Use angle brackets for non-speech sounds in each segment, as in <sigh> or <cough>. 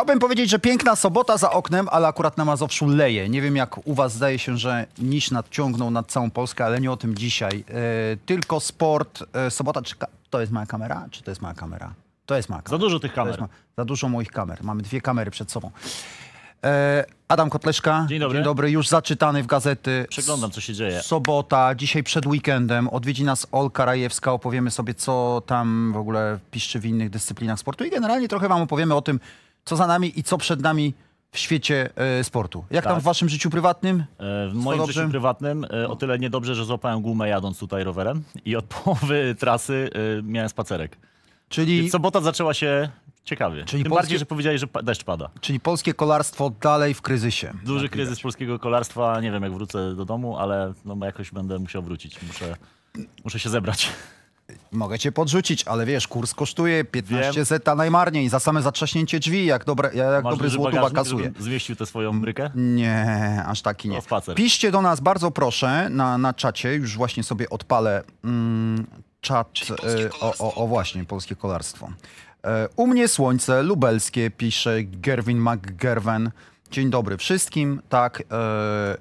Chciałbym powiedzieć, że piękna sobota za oknem, ale akurat na Mazowszu leje. Nie wiem jak u was, zdaje się, że niż nadciągnął nad całą Polskę, ale nie o tym dzisiaj. E, tylko sport, e, sobota, czy to jest moja kamera, czy to jest moja kamera? To jest moja kamera. Za dużo tych kamer. Ma... Za dużo moich kamer. Mamy dwie kamery przed sobą. E, Adam Kotleszka. Dzień dobry. Dzień dobry. Już zaczytany w gazety. Przeglądam, co się dzieje. Sobota, dzisiaj przed weekendem. Odwiedzi nas Olka Rajewska. Opowiemy sobie, co tam w ogóle piszczy w innych dyscyplinach sportu. I generalnie trochę wam opowiemy o tym, co za nami i co przed nami w świecie e, sportu. Jak tak. tam w waszym życiu prywatnym? E, w moim dobrze? życiu prywatnym e, o tyle niedobrze, że złapałem gumę jadąc tutaj rowerem i od <laughs> połowy trasy e, miałem spacerek. Czyli... Sobota zaczęła się ciekawie. Czyli Tym polskie... bardziej, że powiedziałeś, że deszcz pada. Czyli polskie kolarstwo dalej w kryzysie. Duży tak kryzys widać. polskiego kolarstwa. Nie wiem, jak wrócę do domu, ale no, jakoś będę musiał wrócić. Muszę, muszę się zebrać. Mogę cię podrzucić, ale wiesz, kurs kosztuje 15 zeta najmarniej za same zatrzaśnięcie drzwi, jak, dobre, jak Masz dobry złotuba kasuje. Zmieścił tę swoją mrykę? Mm, nie, aż taki nie. No, piszcie do nas bardzo proszę na, na czacie, już właśnie sobie odpalę mm, czat, y, o, o, o właśnie, polskie kolarstwo. E, u mnie słońce lubelskie, pisze Gerwin McGerwen. Dzień dobry wszystkim, tak. E,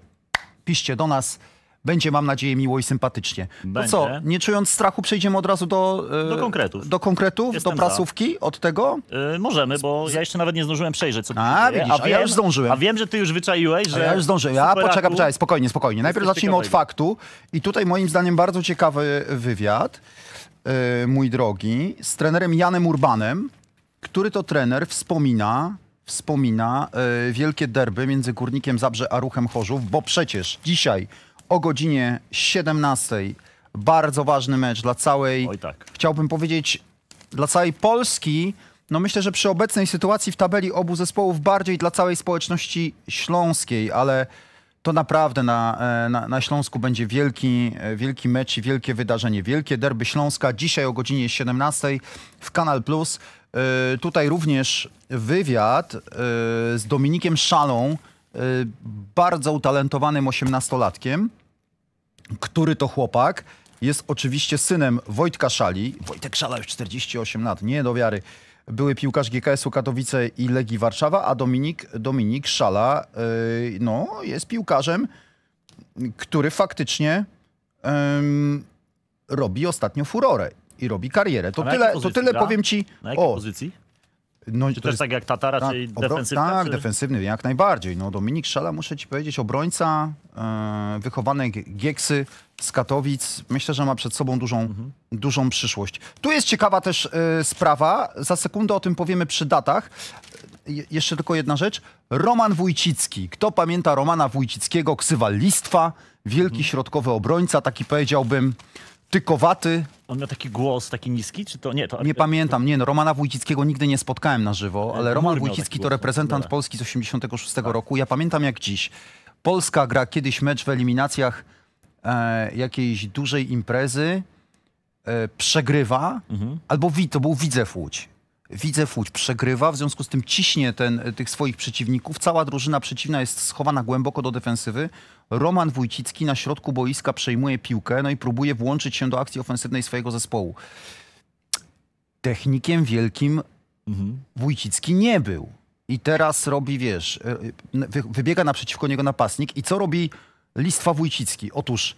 piszcie do nas. Będzie, mam nadzieję, miło i sympatycznie. Będzie. To co, nie czując strachu, przejdziemy od razu do... E, do konkretów. Do konkretów, Jestem do prasówki za. od tego? Yy, możemy, bo ja jeszcze nawet nie zdążyłem przejrzeć, co A, widzisz, a, wiem, a ja już zdążyłem. A wiem, że ty już wyczaiłeś, że... A ja już zdążyłem. Ja poczekam, poczekaj, spokojnie, spokojnie. Najpierw zacznijmy od faktu. I tutaj moim zdaniem bardzo ciekawy wywiad, yy, mój drogi, z trenerem Janem Urbanem, który to trener wspomina wspomina y, wielkie derby między Górnikiem Zabrze a Ruchem Chorzów, bo przecież dzisiaj o godzinie 17. Bardzo ważny mecz dla całej, Oj tak. chciałbym powiedzieć, dla całej Polski. No myślę, że przy obecnej sytuacji w tabeli obu zespołów bardziej dla całej społeczności śląskiej, ale to naprawdę na, e, na, na Śląsku będzie wielki, e, wielki mecz i wielkie wydarzenie. Wielkie derby Śląska dzisiaj o godzinie 17 w Kanal Plus. Yy, tutaj również wywiad yy, z Dominikiem Szalą, yy, bardzo utalentowanym osiemnastolatkiem który to chłopak jest oczywiście synem Wojtka Szali. Wojtek Szala już 48 lat, nie do wiary. Były piłkarz GKS-u Katowice i Legii Warszawa, a Dominik, Dominik Szala yy, no, jest piłkarzem, który faktycznie yy, robi ostatnio furorę i robi karierę. To tyle, to tyle powiem ci. Na jakiej o, pozycji? No, czy to też jest, tak jak Tatara, tak, czyli tak, defensywny? Tak, czy... defensywny, jak najbardziej. No, Dominik Szala, muszę ci powiedzieć, obrońca e, wychowany Gieksy z Katowic. Myślę, że ma przed sobą dużą, mhm. dużą przyszłość. Tu jest ciekawa też e, sprawa. Za sekundę o tym powiemy przy datach. Je, jeszcze tylko jedna rzecz. Roman Wójcicki. Kto pamięta Romana Wójcickiego? Ksywa Listwa. Wielki mhm. środkowy obrońca, taki powiedziałbym tykowaty. On miał taki głos, taki niski, czy to nie? To... Nie pamiętam, nie, no, Romana Wójcickiego nigdy nie spotkałem na żywo, e, ale Roman Wójcicki to reprezentant głos. Polski z 86 tak. roku. Ja pamiętam jak dziś. Polska gra kiedyś mecz w eliminacjach e, jakiejś dużej imprezy, e, przegrywa, mhm. albo wi, to był Widzew Łódź widzę Łódź przegrywa, w związku z tym ciśnie ten, e, tych swoich przeciwników. Cała drużyna przeciwna jest schowana głęboko do defensywy. Roman Wójcicki na środku boiska przejmuje piłkę no i próbuje włączyć się do akcji ofensywnej swojego zespołu. Technikiem wielkim mhm. Wójcicki nie był. I teraz robi, wiesz, e, wybiega naprzeciwko niego napastnik. I co robi Listwa Wójcicki? Otóż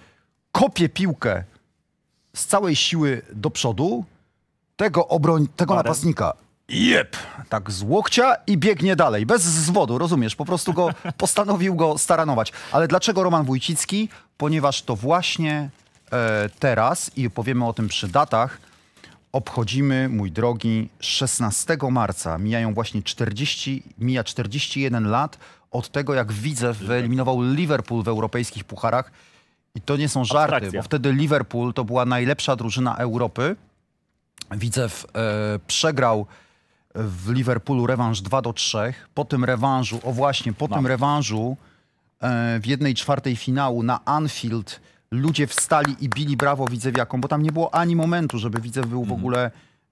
kopie piłkę z całej siły do przodu, tego obroń, tego Parę. napastnika. Jep, tak z łokcia i biegnie dalej, bez zwodu, rozumiesz? Po prostu go <laughs> postanowił go staranować. Ale dlaczego Roman Wójcicki? Ponieważ to właśnie e, teraz, i powiemy o tym przy datach, obchodzimy, mój drogi, 16 marca. Mijają właśnie 40, mija 41 lat od tego, jak widzę, wyeliminował Liverpool w europejskich pucharach. I to nie są żarty, Abstrakcja. bo wtedy Liverpool to była najlepsza drużyna Europy. Widzew e, przegrał w Liverpoolu rewanż 2 do 3. Po tym rewanżu, o właśnie, po no. tym rewanżu e, w jednej czwartej finału na Anfield ludzie wstali i bili brawo Widzewiakom, bo tam nie było ani momentu, żeby Widzew był w mhm. ogóle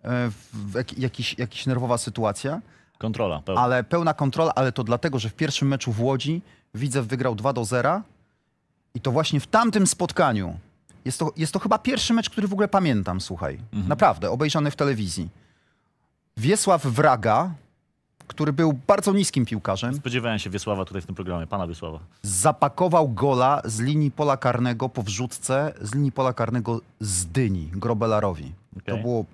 e, w jakiś, jakiś nerwowa sytuacja. Kontrola. Pełna. Ale pełna kontrola, ale to dlatego, że w pierwszym meczu w Łodzi Widzew wygrał 2 do 0 i to właśnie w tamtym spotkaniu jest to, jest to chyba pierwszy mecz, który w ogóle pamiętam, słuchaj. Mhm. Naprawdę, obejrzany w telewizji. Wiesław Wraga, który był bardzo niskim piłkarzem. Spodziewałem się Wiesława tutaj w tym programie, pana Wiesława. Zapakował gola z linii pola karnego po wrzutce, z linii pola karnego z Dyni, Grobelarowi. Okay. To było...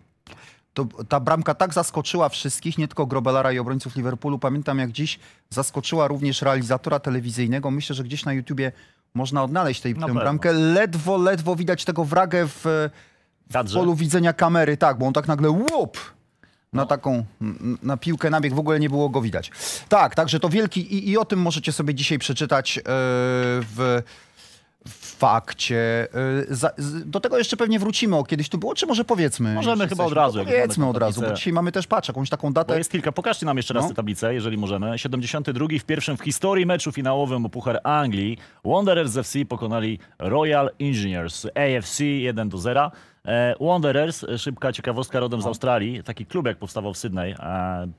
To, ta bramka tak zaskoczyła wszystkich, nie tylko Grobelara i obrońców Liverpoolu. Pamiętam jak dziś zaskoczyła również realizatora telewizyjnego. Myślę, że gdzieś na YouTubie można odnaleźć tej, tę bramkę. Ledwo, ledwo widać tego wragę w, w polu widzenia kamery, tak, bo on tak nagle łup! na no. taką, na piłkę, nabieg, w ogóle nie było go widać. Tak, także to wielki i, i o tym możecie sobie dzisiaj przeczytać yy, w fakcie. Y, do tego jeszcze pewnie wrócimy, o kiedyś tu było, czy może powiedzmy? Możemy chyba od razu. Powiedzmy od razu, bo dzisiaj mamy też, patrz, jakąś taką datę. Bo jest kilka, pokażcie nam jeszcze raz no. tę tablicę, jeżeli możemy. 72 w pierwszym w historii meczu finałowym o Puchar Anglii Wanderers FC pokonali Royal Engineers AFC 1 do 0. E, Wanderers, e, szybka ciekawostka rodem z no. Australii, taki klub jak powstawał w Sydney,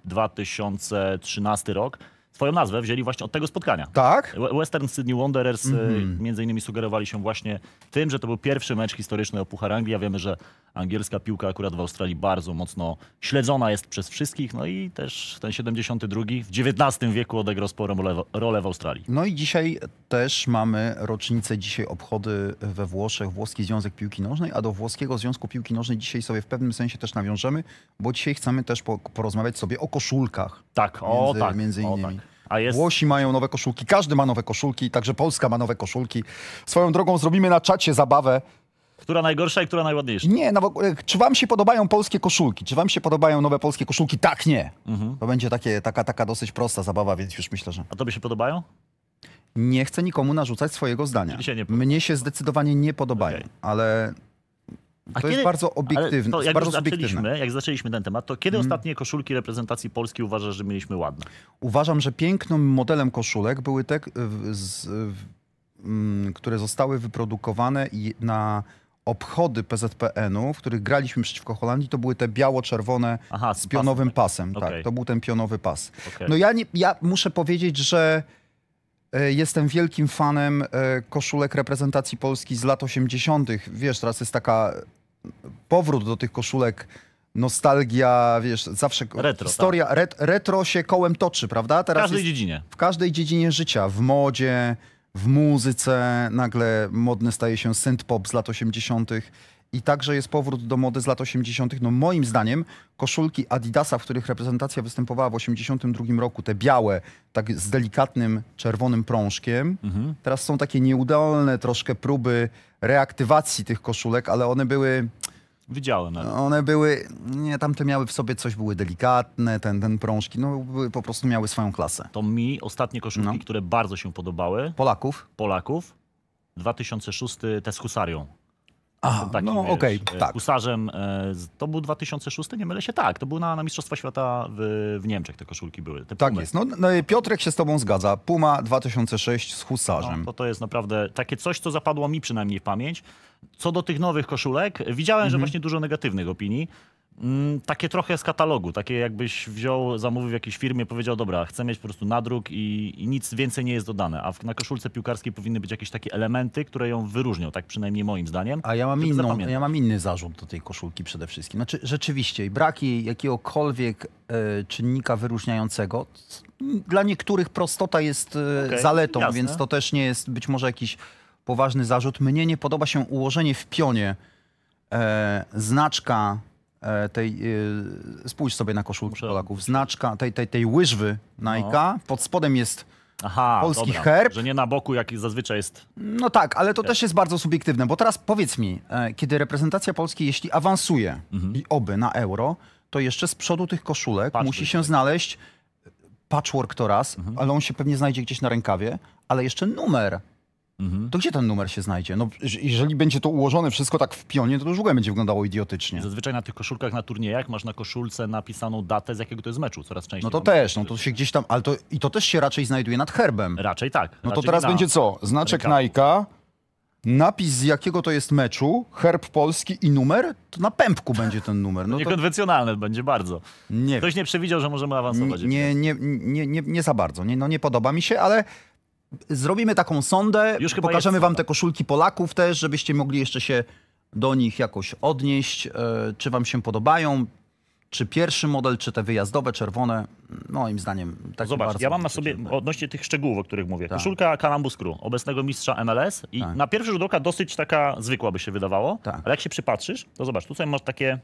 2013 e, rok swoją nazwę wzięli właśnie od tego spotkania. Tak? Western Sydney Wanderers mm. między innymi sugerowali się właśnie tym, że to był pierwszy mecz historyczny o Puchar Anglii, a wiemy, że angielska piłka akurat w Australii bardzo mocno śledzona jest przez wszystkich, no i też ten 72 w XIX wieku odegrał sporą rolę w Australii. No i dzisiaj też mamy rocznicę dzisiaj obchody we Włoszech, Włoski Związek Piłki Nożnej, a do Włoskiego Związku Piłki Nożnej dzisiaj sobie w pewnym sensie też nawiążemy, bo dzisiaj chcemy też porozmawiać sobie o koszulkach. Tak, o między, tak. Między innymi. O, tak. A jest... Włosi mają nowe koszulki, każdy ma nowe koszulki, także Polska ma nowe koszulki. Swoją drogą zrobimy na czacie zabawę. Która najgorsza i która najładniejsza? Nie, no, czy wam się podobają polskie koszulki? Czy wam się podobają nowe polskie koszulki? Tak, nie. Mhm. To będzie takie, taka, taka dosyć prosta zabawa, więc już myślę, że... A tobie się podobają? Nie chcę nikomu narzucać swojego zdania. Się nie... Mnie się zdecydowanie nie podobają, okay. ale a to kiedy, jest bardzo obiektywne. To jak, bardzo zaczęliśmy, jak zaczęliśmy ten temat, to kiedy mm. ostatnie koszulki reprezentacji Polski uważasz, że mieliśmy ładne? Uważam, że pięknym modelem koszulek były te, z, mm, które zostały wyprodukowane na obchody PZPN-u, w których graliśmy przeciwko Holandii, to były te biało-czerwone Aha, z, pionowym pasem. Tak. pasem. Okay. Tak, to był ten pionowy pas. Okay. No ja, nie, ja muszę powiedzieć, że e, jestem wielkim fanem e, koszulek reprezentacji Polski z lat 80. Wiesz, teraz jest taka powrót do tych koszulek, nostalgia, wiesz, zawsze retro, historia, tak. ret, retro się kołem toczy, prawda? Teraz w każdej jest, dziedzinie. W każdej dziedzinie życia, w modzie, w muzyce, nagle modny staje się synth-pop z lat 80., i także jest powrót do mody z lat 80. No moim zdaniem koszulki Adidasa, w których reprezentacja występowała w 82 roku, te białe, tak z delikatnym czerwonym prążkiem. Mhm. Teraz są takie nieudolne troszkę próby reaktywacji tych koszulek, ale one były... Widziałem. Ale... One były, nie, tamte miały w sobie coś, były delikatne, ten, ten prążki, no były, po prostu miały swoją klasę. To mi ostatnie koszulki, no. które bardzo się podobały. Polaków. Polaków. 2006 te z husarią. Aha, no okej, okay, e, tak. Husarzem. E, to był 2006, nie mylę się? Tak, to był na, na Mistrzostwa Świata w, w Niemczech te koszulki były. Te tak jest. No, no, Piotrek się z tobą zgadza. Puma 2006 z Husarzem. No, to, to jest naprawdę takie coś, co zapadło mi przynajmniej w pamięć. Co do tych nowych koszulek, widziałem, mhm. że właśnie dużo negatywnych opinii. Mm, takie trochę z katalogu, takie jakbyś wziął, zamówił w jakiejś firmie, powiedział, dobra, chcę mieć po prostu nadruk i, i nic więcej nie jest dodane. A w, na koszulce piłkarskiej powinny być jakieś takie elementy, które ją wyróżnią, tak przynajmniej moim zdaniem. A ja mam, inną, ja mam inny zarzut do tej koszulki przede wszystkim. Znaczy, rzeczywiście, brak jej jakiegokolwiek y, czynnika wyróżniającego, dla niektórych prostota jest y, e, okay, zaletą, jasne. więc to też nie jest być może jakiś poważny zarzut. Mnie nie podoba się ułożenie w pionie y, znaczka E, tej, e, spójrz sobie na koszulki Polaków, znaczka tej, tej, tej łyżwy Nike'a, no. pod spodem jest Aha, polski dobra, herb. Że nie na boku, jak zazwyczaj jest. No tak, ale to też jest bardzo subiektywne, bo teraz powiedz mi, e, kiedy reprezentacja Polski, jeśli awansuje mhm. i oby na euro, to jeszcze z przodu tych koszulek patchwork. musi się znaleźć patchwork to raz, mhm. ale on się pewnie znajdzie gdzieś na rękawie, ale jeszcze numer Mhm. To gdzie ten numer się znajdzie? No, jeżeli będzie to ułożone wszystko tak w pionie, to już w ogóle będzie wyglądało idiotycznie. Zazwyczaj na tych koszulkach na turniejach masz na koszulce napisaną datę, z jakiego to jest meczu coraz częściej. No to też, no to się gdzieś tam, ale to, i to też się raczej znajduje nad herbem. Raczej tak. No raczej to teraz będzie co? Znaczek Nike, napis z jakiego to jest meczu, herb polski i numer, to na pępku będzie ten numer. No Niekonwencjonalne to... będzie bardzo. Nie Ktoś nie przewidział, że możemy awansować. Nie, nie, nie, nie, nie, za bardzo. Nie, no nie podoba mi się, ale Zrobimy taką sondę, Już pokażemy wam te koszulki Polaków też, żebyście mogli jeszcze się do nich jakoś odnieść, e, czy wam się podobają, czy pierwszy model, czy te wyjazdowe, czerwone, moim zdaniem tak Zobacz, ja mam na sobie odnośnie tych szczegółów, o których mówię. Tak. Koszulka Columbus Crew, obecnego mistrza MLS i tak. na pierwszy rzut oka dosyć taka zwykła by się wydawało, tak. ale jak się przypatrzysz, to zobacz, tutaj masz takie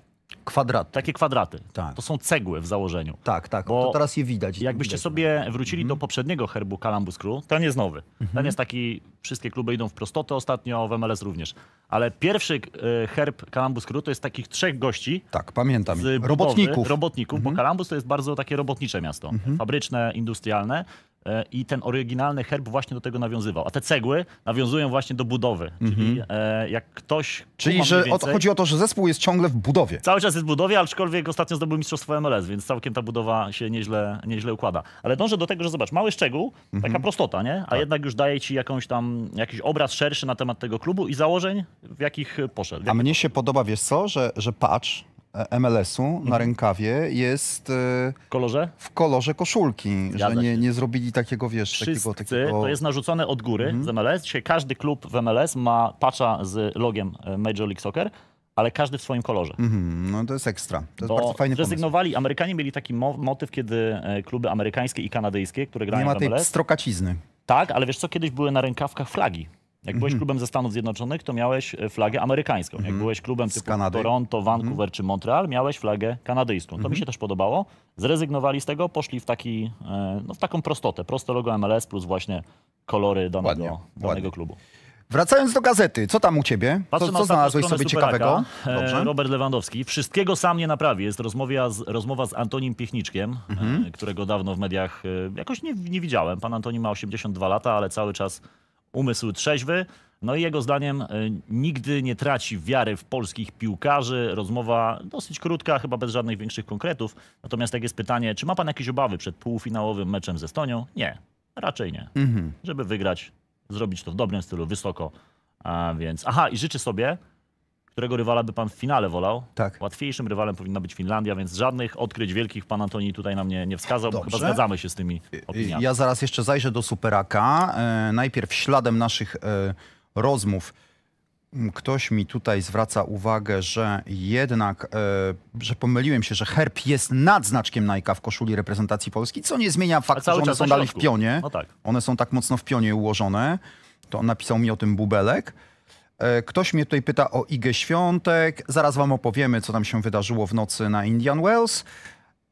Kwadraty. Takie kwadraty. Tak. To są cegły w założeniu. Tak, tak. Bo to teraz je widać. Jakbyście widać, sobie wrócili do mhm. poprzedniego herbu Columbus Crew, ten jest nowy. Mhm. Ten jest taki, wszystkie kluby idą w prostotę ostatnio, w MLS również. Ale pierwszy e, herb Columbus Crew to jest takich trzech gości. Tak, pamiętam. Z robotników. Budowy, robotników, bo mhm. Columbus to jest bardzo takie robotnicze miasto. Fabryczne, industrialne. E, i ten oryginalny herb właśnie do tego nawiązywał. A te cegły nawiązują właśnie do budowy. Mhm. Czyli e, jak ktoś. Czyli że więcej, o, chodzi o to, że zespół jest ciągle w budowie. Cały czas jest w budowie, aczkolwiek ostatnio zdobył mistrzostwo MLS, więc całkiem ta budowa się nieźle, nieźle układa. Ale dążę do tego, że zobacz, mały szczegół, mhm. taka prostota, nie? A tak. jednak już daje ci jakąś tam jakiś obraz szerszy na temat tego klubu i założeń, w jakich poszedł. W A mnie poszedł. się podoba, wiesz co, że, że patrz, MLS-u na mhm. rękawie jest e, W kolorze? w kolorze koszulki, Zgadza że nie, nie zrobili takiego, wiesz, Wszyscy, takiego, takiego... to jest narzucone od góry z mhm. MLS. Dzisiaj każdy klub w MLS ma patcha z logiem e, Major League Soccer, ale każdy w swoim kolorze. Mhm, no to jest ekstra. To jest bardzo fajny pomysł. zrezygnowali, Amerykanie mieli taki mo motyw, kiedy e, kluby amerykańskie i kanadyjskie, które grają Nie ma w tej MLS, pstrokacizy. tak, ale wiesz co, kiedyś były na rękawkach flagi. Jak byłeś mhm. klubem ze Stanów Zjednoczonych, to miałeś e, flagę amerykańską. Jak mhm. byłeś klubem Z typu Kanady. Toronto, mhm. Vancouver czy Montreal, miałeś flagę kanadyjską. To mi się też podobało. Zrezygnowali z tego, poszli w, taki, e, no, w taką prostotę. Proste logo MLS plus właśnie kolory danego, ładnie, danego ładnie. klubu. Wracając do gazety, co tam u ciebie? Patrzę co, co znalazłeś sobie ciekawego? E, Dobrze. Robert Lewandowski. Wszystkiego sam nie naprawi. Jest rozmowa z, rozmowa z Antonim Piechniczkiem, mhm. którego dawno w mediach jakoś nie, nie widziałem. Pan Antoni ma 82 lata, ale cały czas umysł trzeźwy. No i jego zdaniem e, nigdy nie traci wiary w polskich piłkarzy. Rozmowa dosyć krótka, chyba bez żadnych większych konkretów. Natomiast tak jest pytanie, czy ma pan jakieś obawy przed półfinałowym meczem ze Estonią? Nie, raczej nie. Mhm. Żeby wygrać, zrobić to w dobrym stylu, wysoko. A więc, aha, i życzę sobie, którego rywala by pan w finale wolał? Tak. Łatwiejszym rywalem powinna być Finlandia, więc żadnych odkryć wielkich pan Antoni tutaj nam nie, nie wskazał, bo chyba zgadzamy się z tymi opiniami. Ja zaraz jeszcze zajrzę do Superaka. E, najpierw śladem naszych e, rozmów ktoś mi tutaj zwraca uwagę, że jednak, e, że pomyliłem się, że herb jest nad znaczkiem Nike w koszuli reprezentacji Polski, co nie zmienia faktu, że one są dalej w pionie. No tak. One są tak mocno w pionie ułożone. To on napisał mi o tym Bubelek. E, ktoś mnie tutaj pyta o Igę Świątek. Zaraz wam opowiemy, co tam się wydarzyło w nocy na Indian Wells.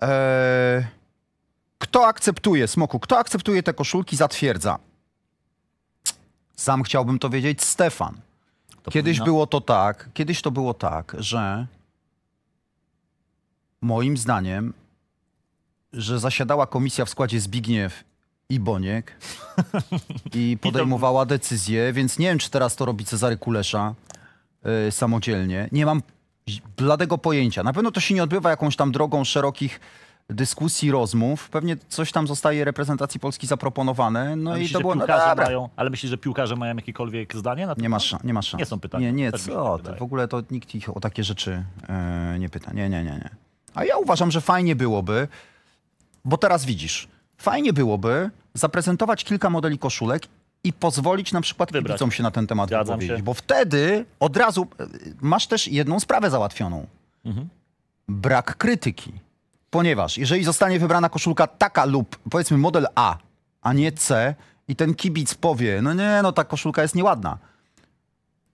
E, kto akceptuje, Smoku, kto akceptuje te koszulki, zatwierdza. Sam chciałbym to wiedzieć, Stefan. To kiedyś powinno. było to tak, kiedyś to było tak, że moim zdaniem, że zasiadała komisja w składzie Zbigniew i Boniek <laughs> i podejmowała decyzję, więc nie wiem, czy teraz to robi Cezary Kulesza yy, samodzielnie. Nie mam bladego pojęcia. Na pewno to się nie odbywa jakąś tam drogą szerokich dyskusji, rozmów. Pewnie coś tam zostaje reprezentacji Polski zaproponowane. No i to było... No piłkarze no, mają, ale myślisz, że piłkarze mają jakiekolwiek zdanie na ten nie temat? Masz, nie masz Nie są pytania. Nie, nie, co ty, w ogóle to nikt ich o takie rzeczy yy, nie pyta. Nie, nie, nie, nie. A ja uważam, że fajnie byłoby, bo teraz widzisz, Fajnie byłoby zaprezentować kilka modeli koszulek i pozwolić na przykład Wybrać. kibicom się na ten temat Zgadzam wypowiedzieć. Się. Bo wtedy od razu e, masz też jedną sprawę załatwioną. Mhm. Brak krytyki. Ponieważ jeżeli zostanie wybrana koszulka taka lub powiedzmy model A, a nie C i ten kibic powie, no nie, no ta koszulka jest nieładna,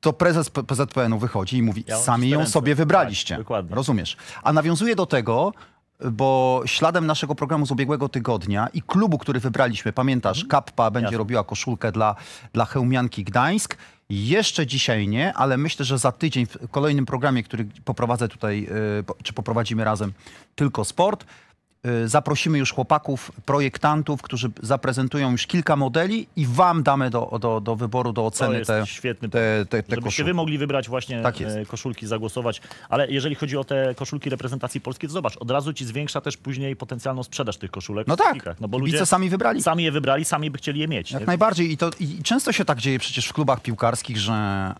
to prezes PZPN-u wychodzi i mówi, ja sami ją sobie wybraliście. Tak, Rozumiesz? A nawiązuje do tego, bo śladem naszego programu z ubiegłego tygodnia i klubu, który wybraliśmy, pamiętasz, mhm. Kappa będzie Jasne. robiła koszulkę dla, dla hełmianki Gdańsk. Jeszcze dzisiaj nie, ale myślę, że za tydzień w kolejnym programie, który poprowadzę tutaj, y, czy poprowadzimy razem, tylko sport, Y, zaprosimy już chłopaków, projektantów, którzy zaprezentują już kilka modeli i wam damy do, do, do wyboru, do oceny to jest te, świetny te, te, te żebyście wy mogli wybrać właśnie tak e, koszulki, zagłosować. Ale jeżeli chodzi o te koszulki reprezentacji polskiej, to zobacz, od razu ci zwiększa też później potencjalną sprzedaż tych koszulek. No tak, no bo ludzie sami wybrali. Sami je wybrali, sami by chcieli je mieć. Jak nie? najbardziej i to i często się tak dzieje przecież w klubach piłkarskich, że... E,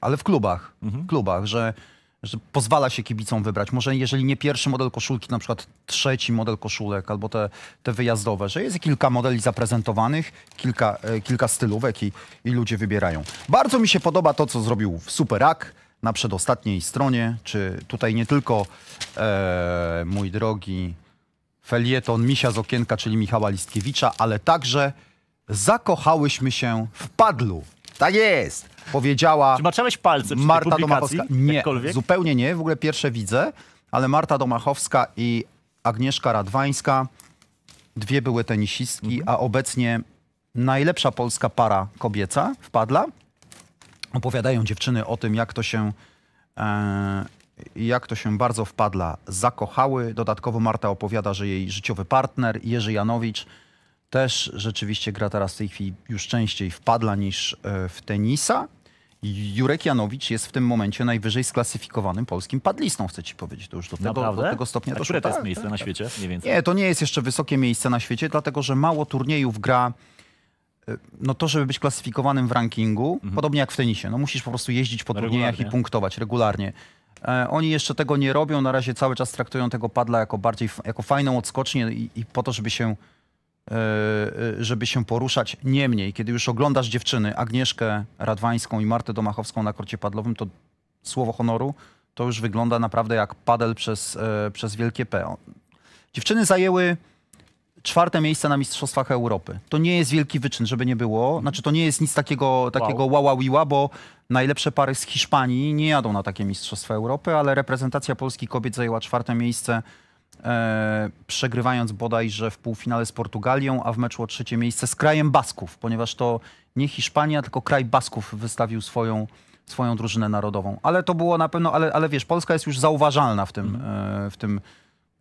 ale w klubach, mhm. klubach, że że pozwala się kibicom wybrać. Może jeżeli nie pierwszy model koszulki, na przykład trzeci model koszulek albo te, te wyjazdowe, że jest kilka modeli zaprezentowanych, kilka, e, kilka stylówek i, i ludzie wybierają. Bardzo mi się podoba to, co zrobił Superak na przedostatniej stronie, czy tutaj nie tylko e, mój drogi felieton Misia z okienka, czyli Michała Listkiewicza, ale także zakochałyśmy się w padlu. Tak jest! powiedziała. Czy maczałeś palce przy Marta Domachowska? Nie, zupełnie nie, w ogóle pierwsze widzę, ale Marta Domachowska i Agnieszka Radwańska, dwie były tenisistki, mhm. a obecnie najlepsza polska para kobieca wpadła. Opowiadają dziewczyny o tym, jak to się. E, jak to się bardzo wpadła, zakochały. Dodatkowo Marta opowiada, że jej życiowy partner Jerzy Janowicz też rzeczywiście gra teraz w tej chwili już częściej w padla niż e, w tenisa. Jurek Janowicz jest w tym momencie najwyżej sklasyfikowanym polskim padlistą, chcę ci powiedzieć. To już do tego, do tego stopnia To to jest tak, miejsce tak, na tak. świecie mniej więcej? Nie, to nie jest jeszcze wysokie miejsce na świecie, dlatego że mało turniejów gra e, no to, żeby być klasyfikowanym w rankingu, mhm. podobnie jak w tenisie, no musisz po prostu jeździć po turniejach i punktować regularnie. E, oni jeszcze tego nie robią, na razie cały czas traktują tego padla jako bardziej, jako fajną odskocznię i, i po to, żeby się E, e, żeby się poruszać. Niemniej, kiedy już oglądasz dziewczyny Agnieszkę Radwańską i Martę Domachowską na korcie padlowym, to słowo honoru to już wygląda naprawdę jak padel przez, e, przez wielkie P. Dziewczyny zajęły czwarte miejsce na Mistrzostwach Europy. To nie jest wielki wyczyn, żeby nie było. Znaczy, to nie jest nic takiego, takiego wow. wow, wow bo najlepsze pary z Hiszpanii nie jadą na takie Mistrzostwa Europy, ale reprezentacja Polski kobiet zajęła czwarte miejsce e, przegrywając bodajże w półfinale z Portugalią, a w meczu o trzecie miejsce z krajem Basków, ponieważ to nie Hiszpania, tylko kraj Basków wystawił swoją, swoją drużynę narodową. Ale to było na pewno, ale, ale wiesz, Polska jest już zauważalna w tym, mhm. e, w tym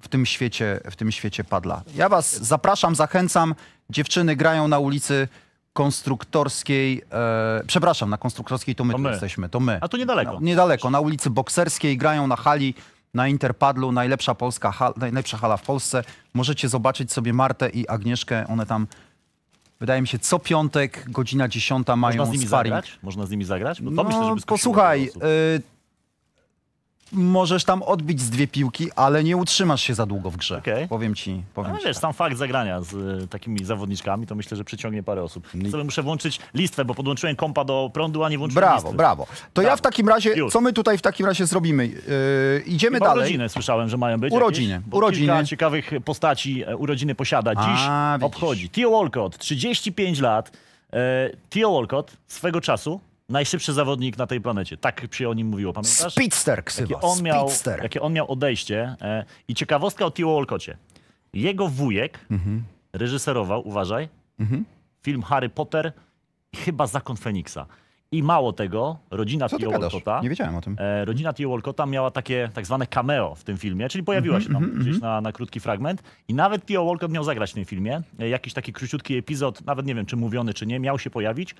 w tym świecie, w tym świecie padla. Ja was zapraszam, zachęcam. Dziewczyny grają na ulicy konstruktorskiej, e, przepraszam, na konstruktorskiej to my, to my. jesteśmy, to my. A to niedaleko. Na, niedaleko, na ulicy bokserskiej grają na hali na Interpadlu, najlepsza, polska hal, najlepsza hala w Polsce. Możecie zobaczyć sobie Martę i Agnieszkę, one tam Wydaje mi się, co piątek, godzina dziesiąta mają Można z nimi zagrać? Można z nimi zagrać? to no, myślę, posłuchaj, y, możesz tam odbić z dwie piłki, ale nie utrzymasz się za długo w grze. Powiem ci. Powiem Ale ci wiesz, tak. sam fakt zagrania z y, takimi zawodniczkami, to myślę, że przyciągnie parę osób. Sobie muszę włączyć listwę, bo podłączyłem kompa do prądu, a nie włączyłem Brawo, listwy. brawo. To ja w takim razie, Już. co my tutaj w takim razie zrobimy? Yy, idziemy Chyba dalej. urodziny słyszałem, że mają być Urodziny, jakieś, urodziny. Kilka ciekawych postaci e, urodziny posiada. Dziś A, obchodzi Tio Walcott, 35 lat. Theo Tio Walcott swego czasu najszybszy zawodnik na tej planecie. Tak się o nim mówiło, pamiętasz? Speedster, Jakie on miał, Speedster. Jakie on miał odejście. E, I ciekawostka o Tio Olkocie. Jego wujek reżyserował, uważaj, film Harry Potter i chyba Zakon Feniksa. I mało tego, rodzina Tio Olkota. Nie wiedziałem o tym. E, rodzina Tio Olkota miała takie tak zwane cameo w tym filmie, czyli pojawiła mm -hmm, się tam mm -hmm. gdzieś na, na, krótki fragment. I nawet Tio Olkot miał zagrać w tym filmie. E, jakiś taki króciutki epizod, nawet nie wiem czy mówiony, czy nie, miał się pojawić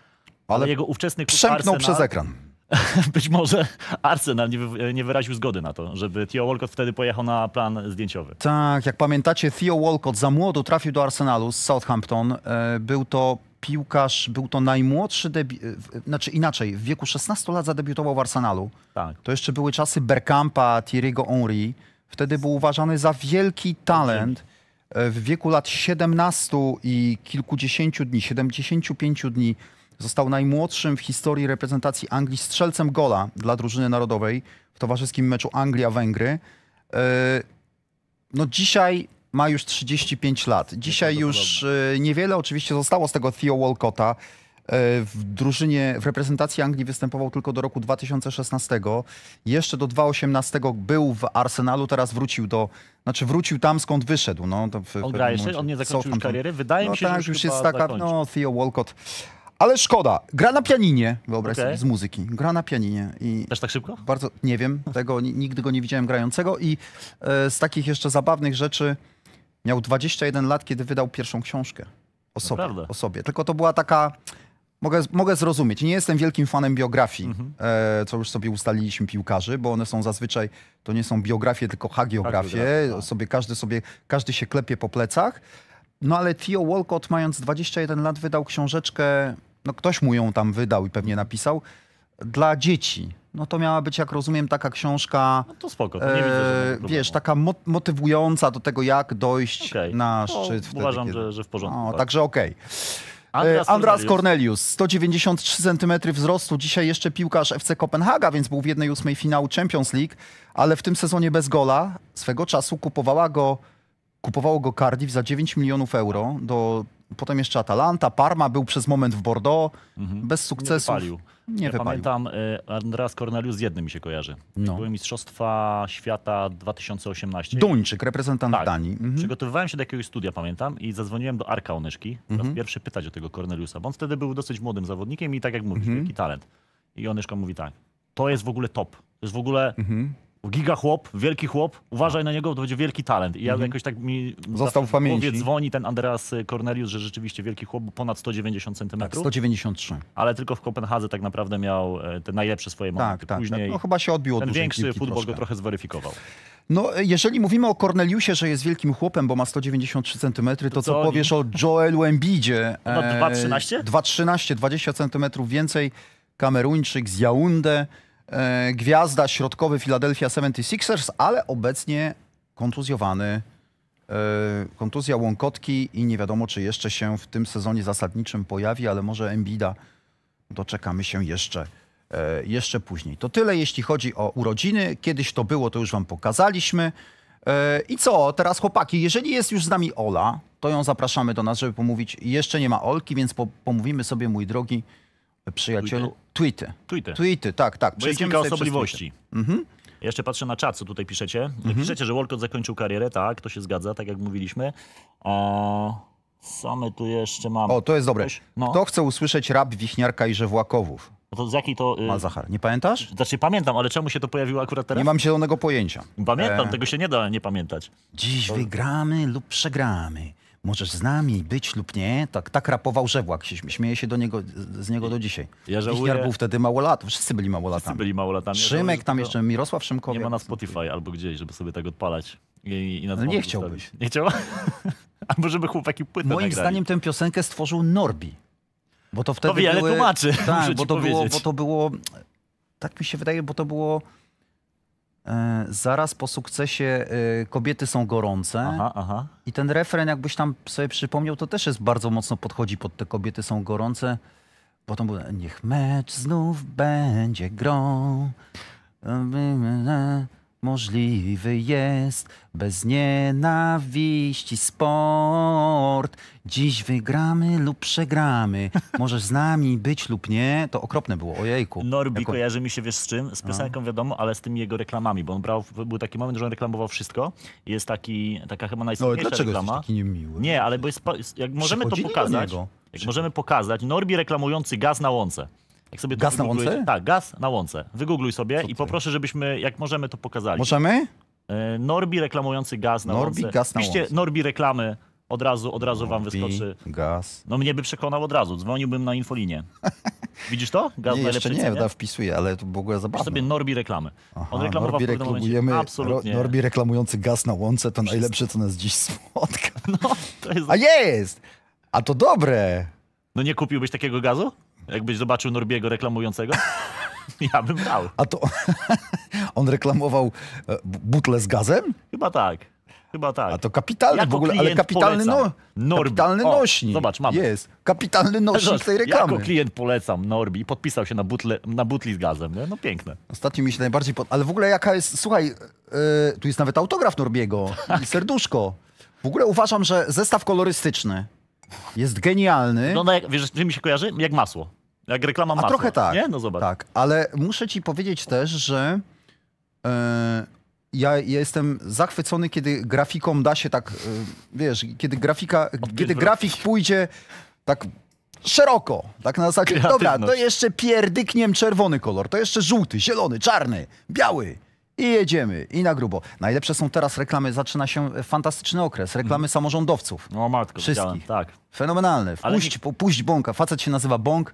ale jego ówczesny klub przemknął Arsenal, przez ekran. <laughs> Być może Arsenal nie, wy, nie, wyraził zgody na to, żeby Theo Walcott wtedy pojechał na plan zdjęciowy. Tak, jak pamiętacie, Theo Walcott za młodu trafił do Arsenalu z Southampton. E, był to piłkarz, był to najmłodszy, debi- e, e, znaczy inaczej, w wieku 16 lat zadebiutował w Arsenalu. Tak. To jeszcze były czasy Berkampa, Thierry'ego Henry. Wtedy był uważany za wielki talent. W wieku lat 17 i kilkudziesięciu dni, 75 dni Został najmłodszym w historii reprezentacji Anglii strzelcem gola dla drużyny narodowej w towarzyskim meczu Anglia-Węgry. E, no dzisiaj ma już 35 lat. Dzisiaj już e, niewiele oczywiście zostało z tego Theo Walcotta. E, w drużynie, w reprezentacji Anglii występował tylko do roku 2016. Jeszcze do 2018 był w Arsenalu, teraz wrócił do, znaczy wrócił tam skąd wyszedł. No, on gra jeszcze, on nie zakończył już kariery. Wydaje no, mi się, tak, że już, już jest taka, zakończy. no Theo Walcott. Ale szkoda. Gra na pianinie, wyobraź okay. sobie, z muzyki. Gra na pianinie. I Też tak szybko? Bardzo, nie wiem, tego nigdy go nie widziałem grającego. I e, z takich jeszcze zabawnych rzeczy, miał 21 lat, kiedy wydał pierwszą książkę o sobie. O sobie. Tylko to była taka... Mogę, mogę zrozumieć. Nie jestem wielkim fanem biografii, mhm. e, co już sobie ustaliliśmy piłkarzy, bo one są zazwyczaj, to nie są biografie, tylko hagiografie. hagiografie tak. sobie, każdy, sobie, każdy się klepie po plecach. No ale Theo Walcott, mając 21 lat, wydał książeczkę no ktoś mu ją tam wydał i pewnie napisał, dla dzieci. No to miała być, jak rozumiem, taka książka. No to spoko, to nie e, widzę, Wiesz, taka mo motywująca do tego, jak dojść okay. na no, szczyt. No, wtedy, uważam, kiedy... że, że w porządku. No, tak. Także okej. Okay. E, Cornelius. 193 cm wzrostu, dzisiaj jeszcze piłkarz FC Kopenhaga, więc był w 1-8 finału Champions League, ale w tym sezonie bez gola. Swego czasu kupowała go, kupowało go Cardiff za 9 milionów euro do potem jeszcze Atalanta, Parma, był przez moment w Bordeaux, mhm. bez sukcesu. Nie wypalił. Nie ja wypalił. Pamiętam, e, Andreas Cornelius z jednym mi się kojarzy. No. Były Mistrzostwa Świata 2018. Duńczyk, reprezentant tak. Danii. Mhm. Przygotowywałem się do jakiegoś studia, pamiętam, i zadzwoniłem do Arka Onyszki, mhm. raz pierwszy pytać o tego Corneliusa, bo on wtedy był dosyć młodym zawodnikiem i tak jak mówisz, mhm. wielki talent. I Onyszka mówi tak, to jest w ogóle top. To jest w ogóle mhm giga chłop, wielki chłop, uważaj na niego, to będzie wielki talent. I ja mhm. jakoś tak mi Został w pamięci. dzwoni ten Andreas y, Cornelius, że rzeczywiście wielki chłop, ponad 190 cm. Tak, 193. Ale tylko w Kopenhadze tak naprawdę miał y, te najlepsze swoje tak, momenty. Tak, tak. Później tak, no, chyba się odbił od Ten większy futbol troszkę. go trochę zweryfikował. No, y, jeżeli mówimy o Corneliusie, że jest wielkim chłopem, bo ma 193 cm, to, to co powiesz o Joelu Embidzie? No, 2,13? 2,13, 20 cm więcej. Kameruńczyk z Jaunde. E, gwiazda środkowy Philadelphia 76ers, ale obecnie kontuzjowany. E, kontuzja łąkotki i nie wiadomo, czy jeszcze się w tym sezonie zasadniczym pojawi, ale może Embida doczekamy się jeszcze, e, jeszcze później. To tyle, jeśli chodzi o urodziny. Kiedyś to było, to już wam pokazaliśmy. I co, teraz chłopaki, jeżeli jest już z nami Ola, to ją zapraszamy do nas, żeby pomówić. Jeszcze nie ma Olki, więc po pomówimy sobie, mój drogi, przyjacielu. Tweety. Tweety. Tweety, tak, tak. Bo jest kilka osobliwości. Mhm. Ja jeszcze patrzę na czat, co tutaj piszecie. Mhm. Piszecie, że Walcott zakończył karierę, tak, to się zgadza, tak jak mówiliśmy. O... Same tu jeszcze mamy. O, to jest dobre. no. Kto chce usłyszeć rap Wichniarka i Żewłakowów? No to z jakiej to... Yy... Mazachar. Nie pamiętasz? Znaczy pamiętam, ale czemu się to pojawiło akurat teraz? Nie mam zielonego pojęcia. Pamiętam, e... tego się nie da nie pamiętać. Dziś to... wygramy lub przegramy możesz z nami być lub nie. Tak, tak rapował Żewłak, śmieje się do niego, z niego do dzisiaj. Ja żałuję... był wtedy lat, wszyscy byli mało Wszyscy byli Szymek, tam jeszcze Mirosław Szymkowiak. Nie ma na Spotify albo gdzieś, żeby sobie tak odpalać. I, i no nie chciałbyś. Nie chciałbym? <laughs> albo żeby chłopaki płytę Moim nagrali. zdaniem tę piosenkę stworzył Norbi. Bo to wtedy to wiele były... tłumaczy, tak, bo to, było, bo to było... Tak mi się wydaje, bo to było E, zaraz po sukcesie e, kobiety są gorące. Aha, aha. I ten refren, jakbyś tam sobie przypomniał, to też jest bardzo mocno podchodzi pod te kobiety są gorące. Potem było, niech mecz znów będzie grą możliwy jest bez nienawiści sport. Dziś wygramy lub przegramy. Możesz z nami być lub nie. To okropne było, ojejku. Norbi jako... kojarzy mi się, wiesz z czym? Z piosenką wiadomo, ale z tymi jego reklamami, bo on brał, był taki moment, że on reklamował wszystko. Jest taki, taka chyba najsłynniejsza no, dlaczego reklama. Taki niemiły? Nie, ale bo jest, jak możemy to pokazać, jak możemy pokazać, Norbi reklamujący gaz na łące. Jak sobie gaz na łące? Tak, gaz na łące. Wygoogluj sobie i poproszę, żebyśmy, jak możemy, to pokazali. Możemy? E, Norbi reklamujący gaz na Norbi, łące. Gaz na łące. Norbi reklamy, od razu, od razu wam wyskoczy. gaz. No mnie by przekonał od razu, dzwoniłbym na infolinię. <laughs> Widzisz to? Gaz nie, jeszcze nie, nie? wpisuję, ale to było zabawne. Pisz sobie Norbi reklamy. On Norbi, reklamujemy, absolutnie. Norbi reklamujący gaz na łące to najlepsze, co nas dziś spotka. <laughs> No, to jest... A jest! A to dobre! No nie kupiłbyś takiego gazu? Jakbyś zobaczył Norbiego reklamującego, <laughs> ja bym brał. A to <laughs> on reklamował e, butle z gazem? Chyba tak. Chyba tak. A to kapitalny jako w ogóle, ale kapitalny, no, Norbi. kapitalny o, nośnik. Zobacz, mamy. Jest. Kapitalny nośnik Zobacz, tej reklamy. Jako klient polecam Norbi i podpisał się na, butle, na butli z gazem. Nie? No piękne. Ostatnio mi się najbardziej... Pod... Ale w ogóle jaka jest... Słuchaj, yy, tu jest nawet autograf Norbiego <laughs> tak. i serduszko. W ogóle uważam, że zestaw kolorystyczny jest genialny. No, no jak, wiesz, mi się kojarzy? Jak masło. Jak reklama masła. A trochę tak. Nie? No zobacz. Tak, ale muszę ci powiedzieć też, że e, ja jestem zachwycony, kiedy grafikom da się tak, e, wiesz, kiedy grafika, kiedy grafik pójdzie tak szeroko, tak na zasadzie, dobra, to jeszcze pierdykniem czerwony kolor, to jeszcze żółty, zielony, czarny, biały i jedziemy, i na grubo. Najlepsze są teraz reklamy, zaczyna się fantastyczny okres, reklamy mhm. samorządowców. No matko, Wszystkich. widziałem, tak. Fenomenalne. Puść, puść bąka, facet się nazywa bąk,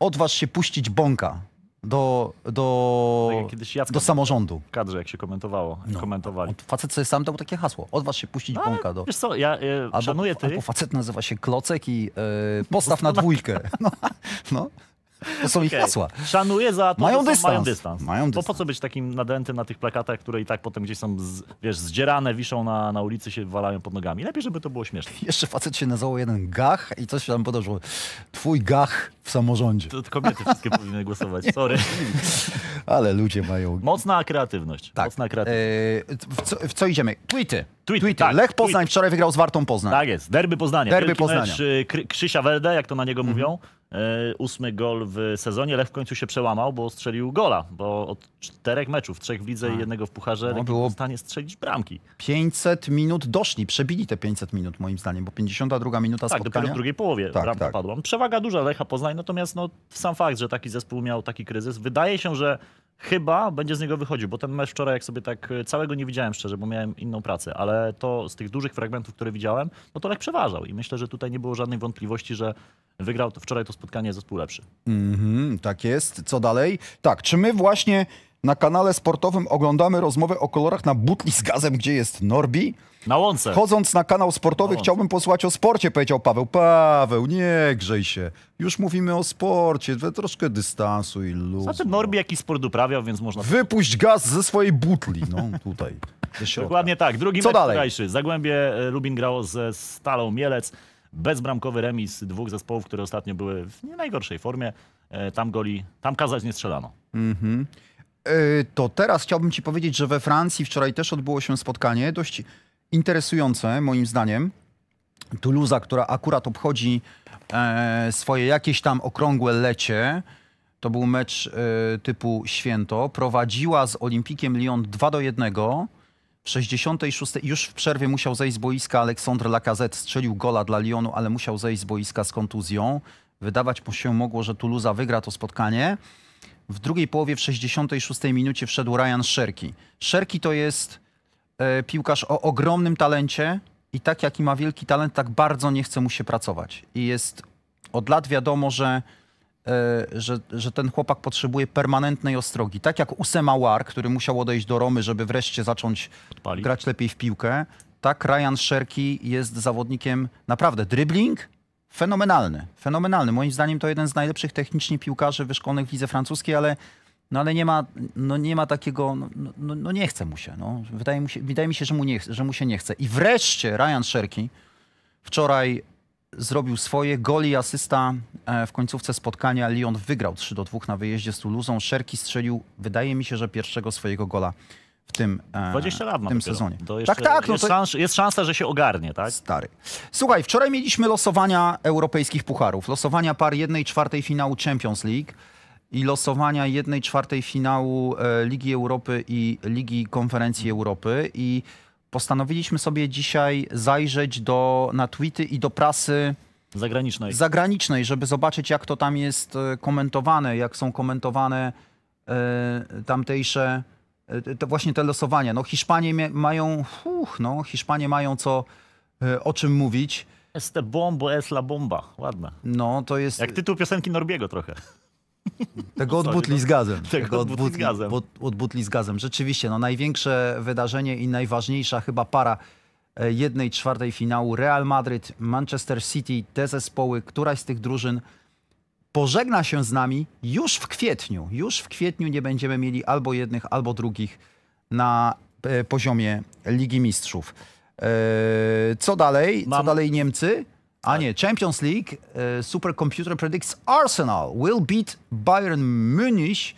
odważ się puścić bąka do, Tak do, jak do samorządu. W kadrze, jak się komentowało, no. komentowali. Facet sobie sam dał takie hasło, odważ się puścić no, bąka do... Wiesz co, ja e, szanuję ty. Albo facet nazywa się Klocek i e, postaw na dwójkę. <laughs> No, no. To są ich hasła. Szanuję za to, mają, dystans. mają dystans. Mają dystans. Bo po co być takim nadętym na tych plakatach, które i tak potem gdzieś są, z, wiesz, zdzierane, wiszą na, na ulicy, się walają pod nogami. Lepiej, żeby to było śmieszne. <laughs> Jeszcze facet się nazywał jeden gach i coś tam podał, twój gach w samorządzie. To, to kobiety wszystkie <laughs> powinny głosować, sorry. <laughs> Ale ludzie mają... Mocna kreatywność. Tak. Mocna kreatywność. Eee, w, co, w, co, idziemy? Tweety. Tweety. Tweety. Tak. Lech Poznań wczoraj wygrał z Wartą Poznań. Tak jest. Derby Poznania. Derby Wielki Poznania. Mecz, e, Krzysia Werde, jak to na niego mm -hmm. mówią. E, ósmy gol w sezonie. Lech w końcu się przełamał, bo strzelił gola, bo od czterech meczów, trzech w lidze i tak. jednego w pucharze, no, było w stanie strzelić bramki. 500 minut doszli, przebili te 500 minut moim zdaniem, bo 52 minuta tak, spotkania. Tak, dopiero w drugiej połowie tak, bramka tak. padła. Przewaga duża Lecha Poznań, natomiast no, sam fakt, że taki zespół miał taki kryzys, wydaje się, że chyba będzie z niego wychodził, bo ten mecz wczoraj, jak sobie tak e, całego nie widziałem szczerze, bo miałem inną pracę, ale to z tych dużych fragmentów, które widziałem, no to Lech przeważał i myślę, że tutaj nie było żadnej wątpliwości, że wygrał to wczoraj to spotkanie zespół lepszy. Mhm, tak jest. Co dalej? Tak, czy my właśnie na kanale sportowym oglądamy rozmowę o kolorach na butli z gazem, gdzie jest Norbi. Na łące. Chodząc na kanał sportowy, na chciałbym posłuchać o sporcie, powiedział Paweł. Paweł, nie grzej się. Już mówimy o sporcie, we troszkę dystansu i luzu. Zatem Norbi jakiś sport uprawiał, więc można... Wypuść gaz ze swojej butli, no tutaj. Dokładnie tak. Drugi Co mecz dalej? wczorajszy. Zagłębie e, Lubin grało ze Stalą Mielec. Bezbramkowy remis dwóch zespołów, które ostatnio były w nie najgorszej formie. E, tam goli, tam kazać nie strzelano. Mhm. Mm E, to teraz chciałbym Ci powiedzieć, że we Francji wczoraj też odbyło się spotkanie dość interesujące, moim zdaniem. Toulouse, która akurat obchodzi e, swoje jakieś tam okrągłe lecie, to był mecz e, typu święto, prowadziła z Olimpikiem Lyon 2 do 1. W 66 już w przerwie musiał zejść z boiska Aleksandr Lacazette, strzelił gola dla Lyonu, ale musiał zejść z boiska z kontuzją. Wydawać się mogło, że Toulouse wygra to spotkanie w drugiej połowie w 66 minucie wszedł Ryan Szerki. Szerki to jest e, piłkarz o ogromnym talencie i tak jaki ma wielki talent, tak bardzo nie chce mu się pracować. I jest od lat wiadomo, że, e, że, że ten chłopak potrzebuje permanentnej ostrogi. Tak jak Usema War, który musiał odejść do Romy, żeby wreszcie zacząć Odpali. grać lepiej w piłkę, tak Ryan Szerki jest zawodnikiem naprawdę dribbling, fenomenalny, fenomenalny. Moim zdaniem to jeden z najlepszych technicznie piłkarzy wyszkolonych w lidze francuskiej, ale, no ale nie ma, no nie ma takiego, no, no, no nie chce mu się. No. Wydaje, się wydaje mi się, że mu, nie, że mu się nie chce. I wreszcie Ryan Szerki wczoraj zrobił swoje. Goli asysta e, w końcówce spotkania. Lyon wygrał 3 do 2 na wyjeździe z Toulouse. Szerki strzelił, wydaje mi się, że pierwszego swojego gola w tym, 20 e, lat w tym sezonie. Tak, jeszcze, tak, tak. No jest, to... szans, jest, szansa, że się ogarnie, tak? Stary. Słuchaj, wczoraj mieliśmy losowania europejskich pucharów, losowania par jednej czwartej finału Champions League i losowania jednej czwartej finału e, Ligi Europy i Ligi Konferencji Europy i postanowiliśmy sobie dzisiaj zajrzeć do, na tweety i do prasy zagranicznej. zagranicznej, żeby zobaczyć jak to tam jest e, komentowane, jak są komentowane e, tamtejsze E, to właśnie te losowania. No Hiszpanie mają, uch, no Hiszpanie mają co, e, o czym mówić. Este bomba, es la bomba. Ładna. No, to jest... Jak tytuł piosenki Norbiego trochę. Tego <laughs> od butli no. z gazem. Tego, Tego od, butli, z gazem. od butli z gazem. Rzeczywiście, no największe wydarzenie i najważniejsza chyba para e, jednej czwartej finału Real Madryt, Manchester City, te zespoły, któraś z tych drużyn pożegna się z nami już w kwietniu. Już w kwietniu nie będziemy mieli albo jednych, albo drugich na e, poziomie Ligi Mistrzów. E, co dalej? Mam... Co dalej Niemcy? A nie, Champions League. E, Supercomputer predicts Arsenal will beat Bayern Munich,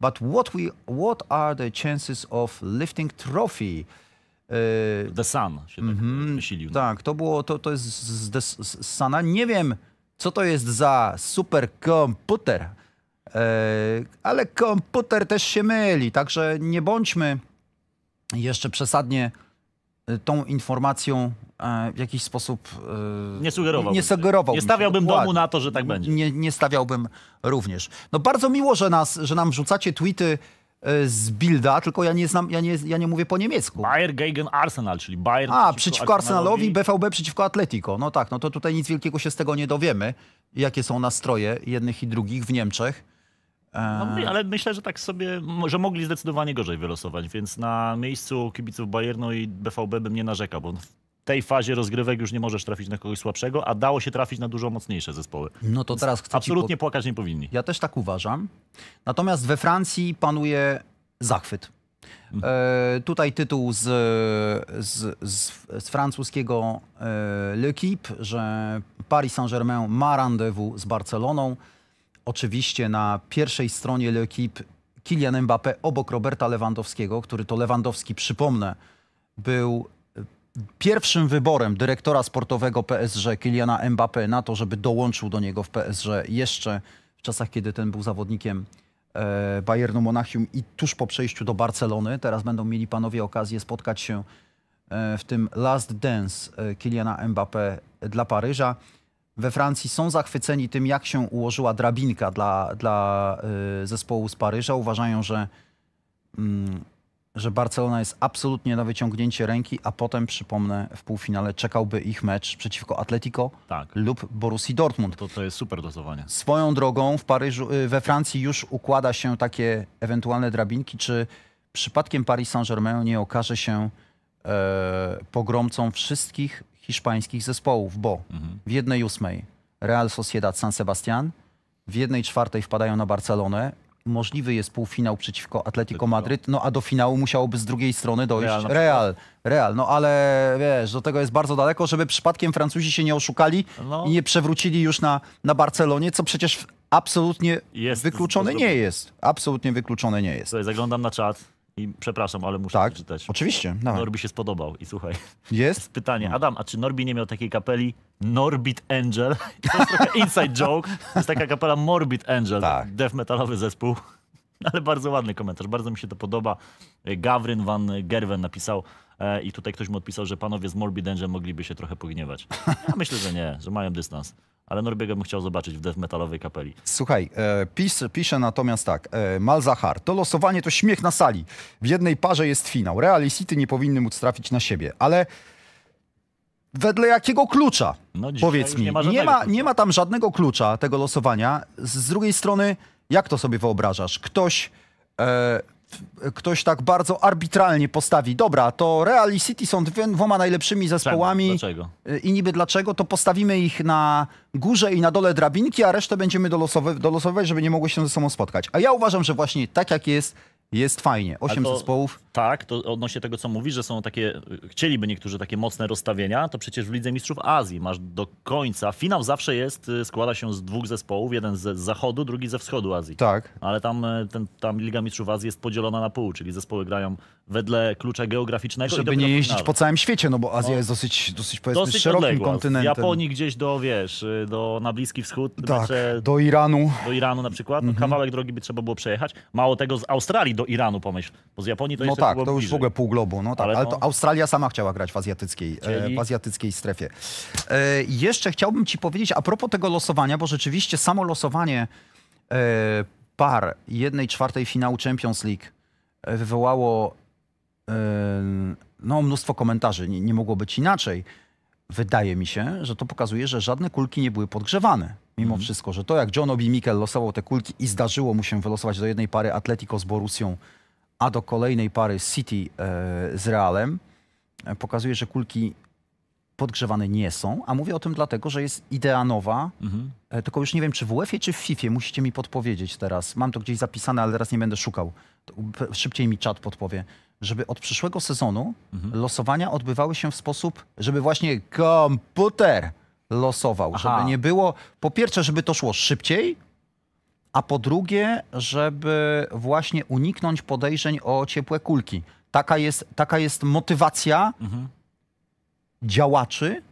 but what, we, what are the chances of lifting trophy? The Sun się tak mm -hmm. Tak, to, było, to, to jest z, z, z Sana. Nie wiem, co to jest za superkomputer. E, ale komputer też się myli, także nie bądźmy jeszcze przesadnie e, tą informacją e, w jakiś sposób nie sugerował. Nie, nie stawiałbym się, domu na to, że tak będzie. Nie, nie stawiałbym również. No bardzo miło, że, nas, że nam wrzucacie tweety E, z Bilda, tylko ja nie znam, ja nie, ja nie mówię po niemiecku. Bayer gegen Arsenal, czyli Bayern A, przeciwko, Arsenalowi, Arsenalowi, BVB przeciwko Atletico. No tak, no to tutaj nic wielkiego się z tego nie dowiemy, jakie są nastroje jednych i drugich w Niemczech. E, no, ale myślę, że tak sobie, że mogli zdecydowanie gorzej wylosować, więc na miejscu kibiców Bayernu i BVB bym nie narzekał, bo tej fazie rozgrywek już nie możesz trafić na kogoś słabszego, a dało się trafić na dużo mocniejsze zespoły. No to teraz chcę Absolutnie płakać nie powinni. Ja też tak uważam. Natomiast we Francji panuje zachwyt. Mhm. E, tutaj tytuł z, z, z, z francuskiego e, L'Equipe, że Paris Saint-Germain ma rendezvous z Barceloną. Oczywiście na pierwszej stronie L'Equipe Kylian Mbappé obok Roberta Lewandowskiego, który to Lewandowski, przypomnę, był pierwszym wyborem dyrektora sportowego PSG Kiliana Mbappé na to, żeby dołączył do niego w PSG jeszcze w czasach, kiedy ten był zawodnikiem e, Bayernu Monachium i tuż po przejściu do Barcelony. Teraz będą mieli panowie okazję spotkać się e, w tym Last Dance e, Kiliana Mbappé dla Paryża. We Francji są zachwyceni tym, jak się ułożyła drabinka dla, dla zespołu z Paryża. Uważają, że mm, że Barcelona jest absolutnie na wyciągnięcie ręki, a potem, przypomnę, w półfinale czekałby ich mecz przeciwko Atletico tak. lub Borussii Dortmund. To, to jest super dozowanie. Swoją drogą w Paryżu, y, we Francji już układa się takie ewentualne drabinki, czy przypadkiem Paris Saint-Germain nie okaże się e, pogromcą wszystkich hiszpańskich zespołów, bo mhm. w jednej ósmej Real Sociedad San Sebastian, w jednej czwartej wpadają na Barcelonę możliwy jest półfinał przeciwko Atletico Madryt, no a do finału musiałoby z drugiej strony dojść Real. Real, Real. no ale wiesz, do tego jest bardzo daleko, żeby przypadkiem Francuzi się nie oszukali No. i nie przewrócili już na, na Barcelonie, co przecież absolutnie Jest wykluczone nie jest. Absolutnie wykluczone nie jest. Słuchaj, zaglądam na czat. I przepraszam, ale muszę tak, Oczywiście. Dawaj. Norbi się spodobał i słuchaj. Jest? Pytanie. No. Adam, a czy Norbi nie miał takiej kapeli Norbit Angel? <laughs> to jest trochę inside joke. To jest taka kapela Morbid Angel. Tak. Death metalowy zespół. <laughs> Ale bardzo ładny komentarz, bardzo mi się to podoba. Gawryn van Gerwen napisał, E, I tutaj ktoś mi odpisał, że panowie z Morbid Angel mogliby się trochę pogniewać. Ja <laughs> myślę, że nie, że mają dystans. Ale Norbiego bym chciał zobaczyć w death metalowej kapeli. Słuchaj, e, pis, pisze natomiast tak. E, Malzahar, to losowanie to śmiech na sali. W jednej parze jest finał. Real i City nie powinny móc trafić na siebie, ale wedle jakiego klucza? No, powiedz mi. Nie ma, nie ma, nie ma tam żadnego klucza tego losowania. Z, z drugiej strony, jak to sobie wyobrażasz? Ktoś e, ktoś tak bardzo arbitralnie postawi, dobra, to Real i City są dwoma najlepszymi zespołami dlaczego? Y, i niby dlaczego, to postawimy ich na górze i na dole drabinki, a resztę będziemy dolosowywać, żeby nie mogły się ze sobą spotkać. A ja uważam, że właśnie tak jak jest, jest fajnie. Osiem to... zespołów tak, to odnośnie tego, co mówisz, że są takie, chcieliby niektórzy takie mocne rozstawienia, to przecież w Lidze Mistrzów Azji masz do końca. Finał zawsze jest, y, składa się z dwóch zespołów, jeden z zachodu, drugi ze wschodu Azji. Tak. Ale tam, y, ten, Liga Mistrzów Azji jest podzielona na pół, czyli zespoły grają wedle klucza geograficznego. Żeby nie jeździć po całym świecie, no bo Azja no, jest dosyć, dosyć powiedzmy, dosyć szerokim odległa. kontynentem. Z Japonii gdzieś do, wiesz, y, do, na Bliski Wschód. Tak, mecze, do Iranu. Do Iranu na przykład. No, mhm. Kawałek drogi by trzeba było przejechać. Mało tego, z Australii do Iranu, pomyśl. Bo z Japonii to no jeszcze tak, to już bliżej. w ogóle pół globu. No tak, ale, ale to no. Australia sama chciała grać w azjatyckiej, e, Czyli... w azjatyckiej strefie. E, jeszcze chciałbym ci powiedzieć a propos tego losowania, bo rzeczywiście samo losowanie e, par jednej czwartej finału Champions League e, wywołało e, no, mnóstwo komentarzy. Nie, nie mogło być inaczej. Wydaje mi się, że to pokazuje, że żadne kulki nie były podgrzewane mimo mhm. wszystko, że to jak John Obi Mikel losował te kulki i zdarzyło mu się wylosować do jednej pary Atletico z Borusią a do kolejnej pary City e, z Realem e, pokazuje, że kulki podgrzewane nie są, a mówię o tym dlatego, że jest idea nowa, mhm. E, tylko już nie wiem, czy w UEFA czy w FIFA, musicie mi podpowiedzieć teraz. Mam to gdzieś zapisane, ale teraz nie będę szukał. Szybciej mi czat podpowie. Żeby od przyszłego sezonu mhm. losowania odbywały się w sposób, żeby właśnie komputer losował, Aha. żeby nie było, po pierwsze, żeby to szło szybciej, a po drugie, żeby właśnie uniknąć podejrzeń o ciepłe kulki. Taka jest, taka jest motywacja mhm. działaczy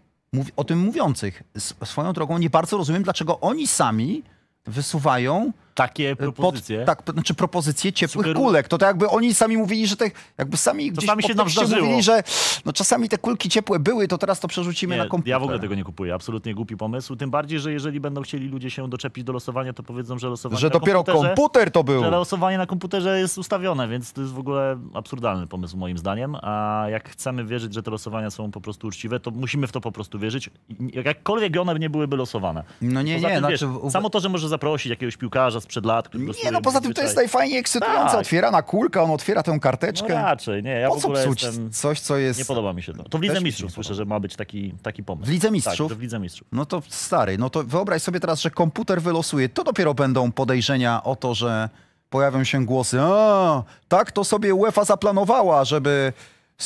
o tym mówiących. Swoją drogą nie bardzo rozumiem, dlaczego oni sami wysuwają takie propozycje. Tak, pod, tak, znaczy propozycje ciepłych Sugeru... kulek. To, to jakby oni sami mówili, że te, jakby sami gdzieś sami się nam mówili, że no czasami te kulki ciepłe były, to teraz to przerzucimy nie, na komputer. Ja w ogóle tego nie kupuję, absolutnie głupi pomysł. Tym bardziej, że jeżeli będą chcieli ludzie się doczepić do losowania, to powiedzą, że losowanie Że dopiero komputer to był. Że losowanie na komputerze jest ustawione, więc to jest w ogóle absurdalny pomysł moim zdaniem. A jak chcemy wierzyć, że te losowania są po prostu uczciwe, to musimy w to po prostu wierzyć. Jakkolwiek one nie byłyby losowane. No nie, Poza nie. Tym, znaczy... wiesz, samo to, że może zaprosić jakiegoś piłkarza, sprzed lat. nie, no poza tym to jest najfajniej ekscytujące. Tak. Otwierana kulka, on otwiera tę karteczkę. No raczej, nie. Ja po co psuć jestem... coś, co jest... Nie podoba mi się to. To w Lidze Mistrzów słyszę, że ma być taki, taki pomysł. W Lidze tak, Mistrzów? Tak, w Lidze Mistrzów. No to stary, no to wyobraź sobie teraz, że komputer wylosuje. To dopiero będą podejrzenia o to, że pojawią się głosy a, tak to sobie UEFA zaplanowała, żeby...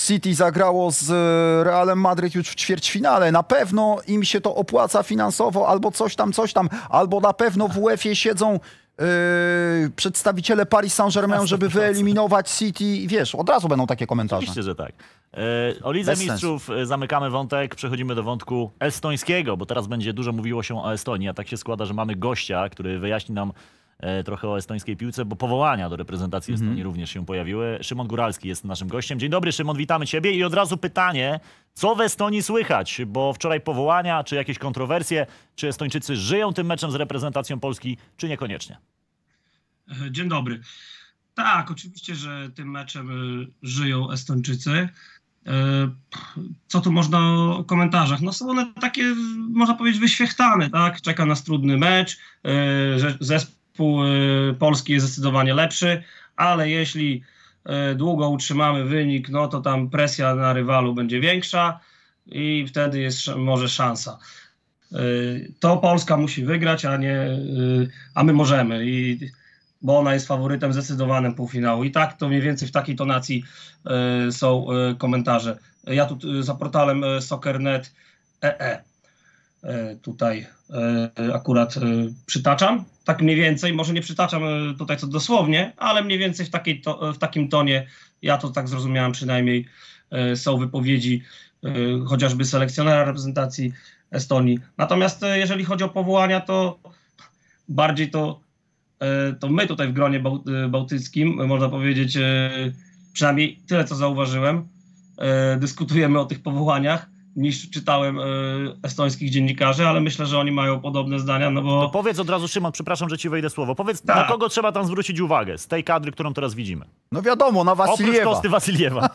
City zagrało z e, Realem Madryt już w ćwierćfinale. Na pewno im się to opłaca finansowo, albo coś tam, coś tam, albo na pewno w UEFA siedzą Yy, przedstawiciele Paris Saint-Germain, żeby wyeliminować City. Wiesz, od razu będą takie komentarze. Oczywiście, że tak. Yy, o Lidze Bez Mistrzów sensu. E, zamykamy wątek, przechodzimy do wątku estońskiego, bo teraz będzie dużo mówiło się o Estonii, a tak się składa, że mamy gościa, który wyjaśni nam E, trochę o estońskiej piłce, bo powołania do reprezentacji mm -hmm. Estonii również się pojawiły. Szymon Góralski jest naszym gościem. Dzień dobry, Szymon, witamy Ciebie i od razu pytanie, co w Estonii słychać? Bo wczoraj powołania, czy jakieś kontrowersje, czy Estończycy żyją tym meczem z reprezentacją Polski, czy niekoniecznie? Dzień dobry. Tak, oczywiście, że tym meczem y, żyją Estończycy. E, co tu można o komentarzach? No są one takie, można powiedzieć, wyświechtane, tak? Czeka nas trudny mecz, e, zespół Y, polski jest zdecydowanie lepszy, ale jeśli y, długo utrzymamy wynik, no to tam presja na rywalu będzie większa i wtedy jest może szansa. Y, to Polska musi wygrać, a nie, a my możemy. I, bo ona jest faworytem zdecydowanym półfinału. I tak to mniej więcej w takiej tonacji są komentarze. Ja tu za portalem soccer.net.ee e, tutaj akurat przytaczam tak mniej więcej, może nie przytaczam e, tutaj co dosłownie, ale mniej więcej w, takiej to, e, w takim tonie, ja to tak zrozumiałem przynajmniej, e, są wypowiedzi chociażby selekcjonera reprezentacji Estonii. Natomiast jeżeli chodzi o powołania, to bardziej to, to my tutaj w gronie bałtyckim, można powiedzieć, przynajmniej tyle co zauważyłem, dyskutujemy o tych powołaniach niż czytałem e, estońskich dziennikarzy, ale myślę, że oni mają podobne zdania, no bo... To powiedz od razu, Szymon, przepraszam, że ci wejdę słowo. Powiedz, na tak. kogo trzeba tam zwrócić uwagę z tej kadry, którą teraz widzimy? No wiadomo, na no Wasiliewa. Oprócz Kosty Wasiliewa. <laughs>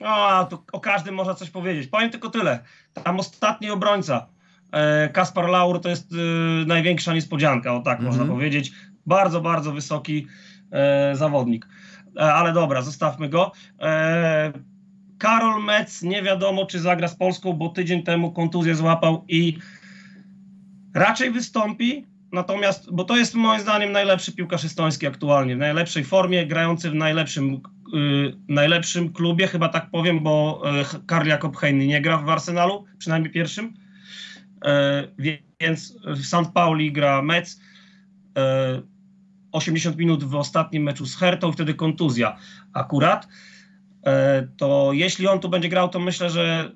no, to o każdym można coś powiedzieć. Powiem tylko tyle. Tam ostatni obrońca, e, Kaspar Laur, to jest e, największa niespodzianka, o tak mm -hmm. można mhm. powiedzieć. Bardzo, bardzo wysoki zawodnik. ale dobra, zostawmy go Karol Metz nie wiadomo, czy zagra z Polską, bo tydzień temu kontuzję złapał i raczej wystąpi. Natomiast, bo to jest moim zdaniem najlepszy piłkarz estoński aktualnie, w najlepszej formie, grający w najlepszym, yy, najlepszym klubie, chyba tak powiem, bo yy, Karl Jakob Heiny nie gra w Arsenalu, przynajmniej pierwszym. Yy, więc w St. Pauli gra Metz. 80 y, minut w ostatnim meczu z Hertą, wtedy kontuzja akurat. E, to jeśli on tu będzie grał, to myślę, że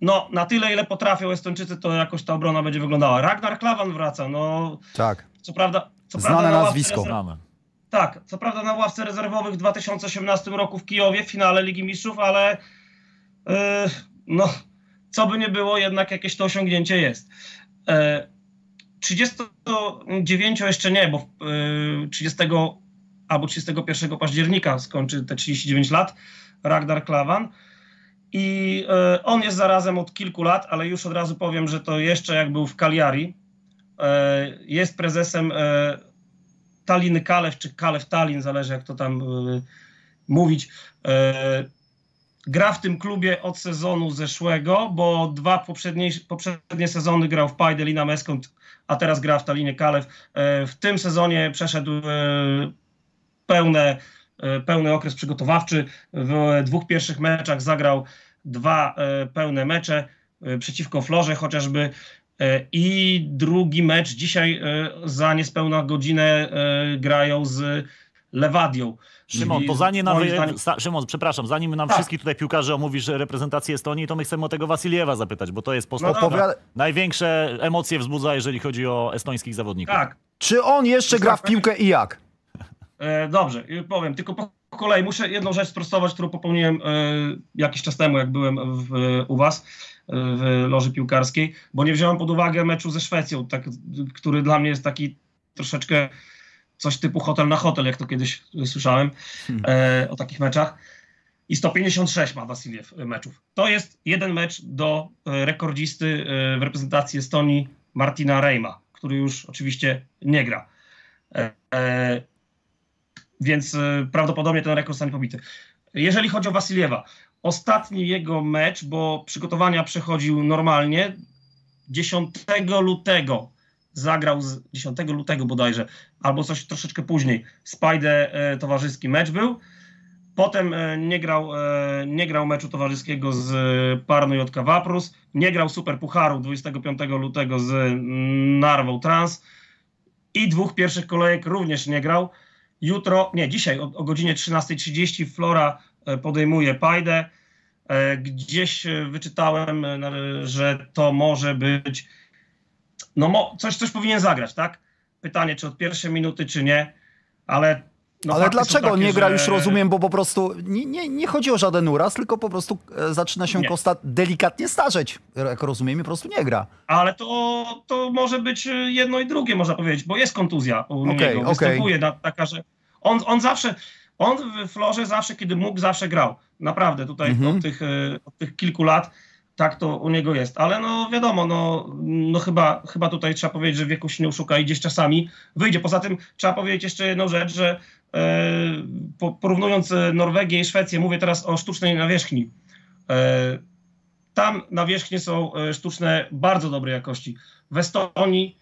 no, na tyle, ile potrafią Estończycy, to jakoś ta obrona będzie wyglądała. Ragnar Klavan wraca, no... Tak. Co prawda... Co Znane prawda na nazwisko. Tak, co prawda na ławce rezerwowych w 2018 roku w Kijowie w finale Ligi Mistrzów, ale yy, no, co by nie było, jednak jakieś to osiągnięcie jest. E, yy, 39 jeszcze nie, bo yy, 30 albo 31 października skończy te 39 lat, Ragnar Klavan. I e, on jest zarazem od kilku lat, ale już od razu powiem, że to jeszcze jak był w Kaliari e, jest prezesem e, Taliny Kalew, czy Kalew Talin, zależy jak to tam mówić. Gra w tym klubie od sezonu zeszłego, bo dwa poprzednie, poprzednie sezony grał w Pajdelina Meskont, a teraz gra w Talinie Kalew. W tym sezonie przeszedł pełne, e, pełny okres przygotowawczy. W dwóch pierwszych meczach zagrał dwa e, pełne mecze e, przeciwko Florze chociażby i drugi mecz dzisiaj za niespełna godzinę grają z Lewadią. Szymon, to zanim nam, zdaniem... Szymon, przepraszam, zanim nam tak. wszystkich tutaj piłkarzy omówisz reprezentację Estonii, to my chcemy o tego Wasiliewa zapytać, bo to jest postać, no, największe emocje wzbudza, jeżeli chodzi o estońskich zawodników. Tak. Czy on jeszcze gra w piłkę i jak? E, dobrze, powiem, tylko po kolei muszę jedną rzecz sprostować, którą popełniłem e, jakiś czas temu, jak byłem w, u Was e, w loży piłkarskiej, bo nie wziąłem pod uwagę meczu ze Szwecją, tak, który dla mnie jest taki troszeczkę coś typu hotel na hotel, jak to kiedyś słyszałem hmm. o takich meczach. I 156 ma Wasiliew meczów. To jest jeden mecz do rekordzisty w reprezentacji Estonii Martina Reima, który już oczywiście nie gra. Więc y, prawdopodobnie ten rekord zostanie pobity. Jeżeli chodzi o Wasiliewa, ostatni jego mecz, bo przygotowania przechodził normalnie, 10 lutego zagrał z 10 lutego bodajże, albo coś troszeczkę później. Spajdę e, towarzyski mecz był. Potem e, nie grał, e, nie grał meczu towarzyskiego z Parno JK Waprus, nie grał Super Pucharu 25 lutego z mm, Narwą Trans i dwóch pierwszych kolejek również nie grał. Jutro, nie, dzisiaj o, o godzinie 13.30 Flora e, podejmuje Pajdę. E, gdzieś e, wyczytałem, że to może być. No, coś, coś powinien zagrać, tak? Pytanie, czy od pierwszej minuty, czy nie, ale no Ale dlaczego takie, nie gra już, że... rozumiem, bo po prostu nie, nie, nie chodzi o żaden uraz, tylko po prostu e, zaczyna się nie. Kosta delikatnie starzeć. Jak rozumiem, po prostu nie gra. Ale to, to może być e, jedno i drugie, można powiedzieć, bo jest kontuzja u okay, niego. Występuje taka, że on, on zawsze, on w Florze zawsze, kiedy mógł, zawsze grał. Naprawdę, tutaj mhm. od, tych, e, od tych kilku lat tak to u niego jest. Ale no wiadomo, no, no chyba, chyba tutaj trzeba powiedzieć, że wieku się nie uszuka i gdzieś czasami wyjdzie. Poza tym trzeba powiedzieć jeszcze jedną rzecz, że E, porównując e, Norwegię i Szwecję, mówię teraz o sztucznej nawierzchni. E, tam nawierzchnie są sztuczne bardzo dobrej jakości. W Estonii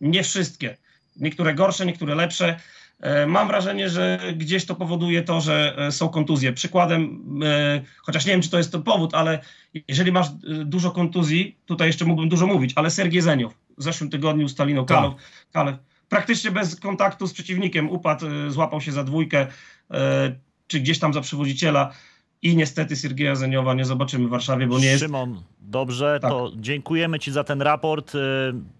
nie wszystkie. Niektóre gorsze, niektóre lepsze. Mam wrażenie, że gdzieś to powoduje to, że są kontuzje. Przykładem, chociaż nie wiem, czy to jest ten powód, ale jeżeli masz dużo kontuzji, tutaj jeszcze mógłbym dużo mówić, ale Sergiej Zeniow w zeszłym tygodniu ustalił tak. Kalew, Kalew praktycznie bez kontaktu z przeciwnikiem upadł, y, złapał się za dwójkę y, czy gdzieś tam za przewodziciela i niestety Sergieja Zeniowa nie zobaczymy w Warszawie, bo nie jest... Szymon, dobrze, tak. to dziękujemy Ci za ten raport. Y,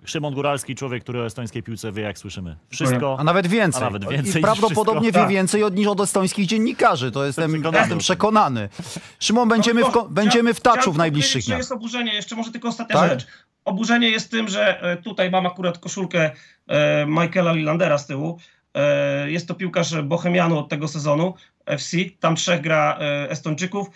Szymon Góralski, człowiek, który o estońskiej piłce wie, jak słyszymy. Wszystko. A nawet więcej. A nawet więcej I prawdopodobnie wie więcej od, niż od estońskich dziennikarzy, to jestem, przekonany. jestem przekonany. Szymon, no, będziemy w, no, będziemy w taczu w najbliższych dniach. jest oburzenie, jeszcze może tylko ostatnia tak? rzecz. Oburzenie jest tym, że e, tutaj mam akurat koszulkę e, Michaela Lilandera z tyłu, e, jest to piłkarz Bohemianu od tego sezonu. FC, tam trzech gra e, Estończyków.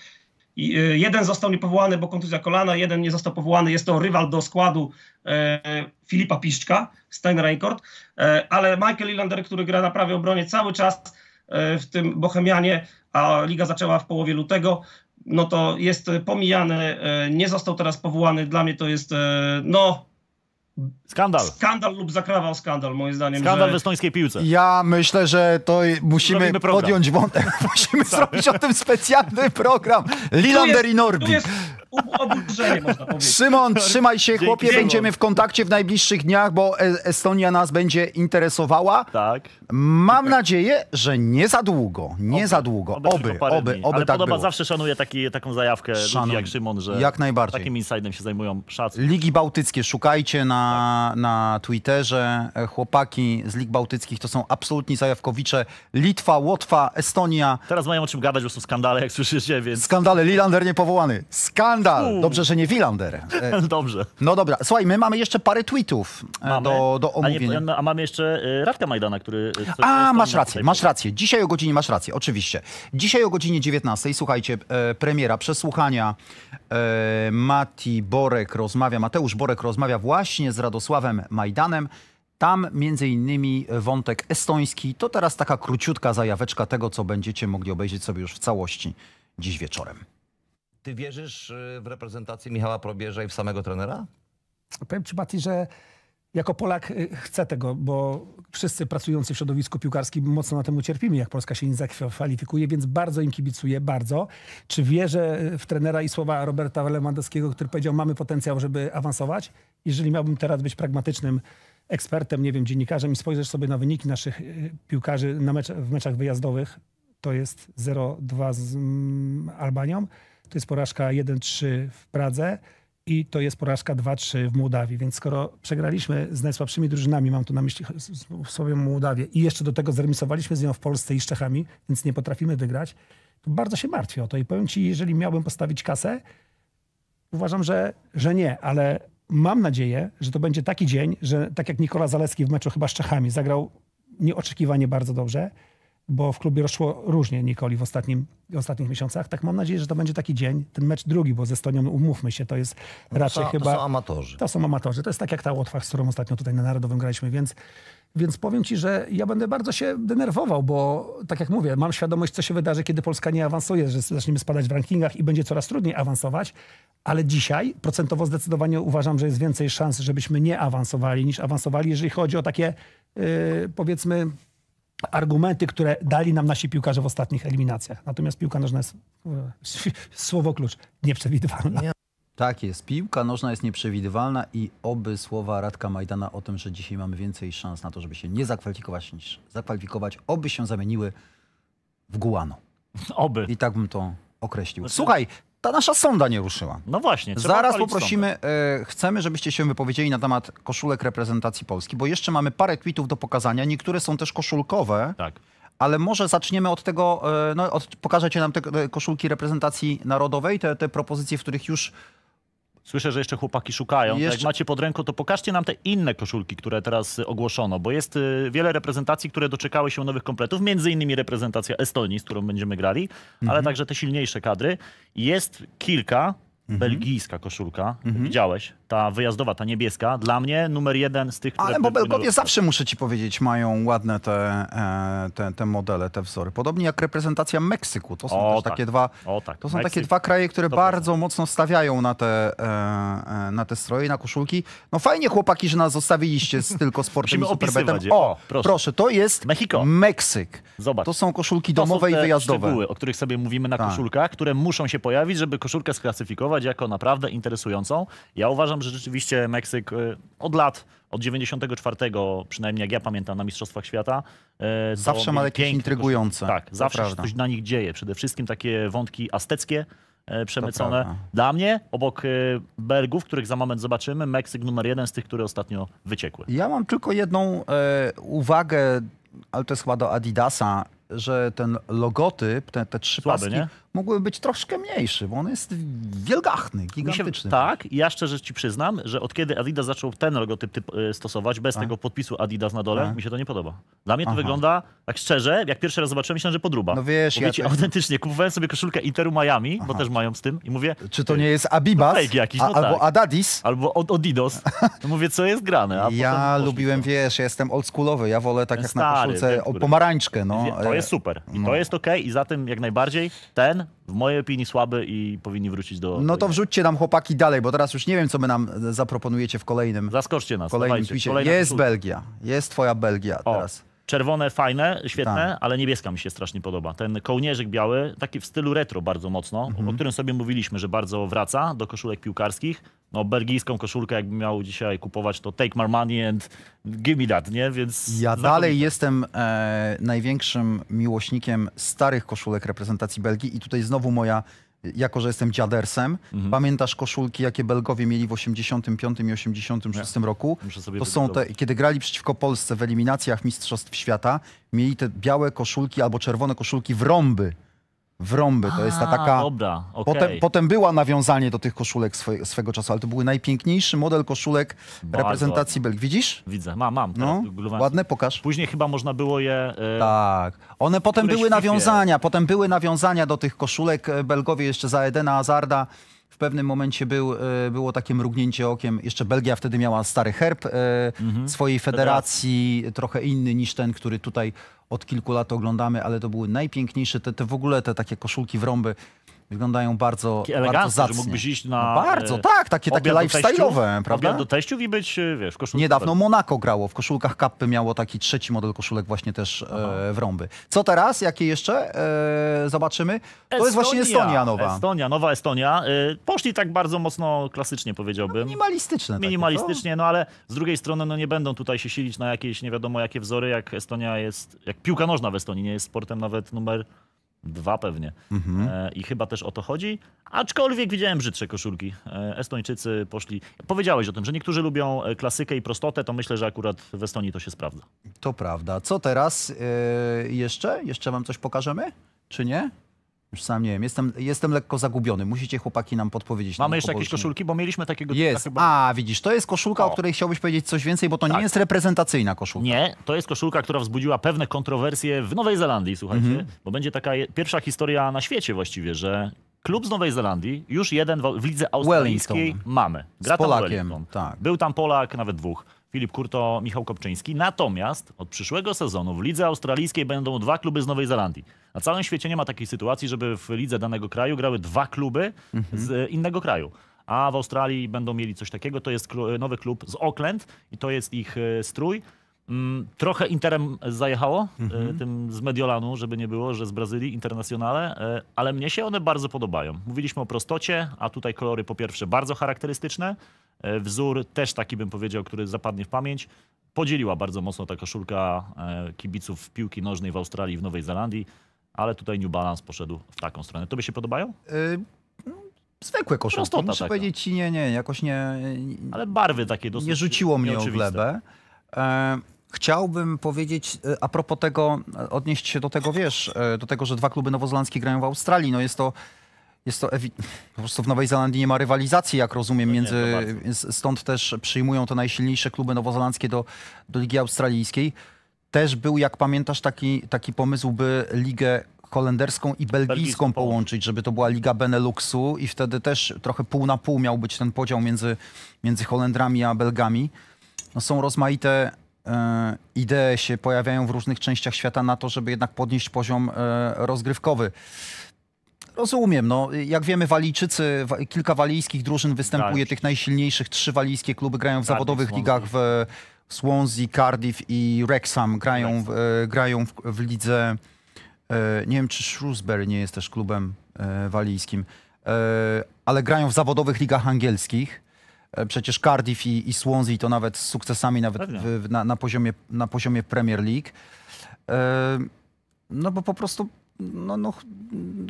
I e, jeden został niepowołany, bo kontuzja kolana, jeden nie został powołany, jest to rywal do składu e, Filipa Piszczka, Stein Reinkord, e, ale Michael Ilander, który gra na prawej obronie cały czas e, w tym Bohemianie, a liga zaczęła w połowie lutego, no to jest pomijany, e, nie został teraz powołany, dla mnie to jest, no Skandal. Skandal lub zakrawał skandal, moim zdaniem. Skandal że... w estońskiej piłce. Ja myślę, że to musimy podjąć wątek. <laughs> musimy zrobić o tym specjalny program. Lilander i Norbi. Szymon, trzymaj się, chłopie. Dzięki, będziemy w kontakcie w najbliższych dniach, bo e- Estonia nas będzie interesowała. Tak. Mam tak. nadzieję, że nie za długo. Nie oby, za długo. Oby, oby, oby, dni. oby Ale tak podoba, było. zawsze szanuję taki, taką zajawkę Szanuj. ludzi jak Szymon, że jak najbardziej. takim insidem się zajmują. Szacun. Ligi Bałtyckie szukajcie na tak. na, Twitterze. E, chłopaki z Lig Bałtyckich to są absolutni zajawkowicze. Litwa, Łotwa, Estonia. Teraz mają o czym gadać, bo są skandale, jak słyszycie, więc... Skandale, Lilander niepowołany. Skandal! Dobrze, że nie Wilander. E, <laughs> Dobrze. No dobra, słuchaj, my mamy jeszcze parę tweetów e, mamy. do, do omówienia. A, nie, a mamy jeszcze Radka Majdana, który... A, masz rację, masz rację. Dzisiaj o godzinie, masz rację, oczywiście. Dzisiaj o godzinie 19, słuchajcie, premiera przesłuchania E, Mati Borek rozmawia, Mateusz Borek rozmawia właśnie z Radosławem Majdanem. Tam między innymi wątek estoński. To teraz taka króciutka zajaweczka tego, co będziecie mogli obejrzeć sobie już w całości dziś wieczorem. Ty wierzysz y, w reprezentację Michała Probierza i w samego trenera? Powiem Ci, Mati, że jako Polak y, chcę tego, bo wszyscy pracujący w środowisku piłkarskim mocno na tym ucierpimy, jak Polska się nie zakwalifikuje, więc bardzo im kibicuję, bardzo. Czy wierzę w trenera i słowa Roberta Lewandowskiego, który powiedział, mamy potencjał, żeby awansować? Jeżeli miałbym teraz być pragmatycznym ekspertem, nie wiem, dziennikarzem i spojrzeć sobie na wyniki naszych y, piłkarzy na mecz, w meczach wyjazdowych, to jest 0-2 z mm, Albanią, to jest porażka 1-3 w Pradze, i to jest porażka 2-3 w Mołdawii. Więc skoro przegraliśmy z najsłabszymi drużynami, mam tu na myśli w sobie Mołdawię, i jeszcze do tego zremisowaliśmy z nią w Polsce i z Czechami, więc nie potrafimy wygrać, to bardzo się martwię o to. I powiem ci, jeżeli miałbym postawić kasę, uważam, że, że nie, ale mam nadzieję, że to będzie taki dzień, że tak jak Nikola Zaleski w meczu chyba z Czechami zagrał nieoczekiwanie bardzo dobrze, bo w klubie roszło różnie Nikoli w, ostatnim, w ostatnich miesiącach. Tak mam nadzieję, że to będzie taki dzień, ten mecz drugi, bo ze Stonią umówmy się, to jest no raczej to, chyba... To są amatorzy. To są amatorzy. To jest tak jak ta Łotwa, z którą ostatnio tutaj na Narodowym graliśmy, więc... Więc powiem ci, że ja będę bardzo się denerwował, bo tak jak mówię, mam świadomość, co się wydarzy, kiedy Polska nie awansuje, że zaczniemy spadać w rankingach i będzie coraz trudniej awansować. Ale dzisiaj procentowo zdecydowanie uważam, że jest więcej szans, żebyśmy nie awansowali, niż awansowali, jeżeli chodzi o takie, yy, powiedzmy, argumenty, które dali nam nasi piłkarze w ostatnich eliminacjach. Natomiast piłka nożna jest e, <laughs> słowo klucz nieprzewidywalna. Nie. Tak jest. Piłka nożna jest nieprzewidywalna i oby słowa Radka Majdana o tym, że dzisiaj mamy więcej szans na to, żeby się nie zakwalifikować niż zakwalifikować, oby się zamieniły w Guano. Oby. I tak bym to określił. Znaczy- Słuchaj, ta nasza sonda nie ruszyła. No właśnie. Zaraz poprosimy, e, chcemy, żebyście się wypowiedzieli na temat koszulek reprezentacji Polski, bo jeszcze mamy parę kwitów do pokazania. Niektóre są też koszulkowe. Tak. Ale może zaczniemy od tego, e, no, od, pokażecie nam te e, koszulki reprezentacji narodowej, te, te propozycje, w których już Słyszę, że jeszcze chłopaki szukają. Jeszcze... Jak macie pod ręką, to pokażcie nam te inne koszulki, które teraz y, ogłoszono, bo jest y, wiele reprezentacji, które doczekały się nowych kompletów, między innymi reprezentacja Estonii, z którą będziemy grali, mhm. ale także te silniejsze kadry. Jest kilka, mhm. belgijska koszulka, mhm. widziałeś, ta wyjazdowa, ta niebieska, dla mnie numer jeden z tych, które... Ale Bobelkowie zawsze, muszę ci powiedzieć, mają ładne te, e, te, te modele, te wzory. Podobnie jak reprezentacja Meksyku. To są o, tak. takie dwa, o, tak. to są Meksyk. takie dwa kraje, które bardzo prawda. mocno stawiają na te, e, e, na te stroje, na koszulki. No fajnie chłopaki, że nas zostawiliście z tylko sportem Musimy i superbetem. O, proszę. proszę. to jest Mexico. Meksyk. Zobacz. To są koszulki domowe i wyjazdowe. Szczegóły, o których sobie mówimy na tak. koszulkach, które muszą się pojawić, żeby koszulkę sklasyfikować jako naprawdę interesującą. Ja uważam, pamiętam, że rzeczywiście Meksyk e, od lat, od 94, przynajmniej jak ja pamiętam, na Mistrzostwach Świata. E, zawsze ma jakieś intrygujące. Tak, zawsze się coś na nich dzieje. Przede wszystkim takie wątki azteckie e, przemycone. Dla mnie, obok Bergów, których za moment zobaczymy, Meksyk numer jeden z tych, które ostatnio wyciekły. Ja mam tylko jedną e, uwagę, ale to jest chyba do Adidasa, że ten logotyp, te, te trzy Słaby, paski, nie? mogłyby być troszkę mniejszy, bo on jest wielgachny, gigantyczny. Się, tak, ja szczerze ci przyznam, że od kiedy Adidas zaczął ten logotyp typ, e, stosować, bez A? Tak. tego podpisu Adidas na dole, A? Tak. mi się to nie podoba. Dla mnie to Aha. wygląda, tak szczerze, jak pierwszy raz zobaczyłem, myślałem, że podruba. No wiesz, Mówię ja... Ci, tak... autentycznie, kupowałem sobie koszulkę Interu Miami, Aha. bo też mają z tym i mówię... Czy to e, nie jest Abibas? No jakiś, no albo tak. Adadis? Albo Odidos. No mówię, co jest grane. ja lubiłem, wiesz, ja jestem oldschoolowy, ja wolę tak jak na koszulce pomarańczkę. No. To jest e, super i to no. jest okej okay, i za tym jak najbardziej ten w mojej opinii, słaby i powinni wrócić do... No to wrzućcie nam chłopaki dalej, bo teraz już nie wiem, co my nam zaproponujecie w kolejnym... Zaskoczcie nas, kolejnym pisie. Jest Belgia, jest twoja Belgia o. teraz. Czerwone fajne, świetne, tak. ale niebieska mi się strasznie podoba. Ten kołnierzyk biały, taki w stylu retro bardzo mocno, mhm. o którym sobie mówiliśmy, że bardzo wraca do koszulek piłkarskich. No, belgijską koszulkę jakbym miał dzisiaj kupować, to take my money and give me that, nie? Więc... Ja dalej jestem e, największym miłośnikiem starych koszulek reprezentacji Belgii i tutaj znowu moja jako że jestem dziadersem, mhm. pamiętasz koszulki, jakie Belgowie mieli w 85 i 86 Nie. roku? to są te, kiedy grali przeciwko Polsce w eliminacjach Mistrzostw Świata, mieli te białe koszulki albo czerwone koszulki w rąby w rąby. To jest ta taka. Dobra, okay. potem, potem była nawiązanie do tych koszulek swe, swego czasu, ale to były najpiękniejszy model koszulek Bardzo reprezentacji Belgii. Widzisz? Widzę, mam, mam. No, ładne, pokaż. Później chyba można było je. Yy, tak. One potem były nawiązania, potem były nawiązania do tych koszulek. E, Belgowie jeszcze za Edena Azarda pewnym momencie był, e, było takie mrugnięcie okiem. Jeszcze Belgia wtedy miała stary herb e, mhm. swojej federacji, trochę inny niż ten, który tutaj od kilku lat oglądamy, ale to były najpiękniejsze, te, te w ogóle te takie koszulki w rąby Wyglądają bardzo, Takie bardzo zacnie. że mógłbyś iść na... No bardzo, e, tak, takie, takie lifestyle'owe, prawda? Obiad do teściów i być, e, wiesz, w koszulkach. Niedawno Monako grało, w koszulkach Kappy miało taki trzeci model koszulek właśnie też e, w rąby. Co teraz? Jakie jeszcze? E, zobaczymy. To jest właśnie Estonia nowa. Estonia, nowa Estonia. E, poszli tak bardzo mocno klasycznie, powiedziałbym. No, minimalistyczne. Minimalistycznie, takie, no ale z drugiej strony no nie będą tutaj się silić na jakieś nie wiadomo jakie wzory, jak Estonia jest, jak piłka nożna w Estonii nie jest sportem nawet numer Dwa pewnie. Mhm. E, I chyba też o to chodzi. Aczkolwiek widziałem brzydsze koszulki. E, Estończycy poszli. Powiedziałeś o tym, że niektórzy lubią e, klasykę i prostotę, to myślę, że akurat w Estonii to się sprawdza. To prawda. Co teraz? E, jeszcze? Jeszcze wam coś pokażemy? Czy nie? Już sam nie wiem, jestem, jestem lekko zagubiony. Musicie chłopaki nam podpowiedzieć. Mamy jeszcze jakieś koszulki? bo mieliśmy takiego Jest. chyba. A, widzisz, to jest koszulka, o. O. której chciałbyś powiedzieć coś więcej, bo to nie tak. jest reprezentacyjna koszulka. Nie, to jest koszulka, która wzbudziła pewne kontrowersje w Nowej Zelandii, słuchajcie, mhm. bo będzie taka pierwsza historia na świecie właściwie, że klub z Nowej Zelandii już jeden w, lidze australijskiej Wellington. mamy. Z Polakiem, tak. Był tam Polak, nawet dwóch. Filip Kurto, Michał Kopczyński. Natomiast od przyszłego sezonu w lidze australijskiej będą dwa kluby z Nowej Zelandii. Na całym świecie nie ma takiej sytuacji, żeby w lidze danego kraju grały dwa kluby mhm. z innego kraju a w Australii będą mieli coś takiego. To jest nowy klub z Auckland i to jest ich e, strój. Mm, trochę Interem zajechało, e, mhm. tym z Mediolanu, żeby nie było, że z Brazylii, Internacjonale, e, ale mnie się one bardzo podobają. Mówiliśmy o prostocie, a tutaj kolory po pierwsze bardzo charakterystyczne. Wzór też taki bym powiedział, który zapadnie w pamięć. Podzieliła bardzo mocno ta koszulka kibiców piłki nożnej w Australii i w Nowej Zelandii ale tutaj New Balance poszedł w taką stronę. by się podobają? Yy, zwykłe koszulki, Prostota muszę taka. powiedzieć ci, nie, nie, jakoś nie, Ale barwy takie dosyć nie rzuciło mnie o glebę. E, Chciałbym powiedzieć e, a propos tego, e, odnieść się do tego, wiesz, e, do tego, że dwa kluby nowozelandzkie grają w Australii. No jest to, jest to ewi- <laughs> po prostu w Nowej Zelandii nie ma rywalizacji, jak rozumiem, no między, stąd też przyjmują te najsilniejsze kluby nowozelandzkie do, do Ligi Australijskiej. Też był, jak pamiętasz, taki, taki pomysł, by ligę holenderską i belgijską, belgijską połączyć, żeby to była Liga Beneluxu i wtedy też trochę pół na pół miał być ten podział między, między Holendrami a Belgami. No są rozmaite e, idee się pojawiają w różnych częściach świata na to, żeby jednak podnieść poziom e, rozgrywkowy. Rozumiem, no jak wiemy Walijczycy, wa, kilka walijskich drużyn występuje, tak. tych najsilniejszych, trzy walijskie kluby grają w tak, zawodowych ligach w Swansea, Cardiff i Wrexham grają, w, e, grają w, w lidze. E, nie wiem, czy Shrewsbury nie jest też klubem e, walijskim, ale grają w zawodowych ligach angielskich. Przecież Cardiff i, i Swansea to nawet z sukcesami nawet w, na, na, poziomie, na poziomie Premier League. No bo po prostu no, no,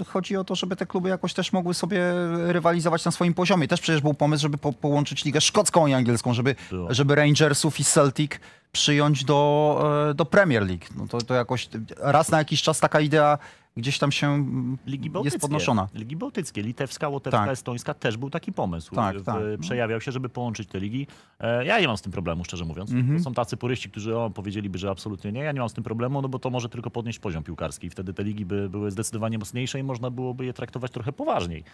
chodzi o to, żeby te kluby jakoś też mogły sobie rywalizować na swoim poziomie. Też przecież był pomysł, żeby po, połączyć ligę szkocką i angielską, żeby, żeby Rangersów i Celtic przyjąć do, e, do Premier League. No to, to jakoś raz na jakiś czas taka idea gdzieś tam się Ligi jest podnoszona. Ligi Bałtyckie, litewska, łotewska, tak. estońska też był taki pomysł. Tak, w, tak. Przejawiał się, żeby połączyć te ligi. E, ja nie mam z tym problemu, szczerze mówiąc. Mhm. Są tacy puryści, którzy o, powiedzieliby, że absolutnie nie. Ja nie mam z tym problemu, no bo to może tylko podnieść poziom piłkarski. i Wtedy te ligi by były zdecydowanie mocniejsze i można byłoby je traktować trochę poważniej.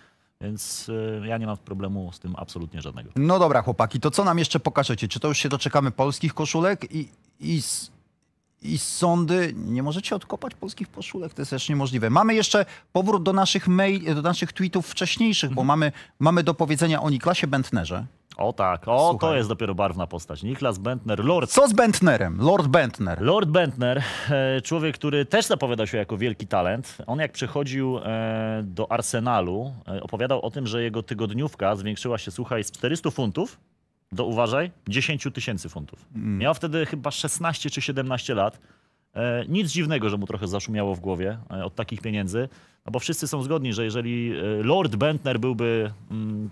Więc e, ja nie mam problemu z tym absolutnie żadnego. No dobra, chłopaki, to co nam jeszcze pokażecie? Czy to już się doczekamy polskich koszulek i, i z i sądy nie możecie odkopać polskich poszulek, to jest też niemożliwe. Mamy jeszcze powrót do naszych mail, do naszych tweetów wcześniejszych, bo mhm. mamy, mamy do powiedzenia o Niklasie Bentnerze. O tak, o Słuchaj. to jest dopiero barwna postać. Niklas Bentner, Lord. Co z Bentnerem? Lord Bentner. Lord Bentner, e, człowiek, który też zapowiadał się jako wielki talent. On jak przychodził e, do Arsenalu, e, opowiadał o tym, że jego tygodniówka zwiększyła się, słuchaj, z 400 funtów do uważaj, 10 tysięcy funtów. Mm. Miał wtedy chyba 16 czy 17 lat. E, nic dziwnego, że mu trochę zaszumiało w głowie e, od takich pieniędzy, no bo wszyscy są zgodni, że jeżeli e, Lord Bentner byłby mm,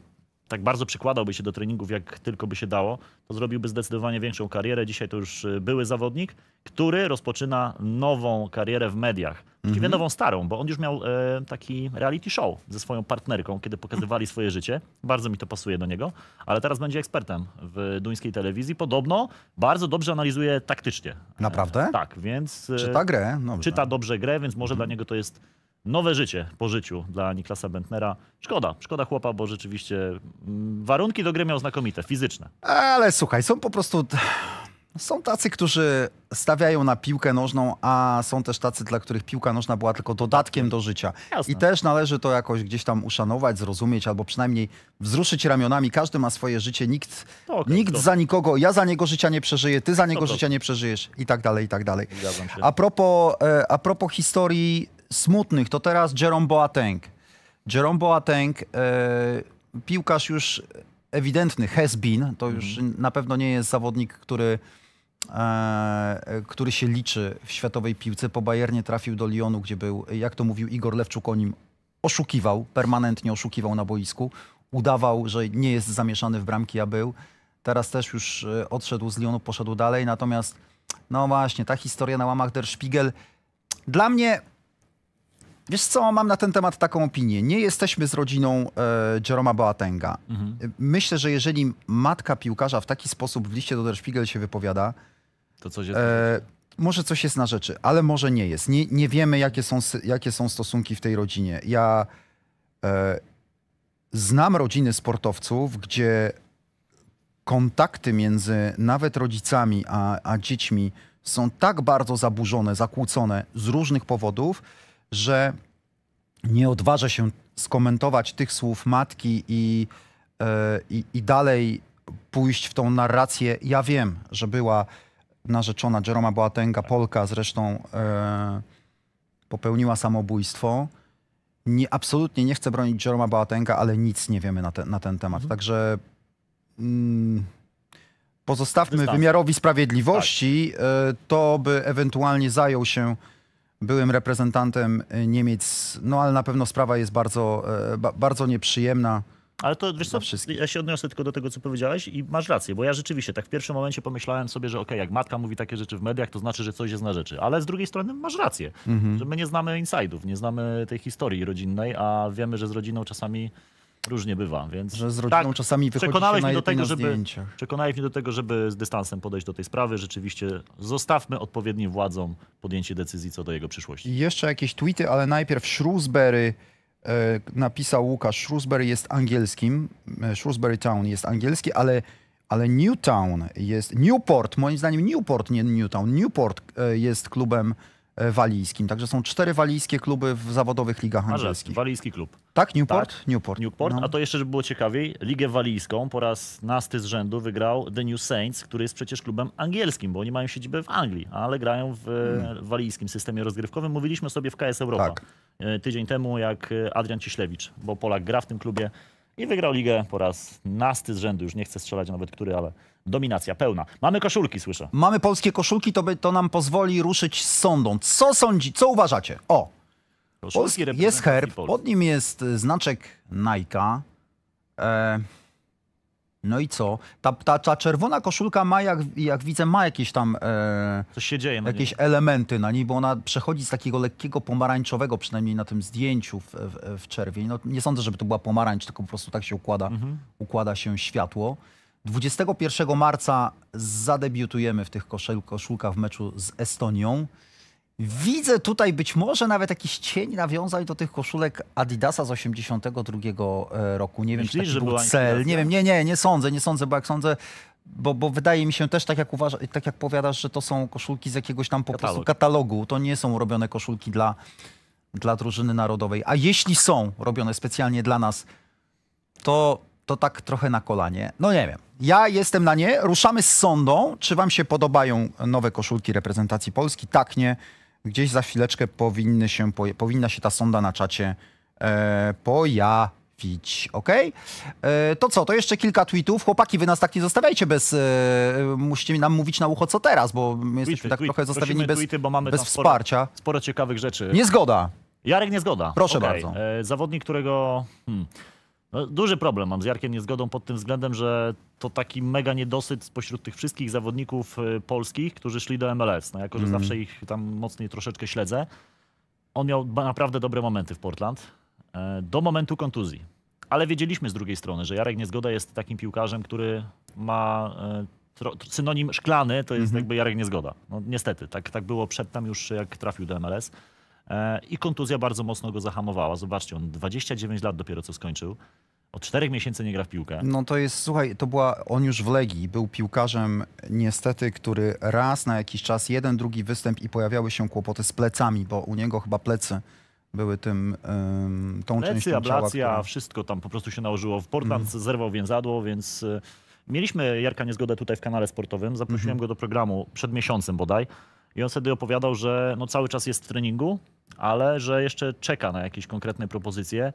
tak bardzo przykładałby się do treningów, jak tylko by się dało, to zrobiłby zdecydowanie większą karierę. Dzisiaj to już y, były zawodnik, który rozpoczyna nową karierę w mediach. Właściwie mm -hmm. nową, starą, bo on już miał e, taki reality show ze swoją partnerką, kiedy pokazywali swoje życie. Bardzo mi to pasuje do niego, ale teraz będzie ekspertem w duńskiej telewizji. Podobno bardzo dobrze analizuje taktycznie. Naprawdę? E, tak, więc... E, czyta grę. Dobrze. Czyta dobrze grę, więc może mm -hmm. dla mhm. niego to jest nowe życie po życiu dla Niklasa Bentnera. Szkoda, szkoda chłopa, bo rzeczywiście mm, warunki do gry miał znakomite, fizyczne. Ale słuchaj, są po prostu... Są tacy, którzy stawiają na piłkę nożną, a są też tacy, dla których piłka nożna była tylko dodatkiem do życia. Jasne. I też należy to jakoś gdzieś tam uszanować, zrozumieć, albo przynajmniej wzruszyć ramionami. Każdy ma swoje życie, nikt, no okay, nikt za nikogo, ja za niego życia nie przeżyję, ty za no niego to życia to. nie przeżyjesz i tak dalej, i tak dalej. A propos, e, a propos historii smutnych to teraz Jerome Boateng. Jerome Boateng, e, piłkarz już ewidentny, has been, to już mm. na pewno nie jest zawodnik, który, e, który się liczy w światowej piłce. Po Bayernie trafił do Lyonu, gdzie był, jak to mówił Igor Lewczuk o nim, oszukiwał, permanentnie oszukiwał na boisku. Udawał, że nie jest zamieszany w bramki, a był. Teraz też już e, odszedł z Lyonu, poszedł dalej. Natomiast, no właśnie, ta historia na łamach Der Spiegel. Dla mnie Wiesz co, mam na ten temat taką opinię. Nie jesteśmy z rodziną e, Jeroma Boatenga. Mhm. E, myślę, że jeżeli matka piłkarza w taki sposób w liście do Der Spiegel się wypowiada, to coś jest. E, może coś jest na rzeczy, ale może nie jest. Nie, nie wiemy, jakie są, jakie są stosunki w tej rodzinie. Ja e, znam rodziny sportowców, gdzie kontakty między nawet rodzicami a, a dziećmi są tak bardzo zaburzone, zakłócone z różnych powodów, że nie odważa się skomentować tych słów matki i, e, i, i dalej pójść w tą narrację. Ja wiem, że była narzeczona Jeroma Boatenga, Polka zresztą e, popełniła samobójstwo. Nie, absolutnie nie chcę bronić Jeroma Boatenga, ale nic nie wiemy na, te, na ten temat. Mhm. Także mm, pozostawmy Dystans. wymiarowi sprawiedliwości. Tak. E, to by ewentualnie zajął się byłym reprezentantem e, Niemiec, no ale na pewno sprawa jest bardzo, e, bardzo nieprzyjemna. Ale to wiesz co, ja się odniosę tylko do tego, co powiedziałeś i masz rację, bo ja rzeczywiście tak w pierwszym momencie pomyślałem sobie, że okej, okay, jak matka mówi takie rzeczy w mediach, to znaczy, że coś jest na rzeczy. Ale z drugiej strony masz rację, mhm. że my nie znamy insideów, nie znamy tej historii rodzinnej, a wiemy, że z rodziną czasami Różnie bywa, więc... Że z rodziną tak, czasami wychodzi przekonałeś się na, mnie do tego, żeby, Przekonałeś mnie do tego, żeby z dystansem podejść do tej sprawy. Rzeczywiście zostawmy odpowiednim władzom podjęcie decyzji co do jego przyszłości. jeszcze jakieś tweety, ale najpierw Shrewsbury e, napisał Łukasz. Shrewsbury jest angielskim, e, Shrewsbury Town jest angielski, ale, ale Newtown jest... Newport, moim zdaniem Newport, nie Newtown. Newport e, jest klubem E, walijskim. Także są cztery walijskie kluby w zawodowych ligach angielskich. Walijski klub. Tak, Newport? Tak. Newport. Newport. No. A to jeszcze, żeby było ciekawiej, Ligę Walijską po raz nasty z rzędu wygrał The New Saints, który jest przecież klubem angielskim, bo oni mają siedzibę w Anglii, ale grają w e, hmm. walijskim systemie rozgrywkowym. Mówiliśmy sobie w KS Europa tak. E, tydzień temu, jak Adrian Ciślewicz, bo Polak gra w tym klubie i wygrał ligę po raz nasty z rzędu. Już nie chcę strzelać nawet który, ale Dominacja pełna. Mamy koszulki, słyszę. Mamy polskie koszulki, to, by, to nam pozwoli ruszyć z sądą. Co sądzi, co uważacie? O, Polski jest herb, pod nim jest y, znaczek Nike. E, no i co? Ta, ta, ta czerwona koszulka ma, jak, jak widzę, ma jakieś tam e, Coś się dzieje na no jakieś niej. elementy na niej, bo ona przechodzi z takiego lekkiego pomarańczowego, przynajmniej na tym zdjęciu w, w, w czerwień. No, nie sądzę, żeby to była pomarańcz, tylko po prostu tak się układa, mhm. układa się światło. 21 marca zadebiutujemy w tych koszulkach w meczu z Estonią. Widzę tutaj być może nawet jakiś cień nawiązań do tych koszulek Adidasa z 82 e, roku. Nie wiem, Myślisz, czy to był cel. Nie wiem, nie, nie, nie sądzę, nie sądzę, bo jak sądzę, bo, bo wydaje mi się też, tak jak, uważa, tak jak powiadasz, że to są koszulki z jakiegoś tam po Katalog. prostu katalogu. To nie są robione koszulki dla, dla drużyny narodowej. A jeśli są robione specjalnie dla nas, to to tak trochę na kolanie. No nie wiem. Ja jestem na nie. Ruszamy z sondą. Czy wam się podobają nowe koszulki reprezentacji Polski? Tak, nie. Gdzieś za chwileczkę powinny się, powinna się ta sonda na czacie e, pojawić. Ok? E, to co? To jeszcze kilka tweetów. Chłopaki, wy nas tak nie zostawiajcie bez... E, musicie nam mówić na ucho co teraz, bo my jesteśmy tweety, tak trochę zostawieni Prosimy bez, tweety, bo mamy bez sporo, wsparcia. Sporo ciekawych rzeczy. Niezgoda. Jarek Niezgoda. Proszę okay. bardzo. E, zawodnik, którego... Hmm. No, duży problem mam z Jarkiem Niezgodą pod tym względem, że to taki mega niedosyt spośród tych wszystkich zawodników y, polskich, którzy szli do MLS. No, jako, że mm. zawsze ich tam mocniej troszeczkę śledzę. On miał naprawdę dobre momenty w Portland e, do momentu kontuzji. Ale wiedzieliśmy z drugiej strony, że Jarek Niezgoda jest takim piłkarzem, który ma e, synonim szklany, to jest mm -hmm. jakby Jarek Niezgoda. No, niestety, tak, tak było przedtem już, jak trafił do MLS. E, i kontuzja bardzo mocno go zahamowała. Zobaczcie, on 29 lat dopiero co skończył. Od czterech miesięcy nie gra w piłkę. No to jest, słuchaj, to była, on już w Legii był piłkarzem niestety, który raz na jakiś czas, jeden, drugi występ i pojawiały się kłopoty z plecami, bo u niego chyba plecy były tym, ym, tą Plecy, częścią ciała. ablacja, która... wszystko tam po prostu się nałożyło. W Portland mm. zerwał więzadło, więc e, mieliśmy Jarka Niezgodę tutaj w kanale sportowym. Zaprosiłem mm -hmm. go do programu przed miesiącem bodaj i on wtedy opowiadał, że no cały czas jest w treningu, ale że jeszcze czeka na jakieś konkretne propozycje.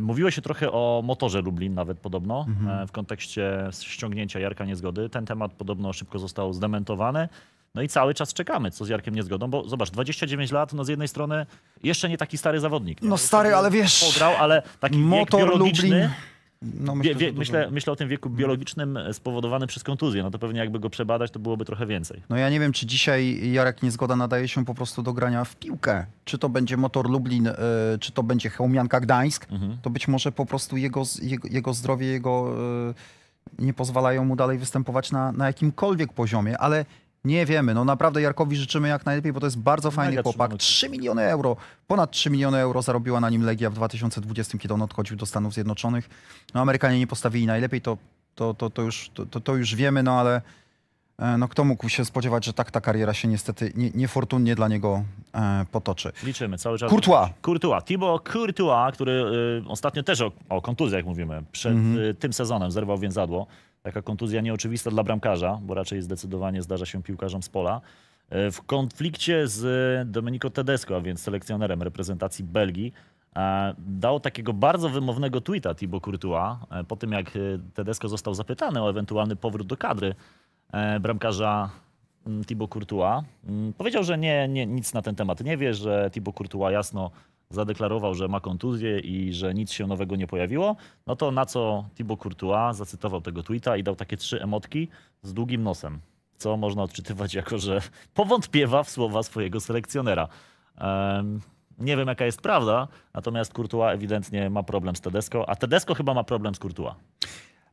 Mówiło się trochę o motorze Lublin nawet podobno mhm. E, w kontekście ściągnięcia Jarka Niezgody. Ten temat podobno szybko został zdementowany. No i cały czas czekamy, co z Jarkiem Niezgodą, bo zobacz, 29 lat, no z jednej strony jeszcze nie taki stary zawodnik. Nie? No stary, ale wiesz... Pograł, ale taki motor biologiczny... Lublin no, myślę, wie, wie, myślę, myślę o tym wieku biologicznym e, spowodowany przez kontuzję. No to pewnie jakby go przebadać, to byłoby trochę więcej. No ja nie wiem, czy dzisiaj Jarek Niezgoda nadaje się po prostu do grania w piłkę. Czy to będzie Motor Lublin, y, czy to będzie Hełmianka Gdańsk, mhm. to być może po prostu jego, jego, jego zdrowie, jego... Y, nie pozwalają mu dalej występować na, na jakimkolwiek poziomie, ale nie wiemy. No naprawdę Jarkowi życzymy jak najlepiej, bo to jest bardzo fajny Mega chłopak. 3 miliony euro, ponad 3 miliony euro zarobiła na nim Legia w 2020, kiedy on odchodził do Stanów Zjednoczonych. No Amerykanie nie postawili najlepiej, to, to, to, to, już, to, to już wiemy, no ale e, no kto mógł się spodziewać, że tak ta kariera się niestety nie, niefortunnie dla niego e, potoczy. Liczymy cały czas. Kurtua, Kurtua, Thibaut Kurtua, który y, ostatnio też o, o kontuzjach mówimy, przed mm -hmm. y, tym sezonem zerwał więzadło. Taka kontuzja nieoczywista dla bramkarza, bo raczej zdecydowanie zdarza się piłkarzom z pola. E, w konflikcie z Domenico Tedesco, a więc selekcjonerem reprezentacji Belgii, e, dał takiego bardzo wymownego tweeta Thibaut Courtois e, po tym, jak Tedesco został zapytany o ewentualny powrót do kadry bramkarza mm, Thibaut Courtois. Mm, powiedział, że nie, nie, nic na ten temat nie wie, że Thibaut Courtois jasno zadeklarował, że ma kontuzję i że nic się nowego nie pojawiło, no to na co Thibaut Courtois zacytował tego tweeta i dał takie trzy emotki z długim nosem, co można odczytywać jako, że <laughs> powątpiewa w słowa swojego selekcjonera. Um, nie wiem, jaka jest prawda, natomiast Courtois ewidentnie ma problem z Tedesco, a Tedesco chyba ma problem z Courtois.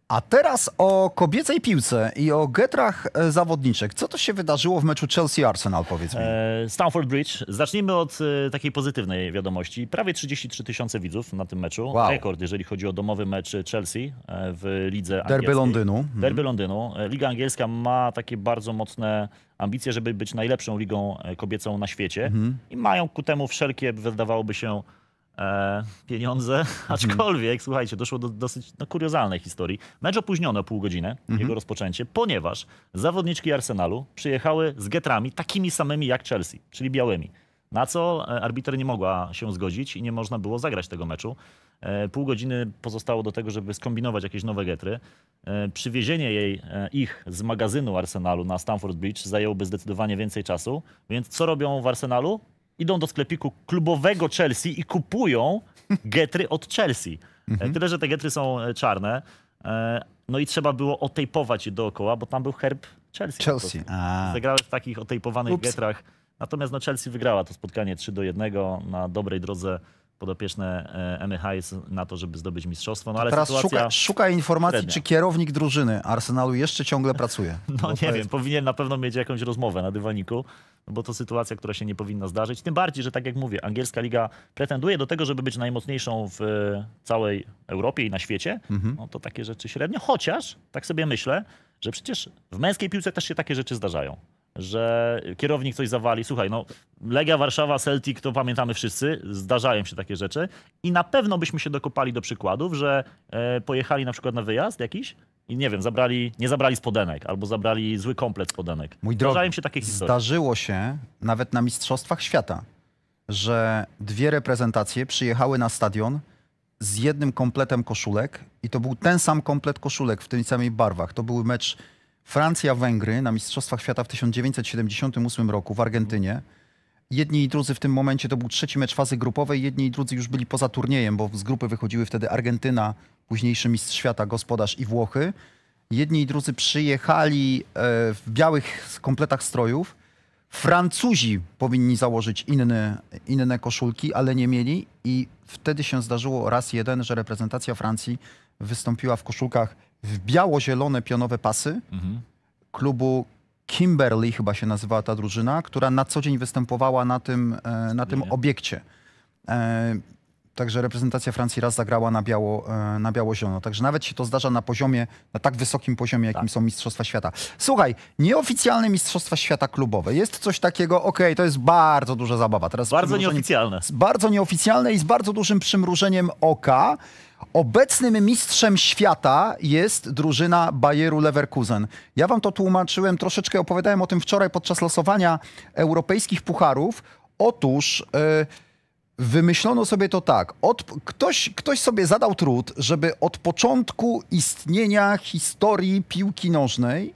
A teraz o kobiecej piłce i o getrach e, zawodniczek. Co to się wydarzyło w meczu Chelsea-Arsenal, powiedz mi? E, Stamford Bridge. Zacznijmy od e, takiej pozytywnej wiadomości. Prawie 33 tysiące widzów na tym meczu. Wow. Rekord, jeżeli chodzi o domowy mecz Chelsea w lidze Derby angielskiej. Mhm. Derby Londynu. Derby Londynu. Liga angielska ma takie bardzo mocne ambicje, żeby być najlepszą ligą kobiecą na świecie. Mhm. I mają ku temu wszelkie, wydawałoby się, E, pieniądze, <laughs> mhm. aczkolwiek, słuchajcie, doszło do dosyć no, kuriozalnej historii. Mecz opóźniono pół godziny, mhm. jego rozpoczęcie, ponieważ zawodniczki Arsenalu przyjechały z getrami takimi samymi jak Chelsea, czyli białymi. Na co e, arbiter nie mogła się zgodzić i nie można było zagrać tego meczu. E, pół godziny pozostało do tego, żeby skombinować jakieś nowe getry. Przywiezienie jej, ich z magazynu Arsenalu na Stamford Bridge zajęłoby zdecydowanie więcej czasu. Więc co robią w Arsenalu? idą do sklepiku klubowego Chelsea i kupują getry od Chelsea. E, mhm. Tyle, że te getry są e, czarne. E, no i trzeba było otejpować je dookoła, bo tam był herb Chelsea. Chelsea. Zagrały w takich otejpowanych Ups. getrach. Natomiast no, Chelsea wygrała to spotkanie 3 do 1 na dobrej drodze podopieczne Emmy Hayes na to, żeby zdobyć mistrzostwo. No, ale teraz szuka, szuka, informacji, średnia. czy kierownik drużyny Arsenalu jeszcze ciągle pracuje. <laughs> No nie wiem, jest... powinien na pewno mieć jakąś rozmowę na dywaniku. No bo to sytuacja, która się nie powinna zdarzyć. Tym bardziej, że tak jak mówię, angielska liga pretenduje do tego, żeby być najmocniejszą w całej Europie i na świecie. Mhm. No to takie rzeczy średnio. Chociaż, tak sobie myślę, że przecież w męskiej piłce też się takie rzeczy zdarzają że kierownik coś zawali. Słuchaj, no Legia Warszawa, Celtic, to pamiętamy wszyscy, zdarzają się takie rzeczy i na pewno byśmy się dokopali do przykładów, że e, pojechali na przykład na wyjazd jakiś i nie wiem, zabrali, nie zabrali spodenek albo zabrali zły komplet spodenek. Mój drogi, zdarzają się takie historie. Zdarzyło się nawet na Mistrzostwach Świata, że dwie reprezentacje przyjechały na stadion z jednym kompletem koszulek i to był ten sam komplet koszulek w tych samych barwach. To był mecz Francja-Węgry na Mistrzostwach Świata w 1978 roku w Argentynie. Jedni i drudzy w tym momencie to był trzeci mecz fazy grupowej, jedni i drudzy już byli poza turniejem, bo z grupy wychodziły wtedy Argentyna, późniejszy mistrz świata, gospodarz i Włochy. Jedni i drudzy przyjechali e, w białych kompletach strojów. Francuzi powinni założyć inne, inne koszulki, ale nie mieli. I wtedy się zdarzyło raz jeden, że reprezentacja Francji wystąpiła w koszulkach w biało-zielone pionowe pasy mhm. klubu Kimberley chyba się nazywała ta drużyna, która na co dzień występowała na tym, e, na tym obiekcie. E, także reprezentacja Francji raz zagrała na, biało, e, na biało-zielono. Także nawet się to zdarza na poziomie, na tak wysokim poziomie, jakim tak. są Mistrzostwa Świata. Słuchaj, nieoficjalne Mistrzostwa Świata klubowe. Jest coś takiego, okej, okay, to jest bardzo duża zabawa. Teraz bardzo nieoficjalne. Bardzo nieoficjalne i z bardzo dużym przymrużeniem oka. Obecnym mistrzem świata jest drużyna Bayeru Leverkusen. Ja wam to tłumaczyłem, troszeczkę opowiadałem o tym wczoraj podczas losowania europejskich pucharów. Otóż e, wymyślono sobie to tak. Od, ktoś, ktoś sobie zadał trud, żeby od początku istnienia historii piłki nożnej,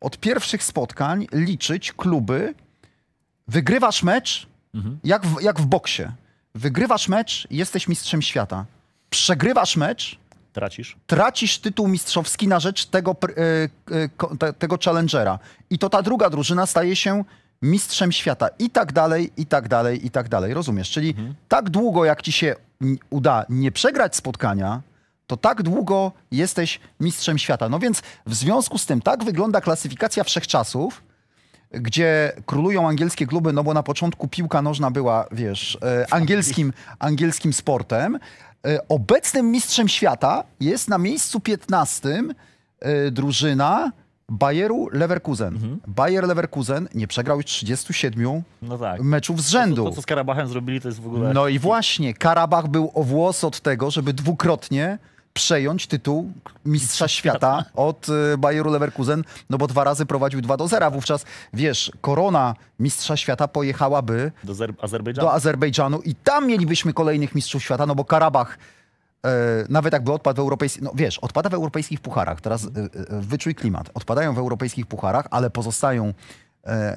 od pierwszych spotkań liczyć kluby. Wygrywasz mecz, mhm. jak, w, jak w boksie. Wygrywasz mecz, jesteś mistrzem świata przegrywasz mecz, Tracisz? Tracisz tytuł mistrzowski na rzecz tego, e, e, tego challengera. I to ta druga drużyna staje się mistrzem świata. I tak dalej, i tak dalej, i tak dalej. Rozumiesz? Czyli mhm. tak długo, jak ci się uda nie przegrać spotkania, to tak długo jesteś mistrzem świata. No więc w związku z tym tak wygląda klasyfikacja wszechczasów, gdzie królują angielskie kluby, no bo na początku piłka nożna była, wiesz, e, angielskim, angielskim sportem, E, obecnym mistrzem świata jest na miejscu 15 e, drużyna Bayeru Leverkusen. Mhm. Bayer Leverkusen nie przegrał już 37 no tak. meczów z rzędu. To, to, co z Karabachem zrobili, to jest w ogóle... No i właśnie, Karabach był o włos od tego, żeby dwukrotnie przejąć tytuł mistrza świata od e, Bayeru Leverkusen, no bo dwa razy prowadził 2 do 0. Wówczas, wiesz, korona mistrza świata pojechałaby do, Zer Azerbejdżanu. do Azerbejdżanu i tam mielibyśmy kolejnych mistrzów świata, no bo Karabach e, nawet jakby odpadł w europejskich, no wiesz, odpada w europejskich pucharach, teraz e, wyczuj klimat, odpadają w europejskich pucharach, ale pozostają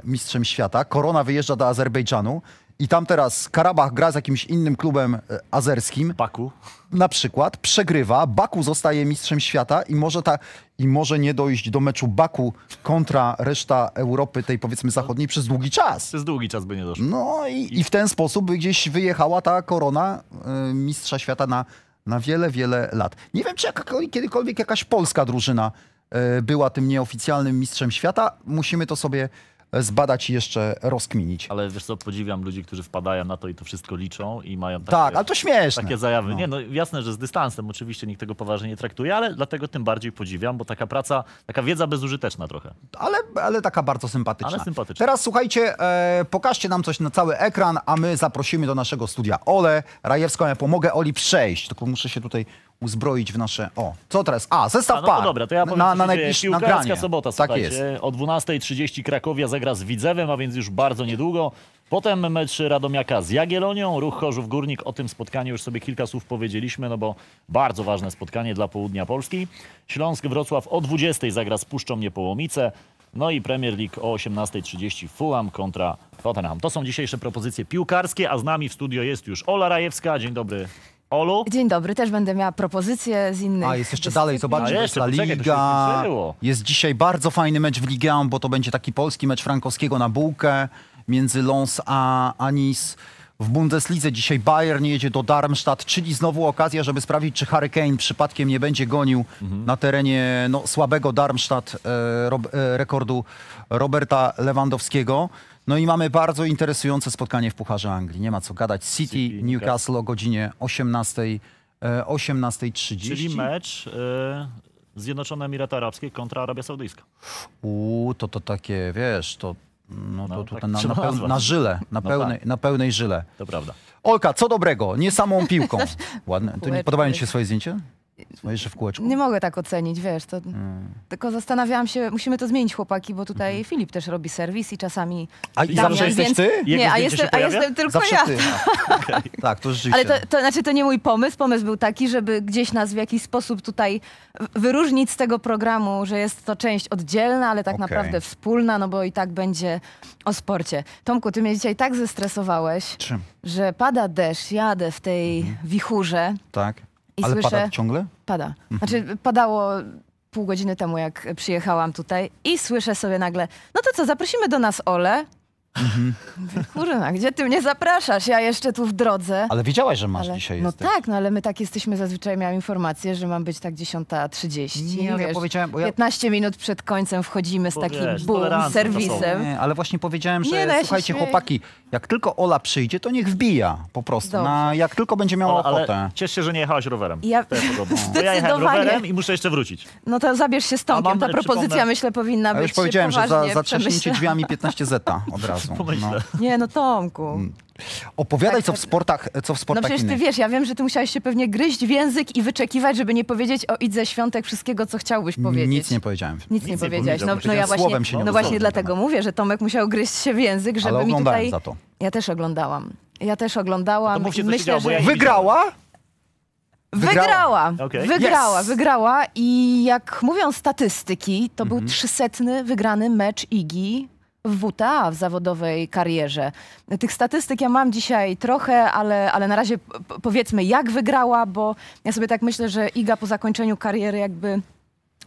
mistrzem świata, korona wyjeżdża do Azerbejdżanu i tam teraz Karabach gra z jakimś innym klubem e, azerskim. Baku. Na przykład przegrywa, Baku zostaje mistrzem świata i może, ta, i może nie dojść do meczu Baku kontra reszta Europy, tej powiedzmy zachodniej, przez długi czas. Przez długi czas by nie doszło. No i, i w ten sposób by gdzieś wyjechała ta korona y, mistrza świata na, na wiele, wiele lat. Nie wiem, czy kiedykolwiek jakaś polska drużyna y, była tym nieoficjalnym mistrzem świata. Musimy to sobie zbadać i jeszcze rozkminić. Ale wiesz co, podziwiam ludzi, którzy wpadają na to i to wszystko liczą i mają takie, tak, ale to śmieszne. takie zajawy. No. Nie, no jasne, że z dystansem oczywiście nikt tego poważnie nie traktuje, ale dlatego tym bardziej podziwiam, bo taka praca, taka wiedza bezużyteczna trochę. Ale, ale taka bardzo sympatyczna. Ale sympatyczna. Teraz słuchajcie, e, pokażcie nam coś na cały ekran, a my zaprosimy do naszego studia Ole Rajewską. Ja pomogę Oli przejść, tylko muszę się tutaj uzbroić w nasze... O, co teraz? A, zestaw A, no No dobra, to ja powiem, na, na najbliższe piłkarska tak sobota, tak Jest. O 12.30 Krakowia zagra z Widzewem, a więc już bardzo niedługo. Potem mecz Radomiaka z Jagielonią, Ruch Chorzów Górnik. O tym spotkaniu już sobie kilka słów powiedzieliśmy, no bo bardzo ważne spotkanie dla południa Polski. Śląsk Wrocław o 20.00 zagra z Puszczą Niepołomice. No i Premier League o 18.30 Fulham kontra Tottenham. To są dzisiejsze propozycje piłkarskie, a z nami w studio jest już Ola Rajewska. Dzień dobry. Olu? Dzień dobry, też będę miała propozycje z innych. A jest jeszcze dyscyplin. dalej, zobaczcie, no jest jeszcze, Liga. Jest dzisiaj bardzo fajny mecz w Ligue 1, bo to będzie taki polski mecz Frankowskiego na bułkę między Lons a Anis. W Bundeslidze dzisiaj Bayern jedzie do Darmstadt, czyli znowu okazja, żeby sprawdzić, czy Harry Kane przypadkiem nie będzie gonił mhm. na terenie no, słabego Darmstadt e, e, rekordu Roberta Lewandowskiego. No i mamy bardzo interesujące spotkanie w Pucharze Anglii. Nie ma co gadać. City, City Newcastle o godzinie 18.30. 18.30. E, Czyli mecz y Zjednoczone Emiraty Arabskie kontra Arabia Saudyjska. Uuu, to to takie, wiesz, to, no, no to tutaj tak na, na, na żyle, no na, no pełnej, tak. na pełnej żyle. To prawda. Olka, co dobrego? Nie samą piłką. <laughs> Ładne. To nie podobają ci się swoje zdjęcie? w kółeczku. Nie mogę tak ocenić, wiesz. To, hmm. Tylko zastanawiałam się, musimy to zmienić, chłopaki, bo tutaj hmm. Filip też robi serwis i czasami. A i Damian, zawsze jesteś ty? nie, a jestem, a jestem tylko zawsze ja. Ty. okay. No. <laughs> <laughs> Tak, to rzeczywiście. Ale to, to, znaczy, to nie mój pomysł. Pomysł był taki, żeby gdzieś nas w jakiś sposób tutaj wyróżnić z tego programu, że jest to część oddzielna, ale tak okay. naprawdę wspólna, no bo i tak będzie o sporcie. Tomku, ty mnie dzisiaj tak zestresowałeś, Czym? że pada deszcz, jadę w tej mhm. wichurze. Tak i Ale słyszę, pada ciągle? Pada. Mhm. Znaczy padało pół godziny temu, jak przyjechałam tutaj i słyszę sobie nagle, no to co, zaprosimy do nas Ole. Mhm. <laughs> Kurna, gdzie ty mnie zapraszasz? Ja jeszcze tu w drodze. Ale wiedziałaś, że masz ale, dzisiaj No jesteś. tak, no ale my tak jesteśmy zazwyczaj, miałam informację, że mam być tak 10.30. Nie, no, wiesz, ja powiedziałem, bo ja... 15 minut przed końcem wchodzimy z bo takim wiesz, boom, serwisem. Nie, ale właśnie powiedziałem, że nie, no, ja słuchajcie chłopaki, jak tylko Ola przyjdzie, to niech wbija po prostu. Na, jak tylko będzie miała Ola, ochotę. Ciesz się, że nie jechałaś rowerem. Ja, to <laughs> ja, jechałem rowerem i muszę jeszcze wrócić. No to zabierz się z Tomkiem. Ta propozycja myślę powinna być. Ja już powiedziałem, że za, za drzwiami 15 <laughs> zeta od razu. <laughs> No. Nie no Tomku. Mm. Opowiadaj, tak, co w tak. sportach, co w sportach No przecież ty wiesz, ja wiem, że ty musiałeś się pewnie gryźć w język i wyczekiwać, żeby nie powiedzieć o Idze Świątek wszystkiego, co chciałbyś powiedzieć. Nic nie powiedziałem. Nic, Nic nie, powiedziałeś. No, no, ja właśnie, no, no właśnie dlatego temat. mówię, że Tomek musiał gryźć się w język, żeby Ale mi tutaj... za to. Ja też oglądałam. Ja też oglądałam. No to mówcie, co Myślę, działo, ja że... Wygrała? Wygrała. Okay. Wygrała, yes. wygrała. I jak mówią statystyki, to mm -hmm. był mhm. trzysetny wygrany mecz Igi w WTA, w zawodowej karierze. Tych statystyk ja mam dzisiaj trochę, ale, ale na razie powiedzmy, jak wygrała, bo ja sobie tak myślę, że Iga po zakończeniu kariery jakby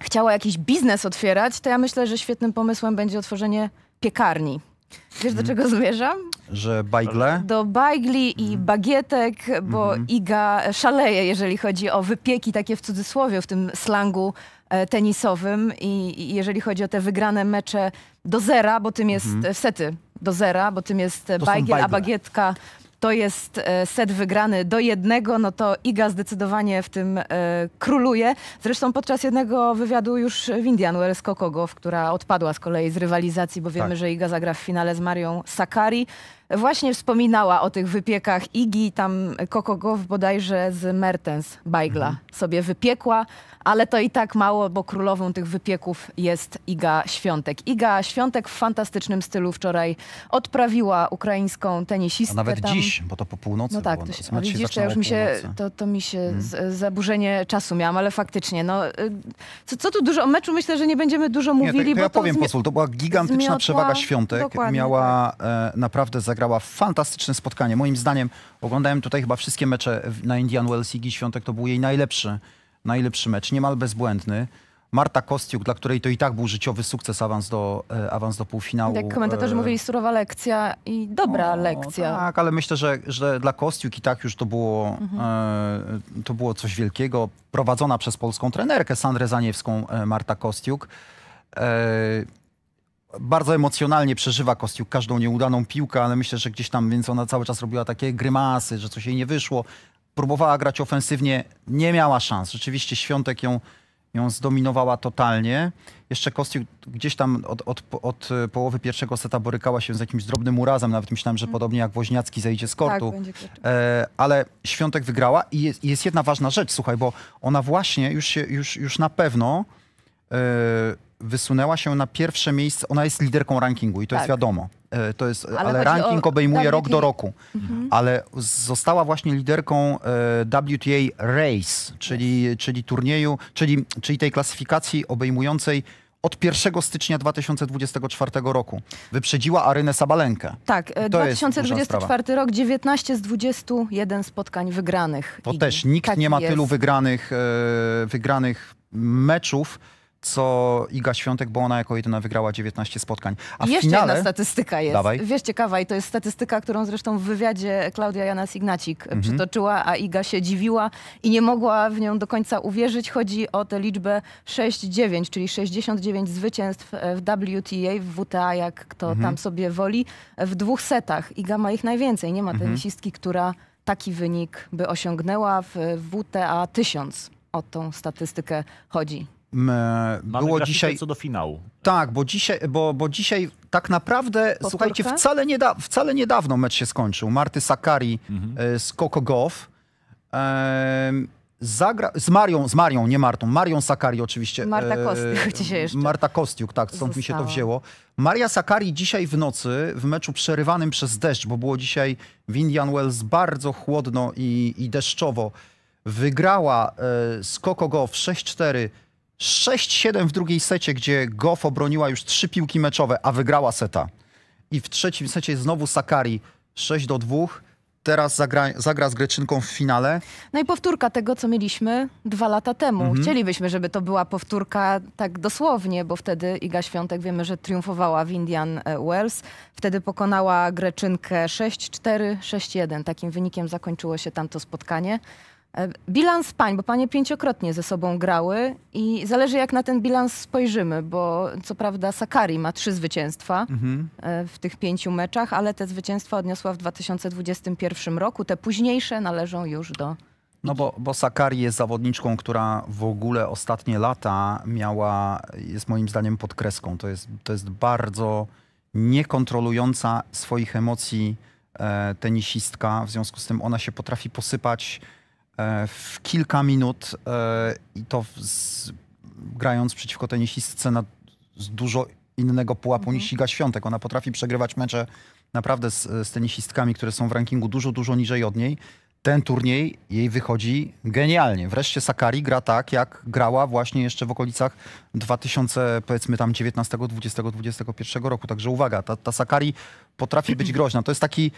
chciała jakiś biznes otwierać, to ja myślę, że świetnym pomysłem będzie otworzenie piekarni. Wiesz, do mhm. czego zmierzam? Że bajgle? Do bajgli i mhm. bagietek, bo mm -hmm. Iga szaleje, jeżeli chodzi o wypieki takie w cudzysłowie, w tym slangu E, tenisowym i, jeżeli chodzi o te wygrane mecze do zera, bo tym jest mhm. E, sety do zera, bo tym jest e, bajgiel, a bagietka to jest set wygrany do jednego, no to Iga zdecydowanie w tym e, króluje. Zresztą podczas jednego wywiadu już w Indian Wells Kokogow, która odpadła z kolei z rywalizacji, bo wiemy, tak. że Iga zagra w finale z Marią Sakari, właśnie wspominała o tych wypiekach Igi, tam Kokogow bodajże z Mertens Bajgla mhm. sobie wypiekła, ale to i tak mało, bo królową tych wypieków jest Iga Świątek. Iga Świątek w fantastycznym stylu wczoraj odprawiła ukraińską tenisistę. A nawet tam. dziś, bo to po północy. No tak, to, no się, a znaczy widzisz, się już mi się, to, to mi się hmm. z, zaburzenie czasu miałam, ale faktycznie, no, y, co, co tu dużo o meczu, myślę, że nie będziemy dużo mówili. Nie, to, ja to powiem posłu, to była gigantyczna zmiotła, przewaga Świątek. Miała, tak. e, naprawdę zagrała fantastyczne spotkanie. Moim zdaniem, oglądałem tutaj chyba wszystkie mecze na Indian Wells Igi Świątek, to był jej najlepszy najlepszy mecz, niemal bezbłędny. Marta Kostiuk, dla której to i tak był życiowy sukces awans do, e, awans do półfinału. Jak komentatorzy e... mówili, surowa lekcja i dobra o, lekcja. Tak, ale myślę, że, że dla Kostiuk i tak już to było, mhm. e, to było coś wielkiego. Prowadzona przez polską trenerkę Sandrę Zaniewską, e, Marta Kostiuk. E, bardzo emocjonalnie przeżywa Kostiuk każdą nieudaną piłkę, ale myślę, że gdzieś tam, więc ona cały czas robiła takie grymasy, że coś jej nie wyszło, próbowała grać ofensywnie, nie miała szans. Rzeczywiście Świątek ją, ją zdominowała totalnie. Jeszcze Kostiuk gdzieś tam od, od, od połowy pierwszego seta borykała się z jakimś drobnym urazem. Nawet myślałem, że mm. podobnie jak Woźniacki zejdzie z kortu. Tak, e, ale Świątek wygrała i jest, jest, jedna ważna rzecz, słuchaj, bo ona właśnie już, się, już, już na pewno e, wysunęła się na pierwsze miejsce. Ona jest liderką rankingu i to tak. jest wiadomo. E, to jest, ale, ale ranking obejmuje WTA. rok do roku, mhm. ale została właśnie liderką e, WTA Race, czyli, czyli turnieju, czyli, czyli tej klasyfikacji obejmującej od 1 stycznia 2024 roku. Wyprzedziła Arynę Sabalenkę. Tak, 2024 rok, 19 z 21 spotkań wygranych. To też nikt nie ma jest. tylu wygranych, e, wygranych meczów co Iga Świątek, bo ona jako jedyna wygrała 19 spotkań. A w Jeszcze finale... jedna statystyka jest. Dawaj. Wiesz, ciekawa i to jest statystyka, którą zresztą w wywiadzie Klaudia Jana Signacik mhm. przytoczyła, a Iga się dziwiła i nie mogła w nią do końca uwierzyć. Chodzi o tę liczbę 6-9, czyli 69 zwycięstw w WTA, w WTA, jak kto mhm. tam sobie woli, w dwóch setach. Iga ma ich najwięcej. Nie ma mhm. tenisistki, która taki wynik by osiągnęła w WTA 1000. O tą statystykę chodzi. E, Mamy było dzisiaj co do finału. Tak, bo dzisiaj, bo, bo dzisiaj tak naprawdę, słuchajcie, wcale, nie da, wcale niedawno mecz się skończył. Marty Sakari e, mhm. z Coco Goff. E, zagra z Marią, z Marią, nie Martą, Marią Sakari oczywiście. Marta Kostiuk <laughs> dzisiaj jeszcze. Marta Kostiuk, tak, stąd mi się to wzięło. Maria Sakari dzisiaj w nocy w meczu przerywanym przez deszcz, bo było dzisiaj w Indian Wells bardzo chłodno i, i deszczowo, wygrała e, z Kokogo Goff 6-4 6-7 w drugiej secie, gdzie Goff obroniła już trzy piłki meczowe, a wygrała seta. I w trzecim secie znowu Sakari 6 do 2. Teraz zagra, zagra z Greczynką w finale. No i powtórka tego, co mieliśmy dwa lata temu. Mhm. Chcielibyśmy, żeby to była powtórka tak dosłownie, bo wtedy Iga Świątek wiemy, że triumfowała w Indian e, Wells. Wtedy pokonała Greczynkę 6-4, 6-1. Takim wynikiem zakończyło się tamto spotkanie. E, bilans pań, bo panie pięciokrotnie ze sobą grały i zależy jak na ten bilans spojrzymy, bo co prawda Sakari ma trzy zwycięstwa mhm. E, w tych pięciu meczach, ale te zwycięstwa odniosła w 2021 roku. Te późniejsze należą już do no bo, bo Sakari jest zawodniczką, która w ogóle ostatnie lata miała, jest moim zdaniem pod kreską. To jest, to jest bardzo niekontrolująca swoich emocji e, tenisistka. W związku z tym ona się potrafi posypać E, w kilka minut e, i to z, grając przeciwko tenisistce na z dużo innego pułapu mhm. niż Iga Świątek. Ona potrafi przegrywać mecze naprawdę z, z tenisistkami, które są w rankingu dużo, dużo niżej od niej. Ten turniej jej wychodzi genialnie. Wreszcie Sakari gra tak, jak grała właśnie jeszcze w okolicach 2000, powiedzmy tam 19, 20, 21 roku. Także uwaga, ta, ta Sakari potrafi być groźna. To jest taki,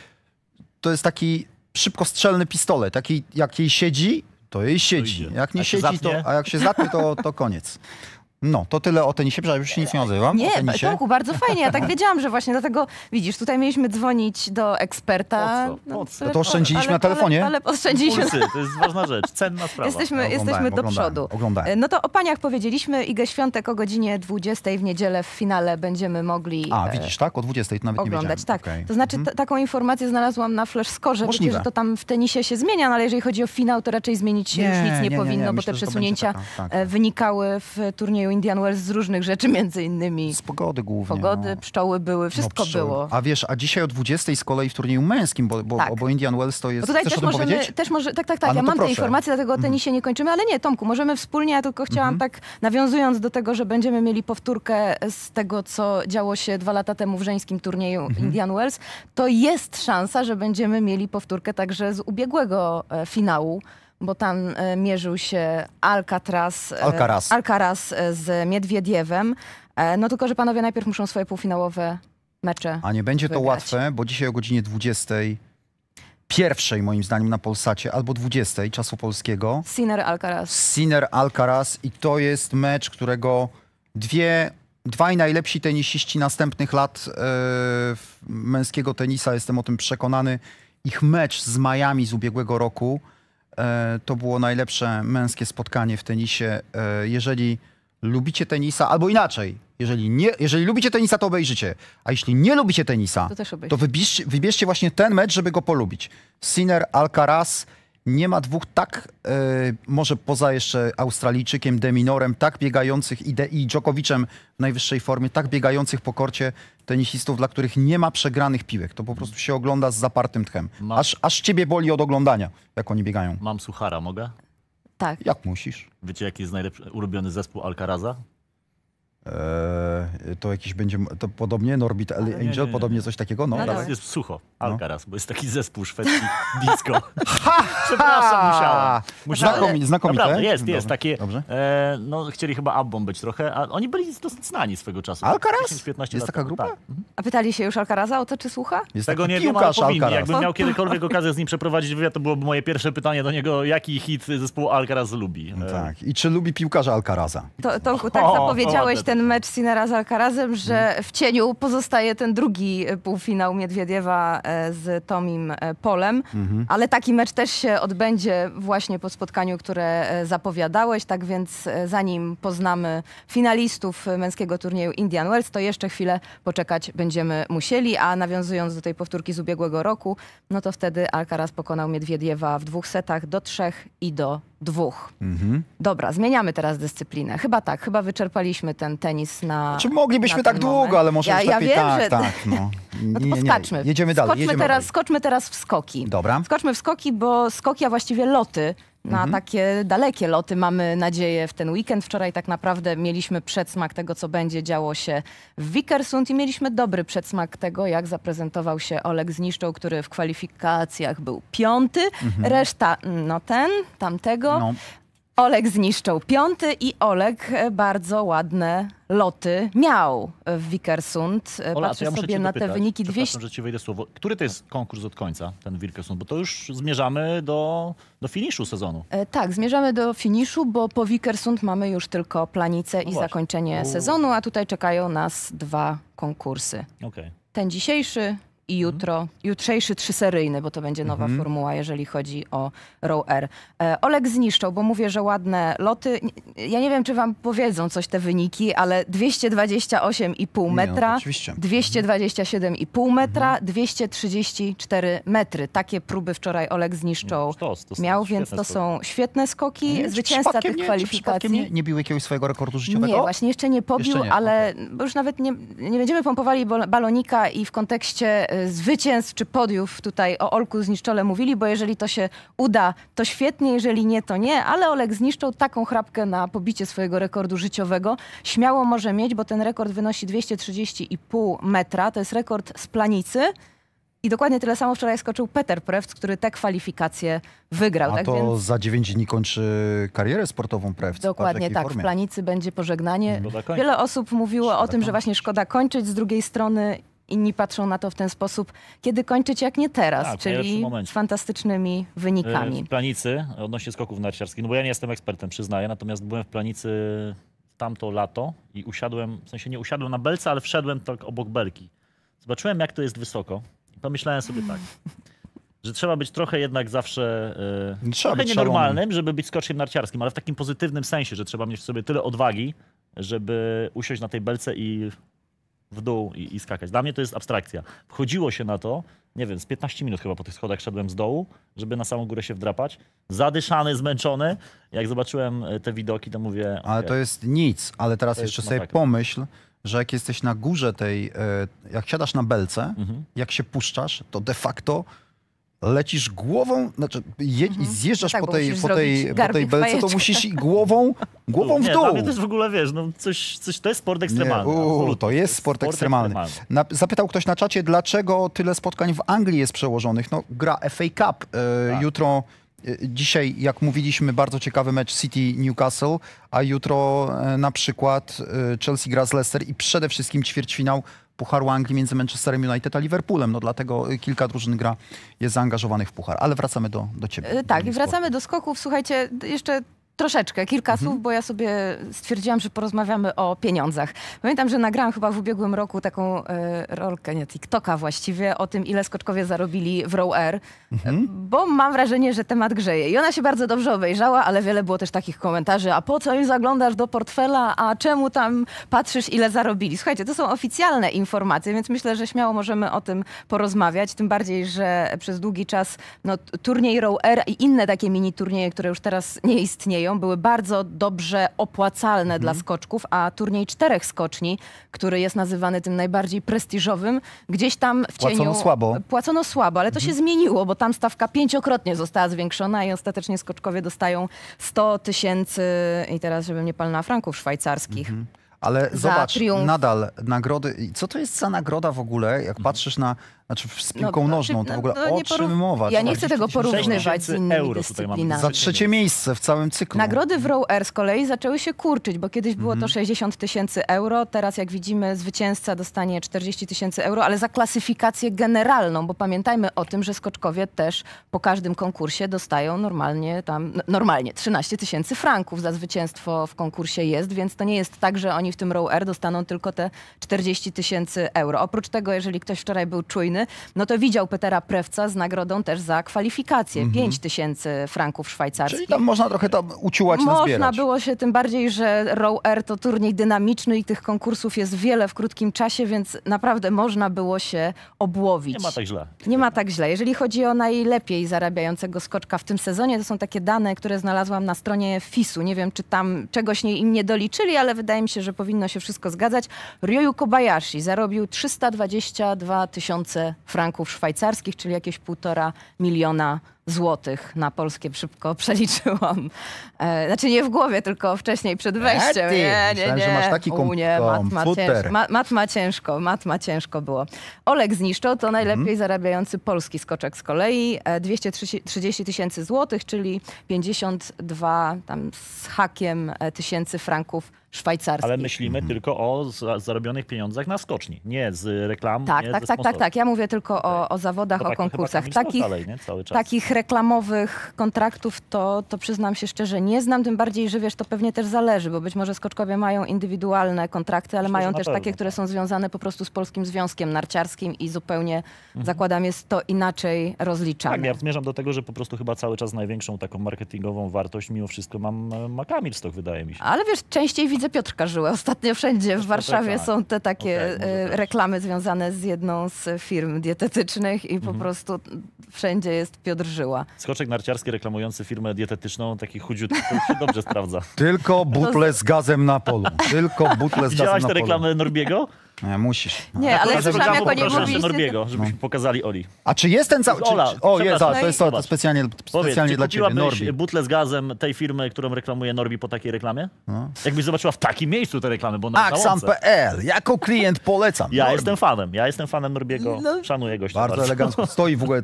to jest taki szybkostrzelny pistolet. Taki, jak jej siedzi, to jej siedzi. To jak nie siedzi, to, a jak się zatnie, to, to koniec. No, to tyle o tenisie, przecież już się nic nie odzywam. Nie, Tomku, bardzo fajnie, ja tak <laughs> wiedziałam, że właśnie dlatego, widzisz, tutaj mieliśmy dzwonić do eksperta. Po co? No, po co? No to oszczędziliśmy ale, na telefonie. Ale, ale oszczędziliśmy. Pulsy, to jest ważna rzecz, <laughs> cenna sprawa. Jesteśmy, no, jesteśmy do przodu. Oglądałem. No to o paniach powiedzieliśmy, Igę Świątek o godzinie 20 w niedzielę w finale będziemy mogli A, e, widzisz, tak? O 20 to nawet oglądać, nie tak. Okay. To znaczy mhm. taką informację znalazłam na Flash Skorze, Możliwe. że to tam w tenisie się zmienia, no, ale jeżeli chodzi o finał, to raczej zmienić się już nic nie, nie powinno, nie, nie. Myślę, bo te przesunięcia taka, tak, e, tak. wynikały w turnieju Indian Wells z różnych rzeczy, <laughs> między innymi... Z pogody głównie. Pogody, no. pszczoły były, no, wszystko no, pszczoły. było. A wiesz, a dzisiaj o 20 z kolei w turnieju męskim, bo, bo, tak. bo Indian Wells to jest... Bo tutaj też możemy, Też może, tak, tak, tak. A, no ja mam proszę. te informacje, dlatego o mhm. tenisie nie kończymy, ale nie, Tomku, możemy wspólnie, ja tylko chciałam mhm. tak, nawiązując do tego, że będziemy mieli powtórkę z tego, co działo się dwa lata temu w żeńskim turnieju mhm. Indian Wells, to jest szansa, że będziemy mieli powtórkę także z ubiegłego e, finału bo tam e, mierzył się Alcatraz, e, Alcaraz. Alcaraz e, z Miedwiediewem. no tylko, że panowie najpierw muszą swoje półfinałowe mecze. A nie będzie to łatwe, bo dzisiaj o godzinie 20. Pierwszej moim zdaniem na Polsacie, albo 20 czasu polskiego. Sinner Alcaraz. Sinner Alcaraz i to jest mecz, którego dwie, dwaj najlepsi tenisiści następnych lat męskiego tenisa, jestem o tym przekonany. Ich mecz z Miami z ubiegłego roku E, to było najlepsze męskie spotkanie w tenisie. E, jeżeli lubicie tenisa, albo inaczej, jeżeli, nie, jeżeli lubicie tenisa, to obejrzycie. A jeśli nie lubicie tenisa, to, to wybierzcie, wybierzcie, właśnie ten mecz, żeby go polubić. Sinner, Alcaraz, nie ma dwóch tak, e, może poza jeszcze Australijczykiem, Deminorem, tak biegających i, De i Djokowiczem w najwyższej formie, tak biegających po korcie tenisistów, dla których nie ma przegranych piłek. To po prostu się ogląda z zapartym tchem. Mam... Aż, aż ciebie boli od oglądania, jak oni biegają. Mam suchara, mogę? Tak. Jak musisz? Wiecie, jaki jest najlepszy, ulubiony zespół Alcaraza? Eee, to jakiś będzie, to podobnie Norbit no Angel, nie, nie, nie. podobnie coś takiego? No, Teraz dawaj. jest sucho. No. Alcaraz, bo jest taki zespół szwedzki <laughs> disco. Przepraszam, musiałem. musiałem. Znakomi, znakomite. Naprawdę, jest, jest. Takie, dobrze. E, no, chcieli chyba Abbą być trochę, a oni byli dosyć znani swego czasu. Alcaraz? 15 Jest lat taka grupa? tak. Mhm. A pytali się już Alcaraza o to, czy słucha? Jest Tego nie wiem, ale piłkarz Jakbym miał no kiedykolwiek okazję z nim przeprowadzić wywiad, to byłoby moje pierwsze pytanie do niego, jaki hit zespół Alcaraz lubi. E, Tak. I czy lubi piłkarza Alcaraza? To, Tomku, tak O, zapowiedziałeś to ten mecz Sinera z Alcarazem, że mhm. w cieniu pozostaje ten drugi e, półfinał Miedwiediewa e, z Tomim e, Polem, mhm. ale taki mecz też się odbędzie właśnie po spotkaniu, które zapowiadałeś, tak więc zanim poznamy finalistów męskiego turnieju Indian Wells, to jeszcze chwilę poczekać będziemy musieli, a nawiązując do tej powtórki z ubiegłego roku, no to wtedy Alcaraz pokonał Miedwiediewa w dwóch setach do trzech i do dwóch. Mhm. Dobra, zmieniamy teraz dyscyplinę. Chyba tak, chyba wyczerpaliśmy ten tenis na. Czy znaczy, moglibyśmy na tak długo, ale może ja, już lepiej ja wiem, tak, że... tak. No. <laughs> no to nie, poskaczmy. Nie, nie. Jedziemy dalej. Skoczmy, jedziemy teraz, dalej. skoczmy teraz w skoki. Dobra. Skoczmy w skoki, bo skoki, a właściwie loty na mhm. takie dalekie loty mamy nadzieję w ten weekend. Wczoraj tak naprawdę mieliśmy przedsmak tego, co będzie działo się w Wikersund i mieliśmy dobry przedsmak tego, jak zaprezentował się Olek Zniszczą, który w kwalifikacjach był piąty. Mhm. Reszta, no ten, tamtego. No. Olek zniszczył piąty i Olek e, bardzo ładne loty miał w Wikersund. E, patrzę ja sobie na te wyniki. 200... że ci wejdę słowo. Który to jest konkurs od końca, ten Wikersund? Bo to już zmierzamy do, do finiszu sezonu. E, tak, zmierzamy do finiszu, bo po Wikersund mamy już tylko planicę no i właśnie. zakończenie U. sezonu, a tutaj czekają nas dwa konkursy. Okay. Ten dzisiejszy i mhm. jutro, jutrzejszy trzyseryjny, bo to będzie nowa mhm. formuła, jeżeli chodzi o Row Air. E, Olek zniszczał, bo mówię, że ładne loty. Ja nie wiem, czy wam powiedzą coś te wyniki, ale 228,5 no, metra, no, 227,5 mhm. metra, 234 metry. Takie próby wczoraj Olek zniszczył. Sztos, no, to miał, więc to są skoki. świetne skoki. Nie, Zwycięzca tych nie, kwalifikacji. Nie, nie bił jakiegoś swojego rekordu życiowego? Nie, właśnie jeszcze nie pobił, jeszcze nie. ale okay. już nawet nie, nie będziemy pompowali balonika i w kontekście y, zwycięstw czy podiów tutaj o Olku Zniszczole mówili, bo jeżeli to się uda, to świetnie, jeżeli nie, to nie, ale Olek zniszczył taką chrapkę na pobicie swojego rekordu życiowego. Śmiało może mieć, bo ten rekord wynosi 230,5 metra. To jest rekord z planicy. I dokładnie tyle samo wczoraj skoczył Peter Prewc, który te kwalifikacje wygrał. A tak to więc... za 9 dni kończy karierę sportową Prewc. Dokładnie tak, formie. w Planicy będzie pożegnanie. No Wiele osób mówiło szkoda o tym, kończyć. że właśnie szkoda kończyć. Z drugiej strony inni patrzą na to w ten sposób, kiedy kończyć jak nie teraz, tak, czyli z fantastycznymi wynikami. E, w planicy odnośnie skoków narciarskich, no bo ja nie jestem ekspertem, przyznaję, natomiast byłem w planicy tamto lato i usiadłem, w sensie nie usiadłem na belce, ale wszedłem tak obok belki. Zobaczyłem jak to jest wysoko i pomyślałem sobie tak, <laughs> że trzeba być trochę jednak zawsze yy, trzeba trochę nienormalnym, szalony. żeby być skoczkiem narciarskim, ale w takim pozytywnym sensie, że trzeba mieć w sobie tyle odwagi, żeby usiąść na tej belce i w dół i, i skakać. Dla mnie to jest abstrakcja. Wchodziło się na to, nie wiem, z 15 minut chyba po tych schodach szedłem z dołu, żeby na samą górę się wdrapać. Zadyszany, zmęczony. Jak zobaczyłem e, te widoki, to mówię... Okay. Ale to jest nic, ale teraz to jeszcze sobie pomyśl, że jak jesteś na górze tej, e, jak siadasz na belce, mhm. jak się puszczasz, to de facto lecisz głową, znaczy je, mhm. zjeżdżasz no tak, po tej, po tej, po tej belce, fajeczkę. to musisz i głową, głową w dół. Nie, też w ogóle, wiesz, no coś, coś to jest sport ekstremalny. Nie, uu, to jest sport, ekstremalny. ekstremalny. Na, zapytał ktoś na czacie, dlaczego tyle spotkań w Anglii jest przełożonych. No gra FA Cup, e, tak. jutro e, Dzisiaj, jak mówiliśmy, bardzo ciekawy mecz City-Newcastle, a jutro e, na przykład e, Chelsea gra z Leicester i przede wszystkim ćwierćfinał Pucharu Anglii między Manchesterem United a Liverpoolem. No dlatego y, kilka drużyn gra jest zaangażowanych w puchar. Ale wracamy do, do ciebie. Y, tak, do i wracamy do skoków. Słuchajcie, jeszcze Troszeczkę, kilka mhm. słów, bo ja sobie stwierdziłam, że porozmawiamy o pieniądzach. Pamiętam, że nagrałam chyba w ubiegłym roku taką e, rolkę, nie TikToka właściwie, o tym, ile skoczkowie zarobili w Row Air, mhm. bo mam wrażenie, że temat grzeje. I ona się bardzo dobrze obejrzała, ale wiele było też takich komentarzy, a po co im zaglądasz do portfela, a czemu tam patrzysz, ile zarobili? Słuchajcie, to są oficjalne informacje, więc myślę, że śmiało możemy o tym porozmawiać, tym bardziej, że przez długi czas no, turniej Row Air i inne takie mini turnieje, które już teraz nie istnieją, były bardzo dobrze opłacalne dla mhm. skoczków, a turniej czterech skoczni, który jest nazywany tym najbardziej prestiżowym, gdzieś tam w cieniu... Płacono słabo. Płacono słabo, ale to się mhm. zmieniło, bo tam stawka pięciokrotnie została zwiększona i ostatecznie skoczkowie dostają 100 tysięcy, i teraz żeby nie palna, franków szwajcarskich. Mhm. Ale zobacz, triumf. nadal nagrody. Co to jest za nagroda w ogóle, jak patrzysz na znaczy z no, piłką no, nożną, to w no ogóle no, o czym poru... mowa? Ja nie chcę tego porównywać z innymi euro dyscyplinami. Za trzecie miejsce w całym cyklu. Nagrody w Row Air z kolei zaczęły się kurczyć, bo kiedyś było mm -hmm. to 60 mhm. tysięcy euro, teraz jak widzimy zwycięzca dostanie 40 tysięcy euro, ale za klasyfikację generalną, bo pamiętajmy o tym, że skoczkowie też po każdym konkursie dostają normalnie tam, normalnie 13 tysięcy franków za zwycięstwo w konkursie jest, więc to nie jest tak, że oni w tym Row Air dostaną tylko te 40 tysięcy euro. Oprócz tego, jeżeli ktoś wczoraj był czujny, Ukrainy, no to widział Petera Prewca z nagrodą też za kwalifikację. Mhm. 5 tysięcy franków szwajcarskich. Czyli tam można trochę na uciłać, Można nazbierać. było się, tym bardziej, że Row Air to turniej dynamiczny i tych konkursów jest wiele w krótkim czasie, więc naprawdę można było się obłowić. Nie ma tak źle. Nie ma tak źle. Jeżeli chodzi o najlepiej zarabiającego skoczka w tym sezonie, to są takie dane, które znalazłam na stronie FIS-u. Nie wiem, czy tam czegoś nie, im nie doliczyli, ale wydaje mi się, że powinno się wszystko zgadzać. Ryoyu Kobayashi zarobił 322 tysiące franków szwajcarskich, czyli jakieś półtora miliona złotych na polskie szybko <laughs> przeliczyłam. E, znaczy nie w głowie, tylko wcześniej przed e, wejściem. Nie, nie, nie. że masz taki U, nie, mat, cięż, mat, ma ciężko, mat ma ciężko było. Olek zniszczył, to najlepiej mhm. zarabiający polski skoczek z kolei. E, 230 tysięcy złotych, czyli 52 tam z hakiem e, tysięcy franków szwajcarskich. Ale myślimy mhm. tylko o zarobionych pieniądzach na skoczni, nie z reklam, Tak, nie tak, tak, tak, tak. Ja mówię tylko o, o zawodach, to o konkursach. Takich, dalej, nie? Cały czas. takich reklamowych kontraktów to, to przyznam się szczerze nie znam, tym bardziej, że wiesz, to pewnie też zależy, bo być może skoczkowie mają indywidualne kontrakty, ale mają też pewno. takie, które są związane po prostu z Polskim Związkiem Narciarskim i zupełnie, mhm. zakładam, jest to inaczej rozliczane. Tak, ja zmierzam do tego, że po prostu chyba cały czas największą taką marketingową wartość mimo wszystko mam e, ma Stok, wydaje mi się. Ale wiesz, częściej widzę Piotrka Żyłę. Ostatnio wszędzie w Warszawie tak. są te takie okay, e, reklamy związane z jedną z firm dietetycznych i po mhm. prostu wszędzie jest Piotr Żyła przeżyła. Skoczek narciarski reklamujący firmę dietetyczną, taki chudziutki, to się dobrze sprawdza. Tylko butle z gazem na polu. Tylko butle z gazem na polu. Widziałaś te reklamy Norbiego? Nie, musisz. No. Nie, ale słyszałam, jak oni mówili... Norbiego, żebyśmy pokazali Oli. A czy jest ten cały... Ola, czy, o, jest, to jest to, to specjalnie, specjalnie dla ciebie, Norbi. butlę z gazem tej firmy, którą reklamuje Norbi po takiej reklamie? No. Jakbyś zobaczyła w takim miejscu tę reklamę, bo na Axam.pl, jako klient polecam. Ja Norbi. jestem fanem, ja jestem fanem Norbiego, no. szanuję gościa bardzo. Bardzo elegancko, stoi w ogóle,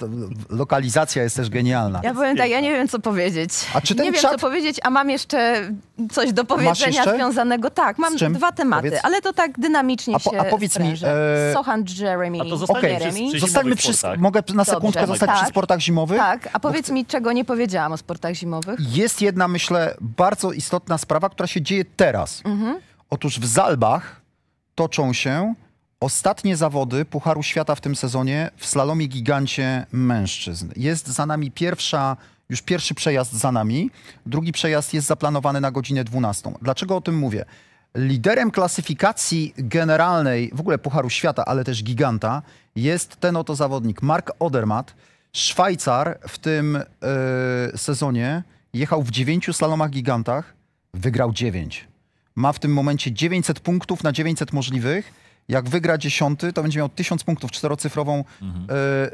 lokalizacja jest też genialna. Ja powiem tak, ja nie wiem, co powiedzieć. A czy ten nie czat... wiem, co powiedzieć, a mam jeszcze coś do powiedzenia związanego. Tak, mam dwa tematy, ale to tak dynamicznie się... E, powiedz mi... E... Sochan Jeremy. A to zostańmy okay. przy, Zostańmy przy, Mogę na sekundkę Dobrze. zostać tak. przy sportach zimowych? Tak, a powiedz mi, czego nie powiedziałam o sportach zimowych? Jest jedna, myślę, bardzo istotna sprawa, która się dzieje teraz. Mhm. Otóż w Zalbach toczą się ostatnie zawody Pucharu Świata w tym sezonie w slalomie gigancie mężczyzn. Jest za nami pierwsza już pierwszy przejazd za nami, drugi przejazd jest zaplanowany na godzinę 12. Dlaczego o tym mówię? Liderem klasyfikacji generalnej w ogóle Pucharu Świata, ale też giganta jest ten oto zawodnik Mark Odermatt. Szwajcar w tym y, sezonie jechał w dziewięciu slalomach gigantach, wygrał dziewięć. Ma w tym momencie 900 punktów na 900 możliwych. Jak wygra dziesiąty, to będzie miał 1000 punktów, czterocyfrową mhm.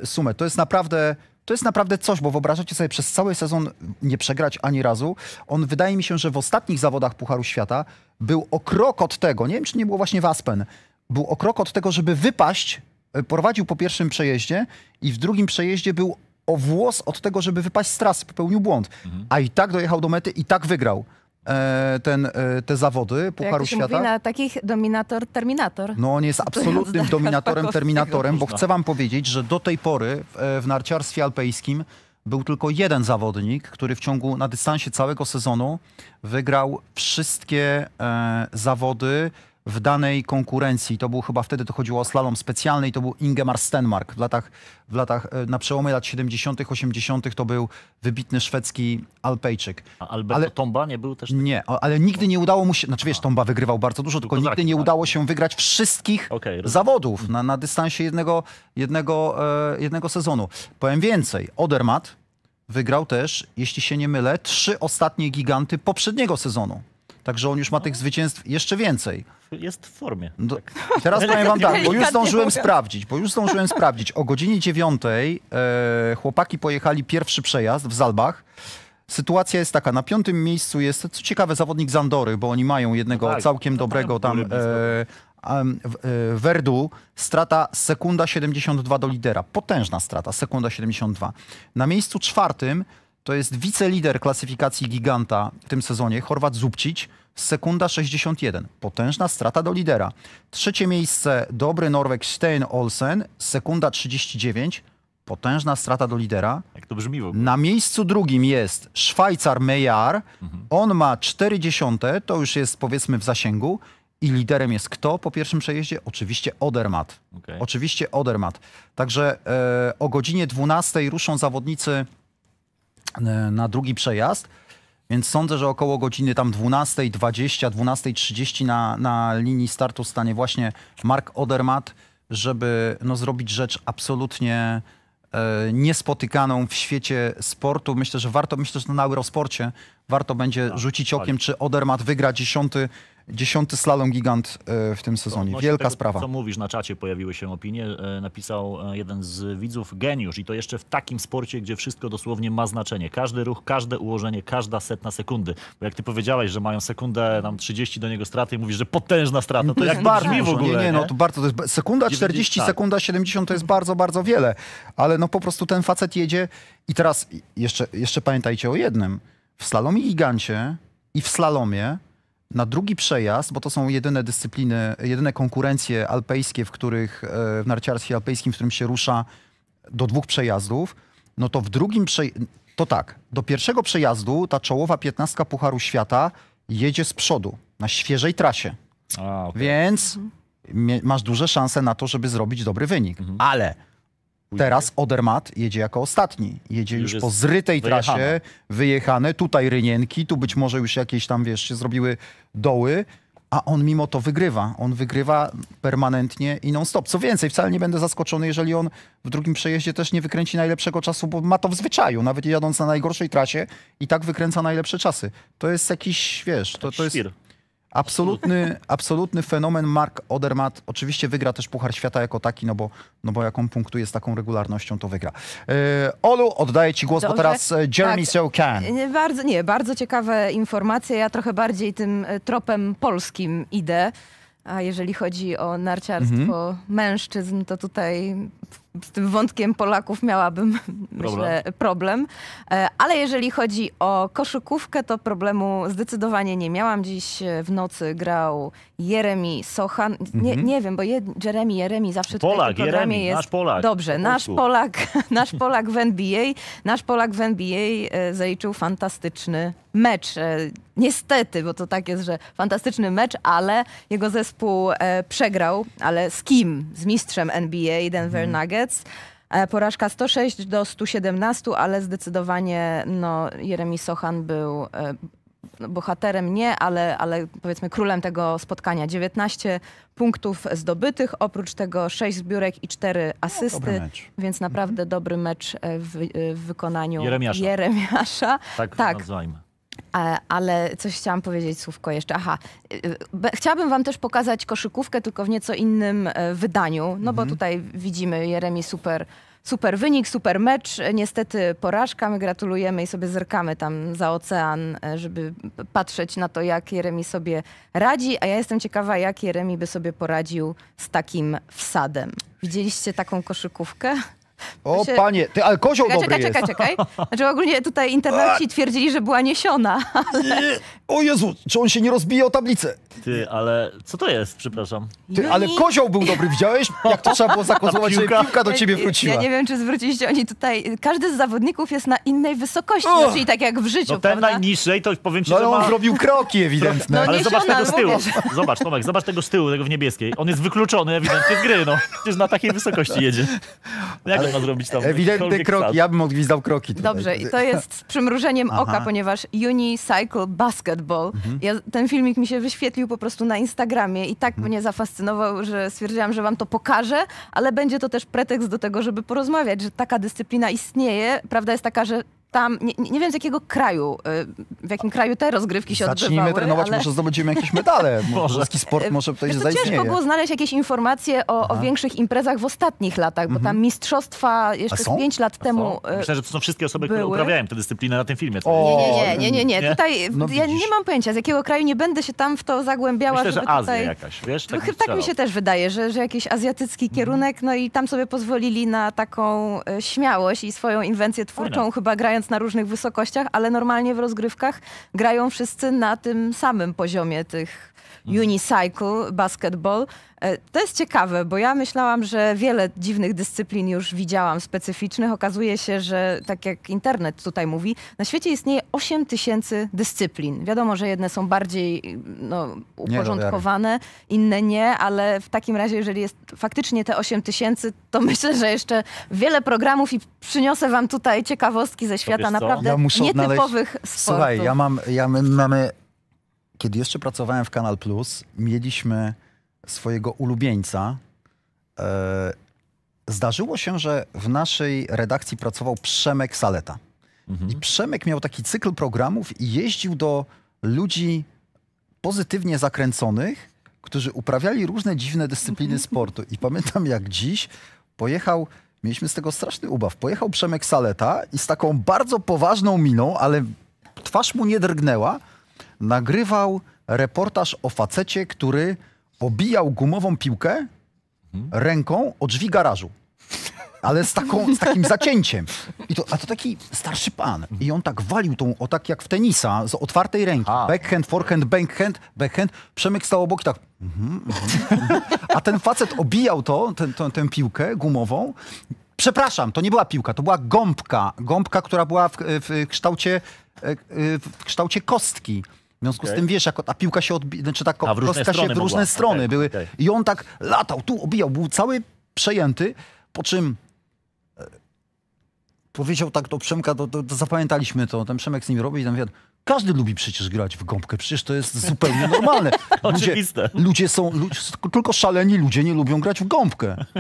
y, sumę. To jest naprawdę to jest naprawdę coś, bo wyobrażacie sobie przez cały sezon nie przegrać ani razu. On wydaje mi się, że w ostatnich zawodach Pucharu Świata był o krok od tego, nie wiem czy nie było właśnie w Aspen, był o krok od tego, żeby wypaść, e, prowadził po pierwszym przejeździe i w drugim przejeździe był o włos od tego, żeby wypaść z trasy, popełnił błąd. Mhm. A i tak dojechał do mety i tak wygrał. E, ten, e, te zawody Pucharu Jak to się Świata. Mówi na takich dominator terminator. No on jest absolutnym dominatorem terminatorem, bo no. chcę wam powiedzieć, że do tej pory w, e, w narciarstwie alpejskim był tylko jeden zawodnik, który w ciągu na dystansie całego sezonu wygrał wszystkie e, zawody w danej konkurencji. To był chyba wtedy, to chodziło o slalom specjalny i to był Ingemar Stenmark. W latach, w latach e, na przełomie lat 70., 80. to był wybitny szwedzki Alpejczyk. A Alberto ale, Tomba nie był też? Taki... Nie, ale nigdy nie udało mu się, znaczy wiesz, Tomba wygrywał bardzo dużo, tylko nigdy nie tak. udało się wygrać wszystkich okay, zawodów na, mhm. na dystansie jednego, jednego, e, jednego sezonu. Powiem więcej, Odermat wygrał też, jeśli się nie mylę, trzy ostatnie giganty poprzedniego sezonu. Także on już ma tych zwycięstw jeszcze więcej jest w formie. Do, no tak. Teraz powiem wam tak, bo już zdążyłem sprawdzić, bo już zdążyłem sprawdzić. O godzinie dziewiątej e, chłopaki pojechali pierwszy przejazd w Zalbach. Sytuacja jest taka, na piątym miejscu jest, co ciekawe, zawodnik z Andory, bo oni mają jednego no tak, całkiem no dobrego tam, tam e, e, Verdu strata sekunda 72 do lidera. Potężna strata, sekunda 72. Na miejscu czwartym to jest wicelider klasyfikacji giganta w tym sezonie, Chorwat Zubcić sekunda 61. Potężna strata do lidera. Trzecie miejsce dobry Norweg Stein Olsen, sekunda 39. Potężna strata do lidera. Jak to brzmi w ogóle? Na miejscu drugim jest Szwajcar Mejar. Mhm. On ma 40, to już jest powiedzmy w zasięgu. I liderem jest kto po pierwszym przejeździe? Oczywiście Odermat Okay. Oczywiście Odermat Także e, o godzinie 12 ruszą zawodnicy e, na drugi przejazd. Więc sądzę, że około godziny tam 12.20, 12.30 na, na linii startu stanie właśnie Mark Odermatt, żeby no, zrobić rzecz absolutnie e, niespotykaną w świecie sportu. Myślę, że warto, myślę, że na Eurosporcie warto będzie tak, rzucić okiem, czy Odermat wygra dziesiąty Dziesiąty slalom gigant e, w tym sezonie. Wielka tego, sprawa. Co mówisz, na czacie pojawiły się opinie. E, napisał e, jeden z widzów geniusz i to jeszcze w takim sporcie, gdzie wszystko dosłownie ma znaczenie. Każdy ruch, każde ułożenie, każda setna sekundy. Bo jak ty powiedziałeś, że mają sekundę, nam 30 do niego straty i mówisz, że potężna strata. To jak barwi w ogóle. Nie, nie, no to bardzo. To jest, sekunda 40, tak. sekunda 70 to jest bardzo, bardzo wiele. Ale no po prostu ten facet jedzie i teraz jeszcze, jeszcze pamiętajcie o jednym. W slalomie gigancie i w slalomie na drugi przejazd, bo to są jedyne dyscypliny, jedyne konkurencje alpejskie, w których e, w narciarstwie alpejskim, w którym się rusza do dwóch przejazdów, no to w drugim przejazdzie, to tak, do pierwszego przejazdu ta czołowa piętnastka Pucharu Świata jedzie z przodu, na świeżej trasie. A, okay. Więc masz duże szanse na to, żeby zrobić dobry wynik. Mhm. Ale Teraz Odermat jedzie jako ostatni. Jedzie Już już, po zrytej wyjechane. trasie, wyjechane. Tutaj rynienki, tu być może już jakieś tam, wiesz, się zrobiły doły. A on mimo to wygrywa. On wygrywa permanentnie i non-stop. Co więcej, wcale nie będę zaskoczony, jeżeli on w drugim przejeździe też nie wykręci najlepszego czasu, bo ma to w zwyczaju. Nawet jadąc na najgorszej trasie i tak wykręca najlepsze czasy. To jest jakiś, wiesz, to, to jest... fir. Absolutny, absolutny fenomen. Mark Odermatt oczywiście wygra też Puchar Świata jako taki, no bo, no bo jaką punktuje z taką regularnością, to wygra. E, Olu, oddaję Ci głos, Dobrze. bo teraz e, Jeremy tak. Nie Bardzo, nie, bardzo ciekawe informacje. Ja trochę bardziej tym e, tropem polskim idę. A jeżeli chodzi o narciarstwo mhm. mężczyzn, to tutaj z tym wątkiem Polaków miałabym, problem. <laughs> myślę, problem. E, ale jeżeli chodzi o koszykówkę, to problemu zdecydowanie nie miałam. Dziś e, w nocy grał Jeremy Sochan. Nie, mhm. nie wiem, bo Jeremy Jeremy zawsze Polak, tutaj w programie Jeremy, jest... nasz Polak. Dobrze, nasz Polak, <laughs> nasz Polak w NBA. Nasz Polak w NBA e, zaliczył fantastyczny mecz. E, niestety, bo to tak jest, że fantastyczny mecz, ale jego zespół e, przegrał. Ale z kim? Z mistrzem NBA Denver mhm. Nuggets. E, porażka 106 do 117, ale zdecydowanie no, Jeremy Sochan był bohaterem nie, ale, ale powiedzmy królem tego spotkania. 19 punktów zdobytych, oprócz tego 6 zbiórek i 4 no, asysty, no, więc mhm. naprawdę dobry mecz w, w wykonaniu Jeremiasza. Jeremiasza. Tak, tak. nazwajmy. E, ale coś chciałam powiedzieć, słówko jeszcze. Aha, e, chciałabym wam też pokazać koszykówkę, tylko w nieco innym e, wydaniu, no bo mhm. tutaj widzimy Jeremi super super wynik, super mecz. Niestety porażka. My gratulujemy i sobie zerkamy tam za ocean, żeby patrzeć na to, jak Jeremi sobie radzi. A ja jestem ciekawa, jak Jeremi by sobie poradził z takim wsadem. Widzieliście taką koszykówkę? O się... panie, ty, ale kozioł czekaj, dobry czekaj, jest. Czekaj, czekaj, czekaj. Znaczy ogólnie tutaj internauci tak. twierdzili, że była niesiona, ale o Jezu, czy on się nie rozbije o tablicę? Ty, ale co to jest, przepraszam? Ty, ale kozioł był dobry, widziałeś? Jak to trzeba było <laughs> zakozłować, żeby piłka do ciebie wróciła. Ja nie wiem, czy zwróciliście oni tutaj, każdy z zawodników jest na innej wysokości, oh. czyli znaczy tak jak w życiu, no, ten prawda? najniższej, to powiem ci, no, że on ma... zrobił kroki ewidentne. <laughs> No, ale zobacz tego z tyłu, mówię. zobacz Tomek, zobacz tego z tyłu, tego w niebieskiej. On jest wykluczony ewidentnie z gry, no. Przecież na takiej wysokości jedzie. No, jak ale on ma zrobić tam? Ewidentny krok, ja bym odgwizdał kroki. Tutaj. Dobrze, i to jest z przymrużeniem Aha. oka, ponieważ Unicycle Basket Hardball. Mhm. Ja, ten filmik mi się wyświetlił po prostu na Instagramie i tak mhm. mnie zafascynował, że stwierdziłam, że wam to pokażę, ale będzie to też pretekst do tego, żeby porozmawiać, że taka dyscyplina istnieje. Prawda jest taka, że tam, nie, nie, wiem z jakiego kraju, y, w jakim kraju te rozgrywki się Zacznijmy odbywały. Zacznijmy trenować, ale... może zdobędziemy jakieś medale. <laughs> może polski sport y, może tutaj zaistnieje. Ciężko było znaleźć jakieś informacje o, o, większych imprezach w ostatnich latach, bo tam mhm. mistrzostwa jeszcze z pięć lat temu y, Myślę, że to są wszystkie osoby, były. które uprawiają tę dyscyplinę na tym filmie. O, nie, nie, nie, nie, nie, nie. Tutaj no, ja nie mam pojęcia, z jakiego kraju nie będę się tam w to zagłębiała. Myślę, że Azja tutaj... jakaś, wiesz? Tak, tak, tak mi się też wydaje, że, że jakiś azjatycki mhm. kierunek, no i tam sobie pozwolili na taką śmiałość i swoją inwencję twórczą, Fajne. chyba grając grając na różnych wysokościach, ale normalnie w rozgrywkach grają wszyscy na tym samym poziomie tych mhm. unicycle, basketball, E, to jest ciekawe, bo ja myślałam, że wiele dziwnych dyscyplin już widziałam, specyficznych. Okazuje się, że tak jak internet tutaj mówi, na świecie istnieje 8 tysięcy dyscyplin. Wiadomo, że jedne są bardziej no, uporządkowane, inne nie, ale w takim razie, jeżeli jest faktycznie te 8 tysięcy, to myślę, że jeszcze wiele programów i przyniosę wam tutaj ciekawostki ze świata naprawdę ja nietypowych sportów. Słuchaj, ja mam, ja my mamy, kiedy jeszcze pracowałem w Kanal Plus, mieliśmy swojego ulubieńca. E, zdarzyło się, że w naszej redakcji pracował Przemek Saleta. Mhm. I Przemek miał taki cykl programów i jeździł do ludzi pozytywnie zakręconych, którzy uprawiali różne dziwne dyscypliny <laughs> sportu. I pamiętam jak dziś pojechał, mieliśmy z tego straszny ubaw, pojechał Przemek Saleta i z taką bardzo poważną miną, ale twarz mu nie drgnęła, nagrywał reportaż o facecie, który pobijał gumową piłkę ręką o drzwi garażu. Ale z, taką, z takim zacięciem. I to, a to taki starszy pan. I on tak walił tą, o tak jak w tenisa, z otwartej ręki. A. Backhand, forehand, backhand, backhand. Przemek stał obok i tak... Mhm, mhm. A ten facet obijał to, ten, tę piłkę gumową. Przepraszam, to nie była piłka, to była gąbka. Gąbka, która była w, w kształcie, e, e, w kształcie kostki. W związku okay. z tym wiesz, jak, ta piłka się odbija, znaczy tak a w różne się w różne strony okay. były. Okay. I on tak latał, tu obijał, był cały przejęty, po czym e, powiedział tak do Przemka, to, to, to zapamiętaliśmy to, ten Przemek z nim robi i tam wiadomo, każdy lubi przecież grać w gąbkę, przecież to jest zupełnie normalne. <laughs> Ludzie, Oczywiste. Ludzie są, ludzie, tylko szaleni ludzie nie lubią grać w gąbkę. <laughs> <laughs>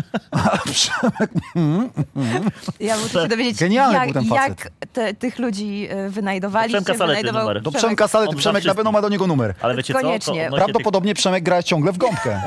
Ja muszę się dowiedzieć, Genialny był jak, ten facet. jak te, tych ludzi y, wynajdowali. Do Przemka Salety numer. Do Przemek. Przemka Salety, Przemek na pewno ma do niego numer. Ale wiecie co? Koniecznie. tych- Prawdopodobnie Przemek gra ciągle w gąbkę.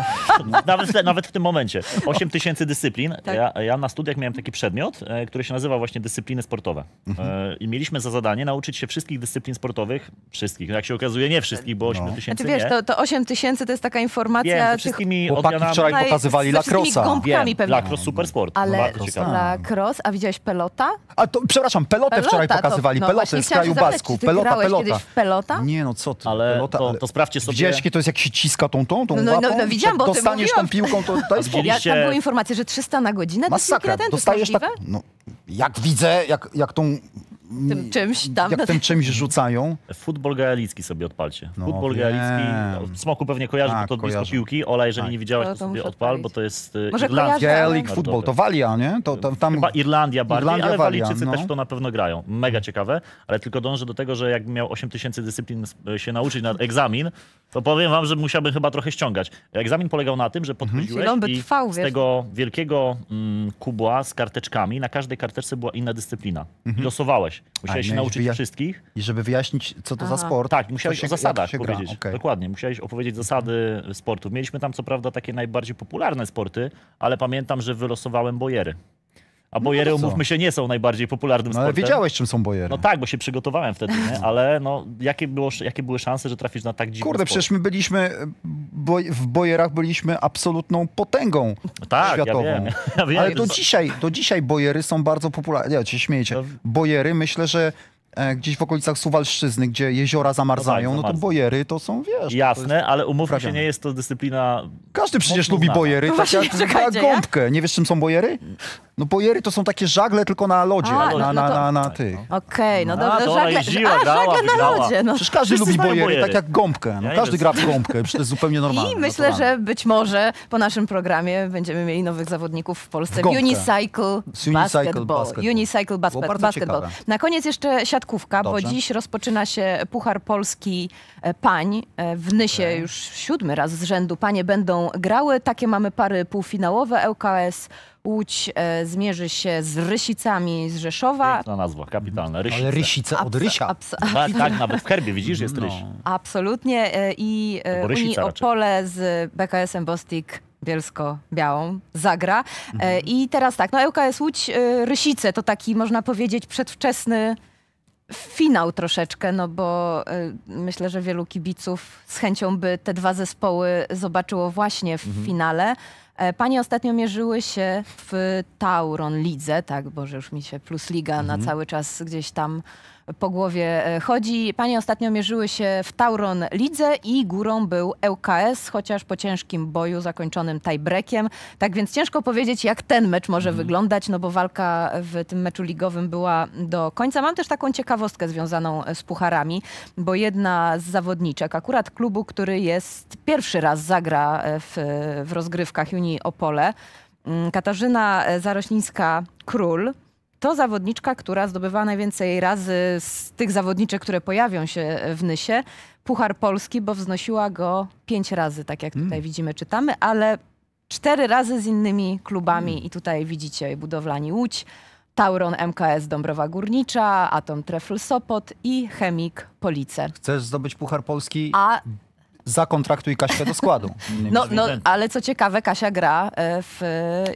Nawet, w- nawet w tym momencie. 8 tysięcy dyscyplin. Tak. Ja, ja na studiach miałem taki przedmiot, e, który się nazywa właśnie dyscypliny sportowe. Mhm. E, I mieliśmy za zadanie nauczyć się wszystkich dyscyplin sportowych finansowych, wszystkich, no jak się okazuje nie wszystkich, bo 8 no. tysięcy znaczy, wiesz, To, to 8 tysięcy to jest taka informacja Wiem, wszystkimi tych... Chłopaki wczoraj pokazywali lacrosa. gąbkami pewnie. Lacros Supersport. Ale lacross, no, lacros, a widziałeś pelota? A to, przepraszam, pelotę pelota, wczoraj pokazywali, to, no, pelotę z kraju Basku. Pelota, pelota. pelota. Nie no, co ty, ale pelota, to, ale to sprawdźcie sobie. Widziałeś, to jest jak się ciska tą, tą, tą no, no, no, no, widziałam, bo Dostaniesz tą piłką, to, to jest... Widzieliście... Tam była informacja, że 300 na godzinę. Masakra, dostajesz tak... No, jak widzę, jak tą tym czymś tam. Jak tym czymś rzucają. Futbol gaelicki sobie odpalcie. No, Futbol wiem. gaelicki. No, smoku pewnie kojarzy, tak, bo to blisko piłki. Ola, jeżeli tak. nie widziałaś, to, to sobie odpal, bo to jest y, Może Irlandia. Gaelic futbol, to Walia, nie? To, to tam... Chyba Irlandia bardziej, Irlandia, ale Walijczycy no. też to na pewno grają. Mega ciekawe, ale tylko dążę do tego, że jakbym miał 8 tysięcy dyscyplin się nauczyć na egzamin, to powiem wam, że musiałbym chyba trochę ściągać. Egzamin polegał na tym, że podchodziłeś mhm. i trwał, z tego wielkiego mm, kubła z karteczkami, na każdej karteczce była inna dyscyplina. Mhm. Losowałeś. Musiałeś A, się nauczyć wyja- wszystkich. I żeby wyjaśnić, co to Aha. za sport. Tak, musiałeś się, o zasadach się powiedzieć. okej. Dokładnie, musiałeś opowiedzieć zasady sportu. Mieliśmy tam co prawda takie najbardziej popularne sporty, ale pamiętam, że wylosowałem bojery. A no bojery, no umówmy się, nie są najbardziej popularnym No ale sportem. wiedziałeś, czym są bojery. No tak, bo się przygotowałem wtedy, nie? ale no, jakie, było, jakie były szanse, że trafisz na tak dziwny Kurde, sport? przecież my byliśmy, boj, w bojerach byliśmy absolutną potęgą tak, światową. Ja wiem, <laughs> ja wiem, ale do dzisiaj, do dzisiaj bojery są bardzo popularne. Ja cię śmiejecie. No. Bojery myślę, że e, gdzieś w okolicach Suwalszczyzny, gdzie jeziora zamarzają, no, no tak, no to bojery to są, wiesz... Jasne, ale umówmy się, nie jest to dyscyplina... Każdy przecież lubi bojery, No tak właśnie, jak czekajcie, ja? gąbkę. Nie wiesz, czym są bojery? No bojery to są takie żagle tylko na lodzie, A, na, no, na, no to- na, na tych. Okej, no, no. dobra, no żagle, ziła a, żagle na lodzie. No. Przecież każdy Wszyscy lubi bojery, bojery. tak jak gąbkę. No, Ja każdy gra w gąbkę, to jest zupełnie normalne. I myślę, naturalne. że być może po naszym programie będziemy mieli nowych zawodników w Polsce. W Unicycle, Unicycle basketball. Unicycle basketball. Na koniec jeszcze siatkówka, Dobrze. bo dziś rozpoczyna się Puchar Polski e, Pań. E, w Nysie już siódmy raz z rzędu panie będą grały. Takie mamy pary półfinałowe. ŁKS Łódź e, zmierzy się z Rysicami z Rzeszowa. Piękna nazwa, kapitalna. Rysice. Ale Rysice od rysia. Abs- Tak, tak, nawet w herbie widzisz, jest ryś. No, absolutnie. e, I e, Unii Opole z BKS-em Bostik Bielsko-Białą zagra. E, mhm. I teraz tak, no ŁKS e Łódź e, Rysice to taki, można powiedzieć, przedwczesny finał troszeczkę, no bo y, myślę, że wielu kibiców z chęcią by te dwa zespoły zobaczyło właśnie w mhm. finale. E, panie ostatnio mierzyły się w Tauron Lidze, tak, bo już mi się plus liga mhm. na cały czas gdzieś tam po głowie e, chodzi. Panie ostatnio mierzyły się w Tauron Lidze i górą był ŁKS, chociaż po ciężkim boju zakończonym tiebreakiem. Tak więc ciężko powiedzieć, jak ten mecz może mm. wyglądać, no bo walka w tym meczu ligowym była do końca. Mam też taką ciekawostkę związaną e, z pucharami, bo jedna z zawodniczek, akurat klubu, który jest pierwszy raz zagra e, w, w rozgrywkach Unii Opole, mm, Katarzyna Zarośnińska-Król, to zawodniczka, która zdobywa najwięcej razy z tych zawodniczek, które pojawią się w Nysie, Puchar Polski, bo wznosiła go pięć razy, tak jak tutaj mm. widzimy, czytamy, ale cztery razy z innymi klubami mm. i tutaj widzicie Budowlani Łódź, Tauron MKS Dąbrowa Górnicza, Atom Trefl Sopot i Chemik Police. Chcesz zdobyć Puchar Polski? A zakontraktuj Kasię do składu. <laughs> No, no, ale co ciekawe, Kasia gra e, w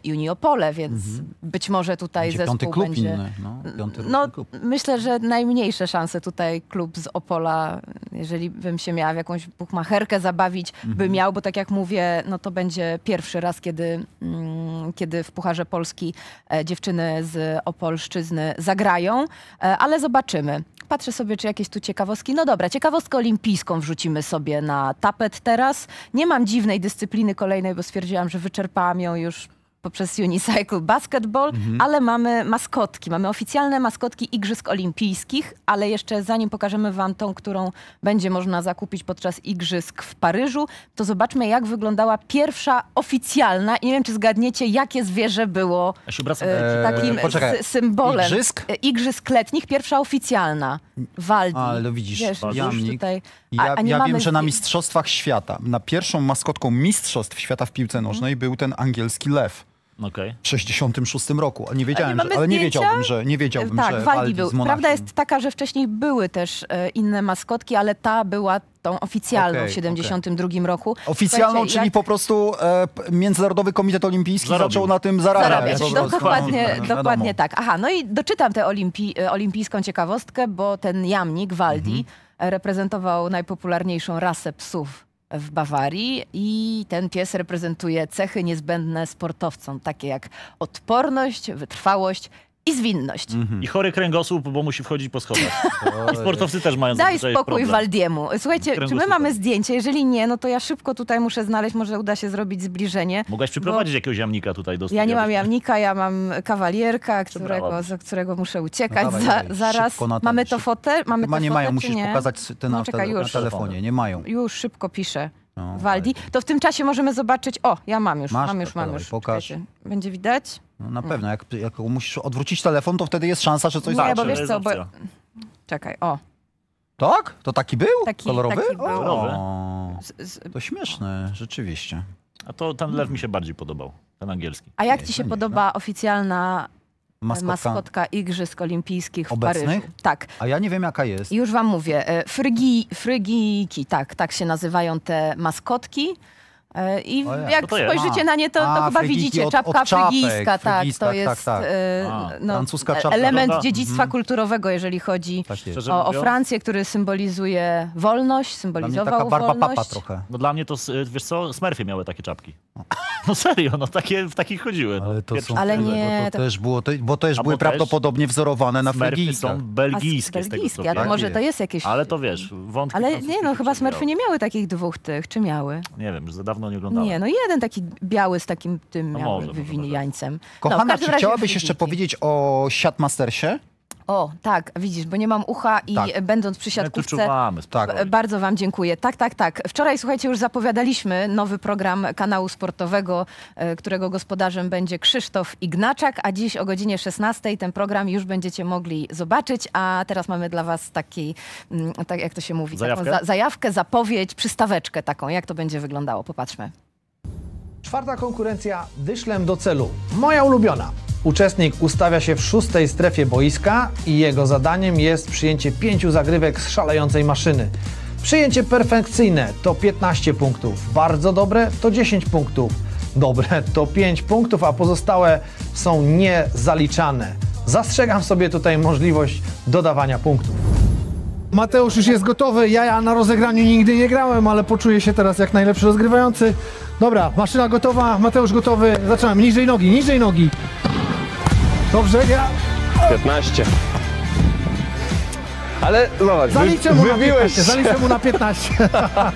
Uniopole, więc mhm. być może tutaj będzie zespół klub będzie... Inny, no, piąty no klub. myślę, że najmniejsze szanse tutaj klub z Opola, jeżeli bym się miała w jakąś buchmacherkę zabawić, mhm. by miał, bo tak jak mówię, no to będzie pierwszy raz, kiedy, mm, kiedy w Pucharze Polski e, dziewczyny z Opolszczyzny zagrają, e, ale zobaczymy. Patrzę sobie, czy jakieś tu ciekawostki. No dobra, ciekawostkę olimpijską wrzucimy sobie na tapet teraz. Nie mam dziwnej dyscypliny kolejnej, bo stwierdziłam, że wyczerpałam ją już poprzez Unicycle Basketball, mhm. ale mamy maskotki. Mamy oficjalne maskotki Igrzysk Olimpijskich, ale jeszcze zanim pokażemy Wam tą, którą będzie można zakupić podczas Igrzysk w Paryżu, to zobaczmy, jak wyglądała pierwsza oficjalna. I nie wiem, czy zgadniecie, jakie zwierzę było e, eee, takim eee, symbolem. Igrzysk? E, Igrzysk letnich, pierwsza oficjalna. Waldi. Ale widzisz, Wiesz, Tutaj ja, a, a ja wiem, że na Mistrzostwach Świata, na pierwszą maskotką Mistrzostw Świata w piłce mhm. nożnej był ten angielski lew. Okay. W 66 roku. Nie wiedziałem, nie że, ale nie wiedziałbym, że nie wiedziałbym, tak, że Waldi był. Prawda jest taka, że wcześniej były też e, inne maskotki, ale ta była tą oficjalną okay, w 72 okay. roku. Oficjalną, Słuchajcie, czyli jak... po prostu e, Międzynarodowy Komitet Olimpijski Zarobił. zaczął na tym zarabiać. zarabiać. No, dokładnie, no, no, dokładnie tak. Aha, no i doczytam tę olimpi, olimpijską ciekawostkę, bo ten jamnik Waldi mhm reprezentował najpopularniejszą rasę psów w Bawarii i ten pies reprezentuje cechy niezbędne sportowcom, takie jak odporność, wytrwałość, i zwinność. Mhm. I chory kręgosłup, bo musi wchodzić po schodach. <laughs> I sportowcy też mają Daj spokój problem. Waldiemu. Słuchajcie, czy my mamy zdjęcie? Jeżeli nie, no to ja szybko tutaj muszę znaleźć, może uda się zrobić zbliżenie. Mogłaś przyprowadzić bo... jakiegoś jamnika tutaj do studia. Ja nie mam jamnika, ja mam kawalierka, którego, z którego muszę uciekać no dawaj, za, zaraz. Ten, mamy to fotel? Mamy Chyba nie fotel, mają, musisz nie? pokazać ten no, na, na telefonie. Nie mają. Już szybko piszę. No, Waldi. Tak. To w tym czasie możemy zobaczyć. O, ja mam już, Masz, mam już, mam już. pokaż. Będzie widać? No, na pewno, jak, jak musisz odwrócić telefon, to wtedy jest szansa, że coś Nie, bo wiesz co, bo... Czekaj, o. Tak? To taki był? Taki- Kolorowy? taki był. O, to śmieszne, rzeczywiście. A to ten lew mi się bardziej podobał, ten angielski. A jak ci się podoba oficjalna maskotka, maskotka Igrzysk Olimpijskich obecnych? w Paryżu. Tak. A ja nie wiem jaka jest. Już wam mówię. E, frygi, frygiki, tak, tak się nazywają te maskotki. E, I jak no spojrzycie na nie, to, to chyba widzicie. czapka od czapek, frygijska, tak, to tak, jest tak, tak. element prawda? dziedzictwa mhm. kulturowego, jeżeli chodzi tak o, o, Francję, który symbolizuje wolność, symbolizował dla mnie wolność. trochę. No dla mnie to, wiesz co, smerfy miały takie czapki. <laughs> No serio, no takie, w takich chodziły. No. Ale to są, Ale nie, no to, też było, to, bo to też były prawdopodobnie wzorowane na frygijskich. są belgijskie. Z belgijskie, z tego, tak? może to jest jakieś... Ale to wiesz, wątki... Ale nie, no chyba smerfy nie miały takich dwóch tych, czy miały? Nie wiem, już za dawno dawno nie oglądałem. Nie, no jeden taki biały z takim tym no może, no wywiniańcem. No, Kochana, no, czy chciałabyś jeszcze powiedzieć o Siatmastersie? O, tak, widzisz, bo nie mam ucha i tak. będąc przy siatkówce, czuwamy, tak. bardzo wam dziękuję. Tak, tak, tak. Wczoraj, słuchajcie, już zapowiadaliśmy nowy program kanału sportowego, e, którego gospodarzem będzie Krzysztof Ignaczak, a dziś o godzinie 16 ten program już będziecie mogli zobaczyć, a teraz mamy dla was taki, mm, tak jak to się mówi, zajawkę, taką za, zajawkę zapowiedź, przystaweczkę taką, jak to będzie wyglądało. Popatrzmy. Czwarta konkurencja dyszlem do celu. Moja ulubiona. Uczestnik ustawia się w szóstej strefie boiska i jego zadaniem jest przyjęcie pięciu zagrywek z szalejącej maszyny. Przyjęcie perfekcyjne to 15 punktów, bardzo dobre to 10 punktów, dobre to 5 punktów, a pozostałe są niezaliczane. Zastrzegam sobie tutaj możliwość dodawania punktów. Mateusz już jest gotowy, ja, ja na rozegraniu nigdy nie grałem, ale poczuję się teraz jak najlepszy rozgrywający. Dobra, maszyna gotowa, Mateusz gotowy, zaczynamy. Niżej nogi, niżej nogi. Dobrze, ja... 15. Ale zobacz, zaliczę mu, na 15, zaliczę mu na 15.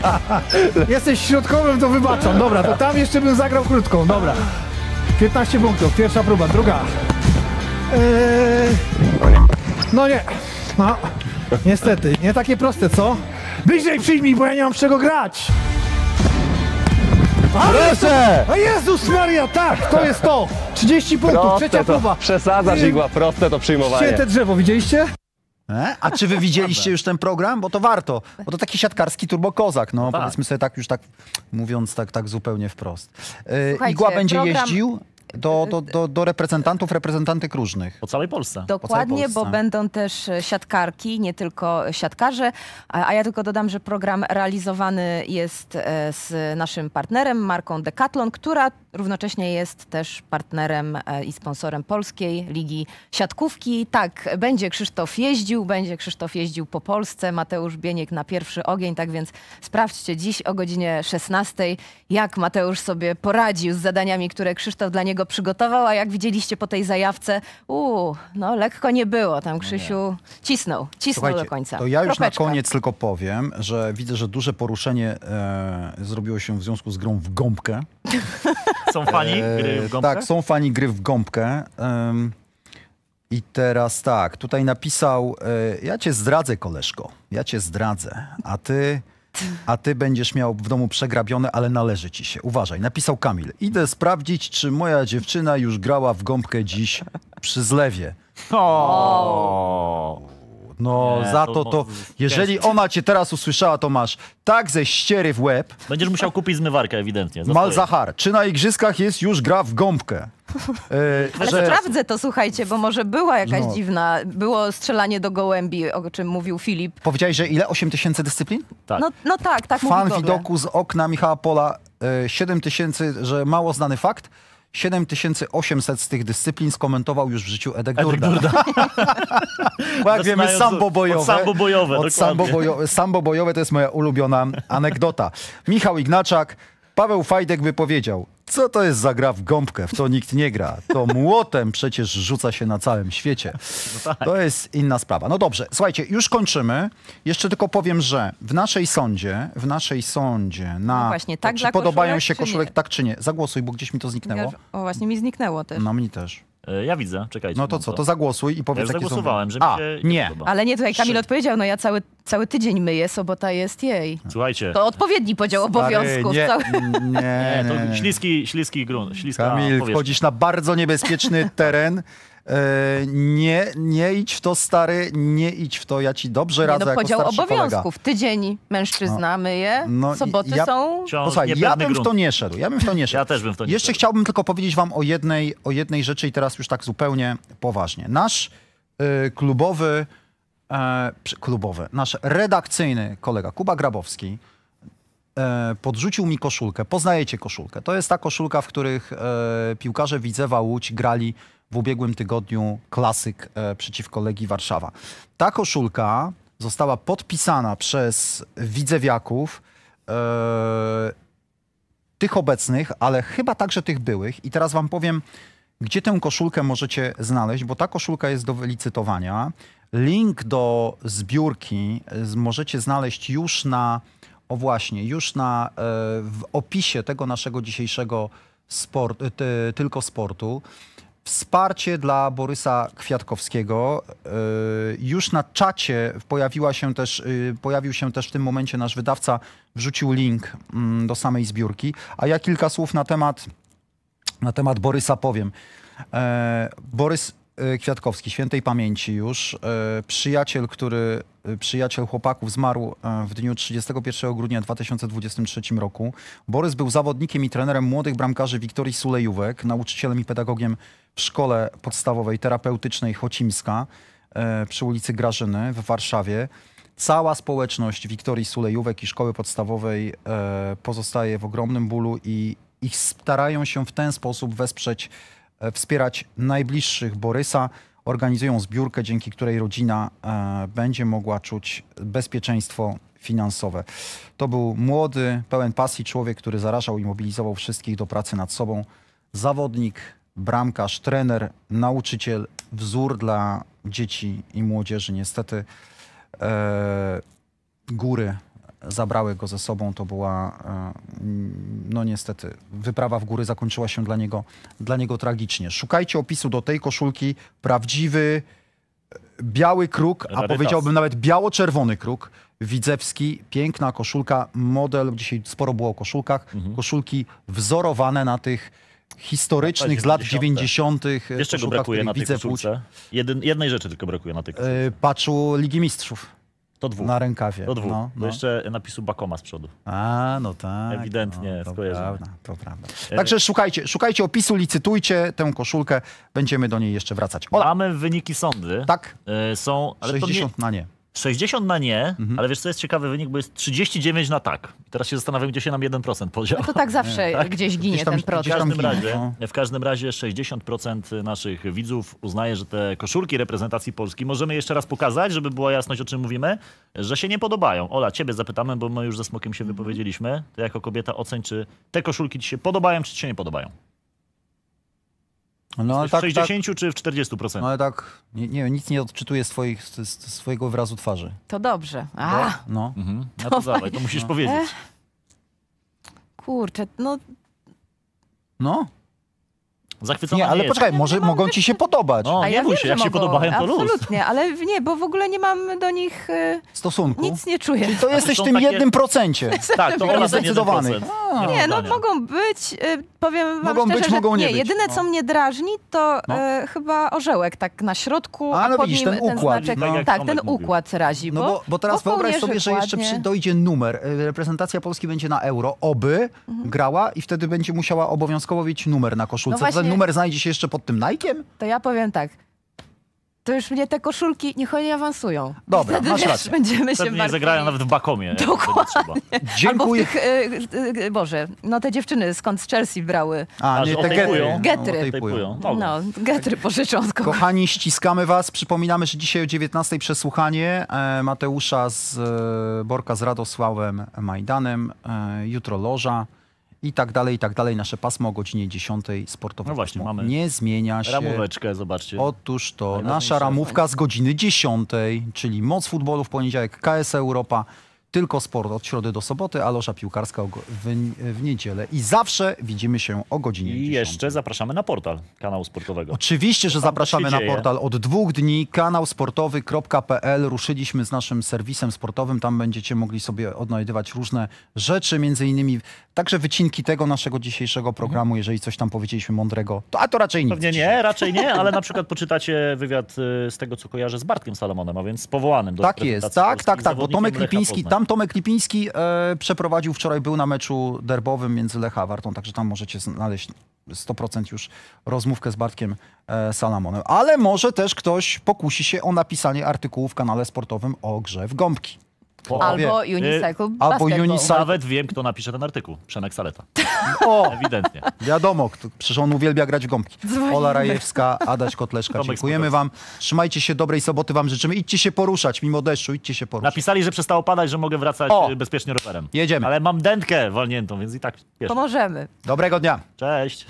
<laughs> Jesteś środkowym, to wybaczam. Dobra, to tam jeszcze bym zagrał krótką. Dobra. 15 punktów, pierwsza próba, druga. Eee... No nie. No. Niestety, nie takie proste, co? Bliżej przyjmij, bo ja nie mam z czego grać! Ale Proszę! A Jezus Maria, tak, to jest to! 30 punktów, proste trzecia próba. Przesadzasz, y, Igła, proste to przyjmowanie. Ścięte drzewo, widzieliście? E? A czy wy widzieliście już ten program? Bo to warto. Bo to taki siatkarski turbokozak, no, no tak. powiedzmy sobie tak już tak, mówiąc tak, tak zupełnie wprost. Yy, Igła będzie program... jeździł, do, do, do, do reprezentantów, reprezentantek różnych. Po całej Polsce. Dokładnie, Polsce. bo będą też siatkarki, nie tylko siatkarze. A, a ja tylko dodam, że program realizowany jest e, z naszym partnerem, marką Decathlon, która równocześnie jest też partnerem e, i sponsorem Polskiej Ligi Siatkówki. Tak, będzie Krzysztof jeździł, będzie Krzysztof jeździł po Polsce, Mateusz Bieniek na pierwszy ogień, tak więc sprawdźcie dziś o godzinie 16, jak Mateusz sobie poradził z zadaniami, które Krzysztof dla niego go przygotował, a jak widzieliście po tej zajawce, uuu, no lekko nie było. Tam no Krzysiu cisnął, cisnął Słuchajcie, do końca. To ja już Kropeczka. na koniec tylko powiem, że widzę, że duże poruszenie e, zrobiło się w związku z grą w gąbkę. <laughs> Są fani e, gry w gąbkę? Tak, są fani gry w gąbkę. i teraz tak, tutaj napisał, e, ja cię zdradzę, koleżko, ja cię zdradzę, a ty a ty będziesz miał w domu przegrabione, ale należy ci się. Uważaj, napisał Kamil. Idę sprawdzić, czy moja dziewczyna już grała w gąbkę dziś przy zlewie. O! No nie, za to, to, to jeżeli ona cię teraz usłyszała, to masz tak ze ściery w łeb. Będziesz musiał kupić zmywarkę ewidentnie. Malzachar, czy na igrzyskach jest już gra w gąbkę? Yy, <laughs> Ale że... sprawdzę to, słuchajcie, bo może była jakaś no. dziwna. Było strzelanie do gołębi, o czym mówił Filip. Powiedziałeś, że ile? 8 tysięcy dyscyplin? Tak. No, no tak, tak Fan widoku z okna Michała Pola, yy, e, 7 tysięcy, że mało znany fakt. 7800 z tych dyscyplin skomentował już w życiu Edek Durda. Edek Durda. <laughs> Bo jak wiemy, sambo bojowe. Od sambo bojowe, od sambo, bojowe. sambo bojowe to jest moja ulubiona anegdota. Michał Ignaczak, Paweł Fajdek wypowiedział, co to jest za gra w gąbkę, w co nikt nie gra? To <laughs> młotem przecież rzuca się na całym świecie. No tak. To jest inna sprawa. No dobrze, słuchajcie, już kończymy. Jeszcze tylko powiem, że w naszej sądzie, w naszej sądzie na... No właśnie, tak to, czy podobają koszulek, się koszulek, czy tak czy nie? Zagłosuj, bo gdzieś mi to zniknęło. O właśnie, mi zniknęło też. No mi też. E, ja widzę, czekajcie. No to co, to zagłosuj i powiedz, ja jakie zagłosowałem, są... że A, mi się nie. Podoba. Ale nie, tutaj Kamil Trzy. odpowiedział, no ja cały, cały tydzień myję, sobota jest jej. Słuchajcie. To odpowiedni podział Stary, obowiązków. Nie, cały... nie, nie, nie, to śliski, śliski grunt, śliska Kamil, odpowiedź. wchodzisz na bardzo niebezpieczny teren. E, nie, nie idź w to, stary, nie idź w to, ja ci dobrze no, radzę. No, podział obowiązków. Kolega. Tydzień mężczyzna no. myje, no, soboty ja, są. Posłuchaj, ja bym grunt. w to nie szedł. Ja bym w to nie szedł. Ja też bym w to nie Jeszcze szedł. chciałbym tylko powiedzieć wam o jednej, o jednej rzeczy i teraz już tak zupełnie poważnie. Nasz y, klubowy, y, klubowy, nasz redakcyjny kolega Kuba Grabowski e, podrzucił mi koszulkę. Poznajecie koszulkę. To jest ta koszulka, w których e, piłkarze Widzewa Łódź grali w ubiegłym tygodniu klasyk e, przeciwko Legii Warszawa. Ta koszulka została podpisana przez widzewiaków, e, tych obecnych, ale chyba także tych byłych. I teraz wam powiem, gdzie tę koszulkę możecie znaleźć, bo ta koszulka jest do wylicytowania. Link do zbiórki e, możecie znaleźć już na, o właśnie, już na, e, w opisie tego naszego dzisiejszego sport, ty, tylko sportu. Wsparcie dla Borysa Kwiatkowskiego. Y, już na czacie pojawiła się też, y, pojawił się też w tym momencie nasz wydawca, wrzucił link mm, do samej zbiórki. A ja kilka słów na temat, na temat Borysa powiem. E, Borys y, Kwiatkowski, świętej pamięci już, e, przyjaciel, który, przyjaciel chłopaków zmarł e, w dniu 31 grudnia 2023 roku. Borys był zawodnikiem i trenerem młodych bramkarzy Wiktorii Sulejówek, nauczycielem i pedagogiem w szkole podstawowej terapeutycznej Chocimska e, przy ulicy Grażyny w Warszawie. Cała społeczność Wiktorii Sulejówek i szkoły podstawowej e, pozostaje w ogromnym bólu i ich starają się w ten sposób wesprzeć, e, wspierać najbliższych Borysa. Organizują zbiórkę, dzięki której rodzina będzie mogła czuć bezpieczeństwo finansowe. To był młody, pełen pasji człowiek, który zarażał i mobilizował wszystkich do pracy nad sobą. Zawodnik, bramkarz, trener, nauczyciel, wzór dla dzieci i młodzieży. Niestety e, góry zabrały go ze sobą. To była, e, no niestety, wyprawa w góry zakończyła się dla niego, dla niego tragicznie. Szukajcie opisu do tej koszulki. Prawdziwy e, biały kruk, a powiedziałbym nawet biało-czerwony kruk. Widzewski, piękna koszulka, model, dzisiaj sporo było o koszulkach, mhm. koszulki wzorowane na tych historycznych z lat 90. E, jeszcze go brakuje na tej koszulce? Jeden, jednej rzeczy tylko brakuje na tej e, koszulce. Paczu Ligi Mistrzów. To dwóch. Na rękawie. To dwóch. No, no. jeszcze napisu Bakoma z przodu. A, no tak. Ewidentnie no, to prawda, to prawda. E, Także szukajcie, szukajcie opisu, licytujcie tę koszulkę. Będziemy do niej jeszcze wracać. Ola. Mamy wyniki sądy. Tak. Są, ale 60 nie... na nie. 60 na nie, mhm. ale wiesz co jest ciekawy wynik, bo jest 39 na tak. I teraz się zastanawiam, gdzie się nam 1% podział. No to tak zawsze <laughs> tak? gdzieś ginie gdzieś tam, ten procent. W każdym, no. razie, w każdym razie 60% naszych widzów uznaje, że te koszulki reprezentacji Polski, możemy jeszcze raz pokazać, żeby była jasność o czym mówimy, że się nie podobają. Ola, ciebie zapytamy, bo my już ze Smokiem się mhm. wypowiedzieliśmy. Ty jako kobieta oceń, czy te koszulki ci się podobają, czy ci się nie podobają. No, ale w tak, 60 tak, czy w 40%? No, ale tak, nie, nie, nic nie odczytuję swoich, z, z swojego wyrazu twarzy. To dobrze. A, no. no. Mhm. <laughs> no to dawaj, to musisz no. powiedzieć. Eh. Kurczę, no... No? Zachwycona nie, ale poczekaj, może mogą ci się podobać. No, A nie ja bój się, jak się podobają, to Absolutnie, luz. Absolutnie, ale nie, bo w ogóle nie mam do nich... Y, Stosunku? Nic nie czuję. Czyli to znaczy, jesteś w tym takie... jednym procencie. tak, to <laughs> jest ten Nie, no mogą być... Y, powiem wam mogą szczerze, być, że mogą nie, nie być. jedyne co no. mnie drażni to no. e, chyba orzełek tak na środku, a, no, pod widzisz, nim ten, układ, znaczek, no. tak, tak ten układ razi. No bo, bo, teraz bo wyobraź sobie, że jeszcze przy, dojdzie numer, e, reprezentacja Polski będzie na euro, oby mhm. grała i wtedy będzie musiała obowiązkowo mieć numer na koszulce. No właśnie, ten numer znajdzie się jeszcze pod tym najkiem. To ja powiem tak, to już mnie te koszulki, niech oni awansują. Dobra, Wtedy masz rację. będziemy się nie zagrają nawet w Bakomie. Dokładnie. Dziękuję. Tych, y, y, Boże, no te dziewczyny skąd z Chelsea brały. A, A nie, te getry. Getry. No, no, getry no, pożyczą. Kochani, ściskamy was. Przypominamy, że dzisiaj o 19 przesłuchanie Mateusza z Borka z Radosławem Majdanem. Jutro Loża i tak dalej, i tak dalej. Nasze pasmo o godzinie 10 sportowe. No właśnie, pasmo. mamy Nie zmienia się. ramóweczkę, zobaczcie. Otóż to, nasza ramówka z godziny 10, czyli moc futbolu w poniedziałek, KS e Europa tylko sport od środy do soboty, a losza piłkarska w, w niedzielę. I zawsze widzimy się o godzinie I 10. jeszcze zapraszamy na portal kanału sportowego. Oczywiście, że zapraszamy na portal. Od dwóch dni kanał sportowy.pl ruszyliśmy z naszym serwisem sportowym. Tam będziecie mogli sobie odnajdywać różne rzeczy, między innymi także wycinki tego naszego dzisiejszego programu, mhm. jeżeli coś tam powiedzieliśmy mądrego. To, a to raczej nic. Pewnie nie, raczej nie, ale na przykład poczytacie wywiad y, z tego, co kojarzę z Bartkiem Salomonem, a więc powołanym do Tak jest, tak, tak, tak, bo Tomek Lipiński tam sam Tomek Lipiński e, przeprowadził wczoraj, był na meczu derbowym między Lecha a Wartą, także tam możecie znaleźć 100% już rozmówkę z Bartkiem e, Salamonem. Ale może też ktoś pokusi się o napisanie artykułu w kanale sportowym o grze w gąbki albo unicycle y, basketball. Albo unicycle. Nawet wiem, kto napisze ten artykuł. Przemek Saleta. O! Ewidentnie. Wiadomo, kto, przecież on uwielbia grać w gąbki. Dzwonimy. Ola Rajewska, Adaś Kotleszka. Dziękujemy wam. Trzymajcie się, dobrej soboty wam życzymy. Idźcie się poruszać, mimo deszczu, idźcie się poruszać. Napisali, że przestało padać, że mogę wracać o! Y, bezpiecznie rowerem. Jedziemy. Ale mam dętkę walniętą, więc i tak wiesz. Pomożemy. Dobrego dnia. Cześć.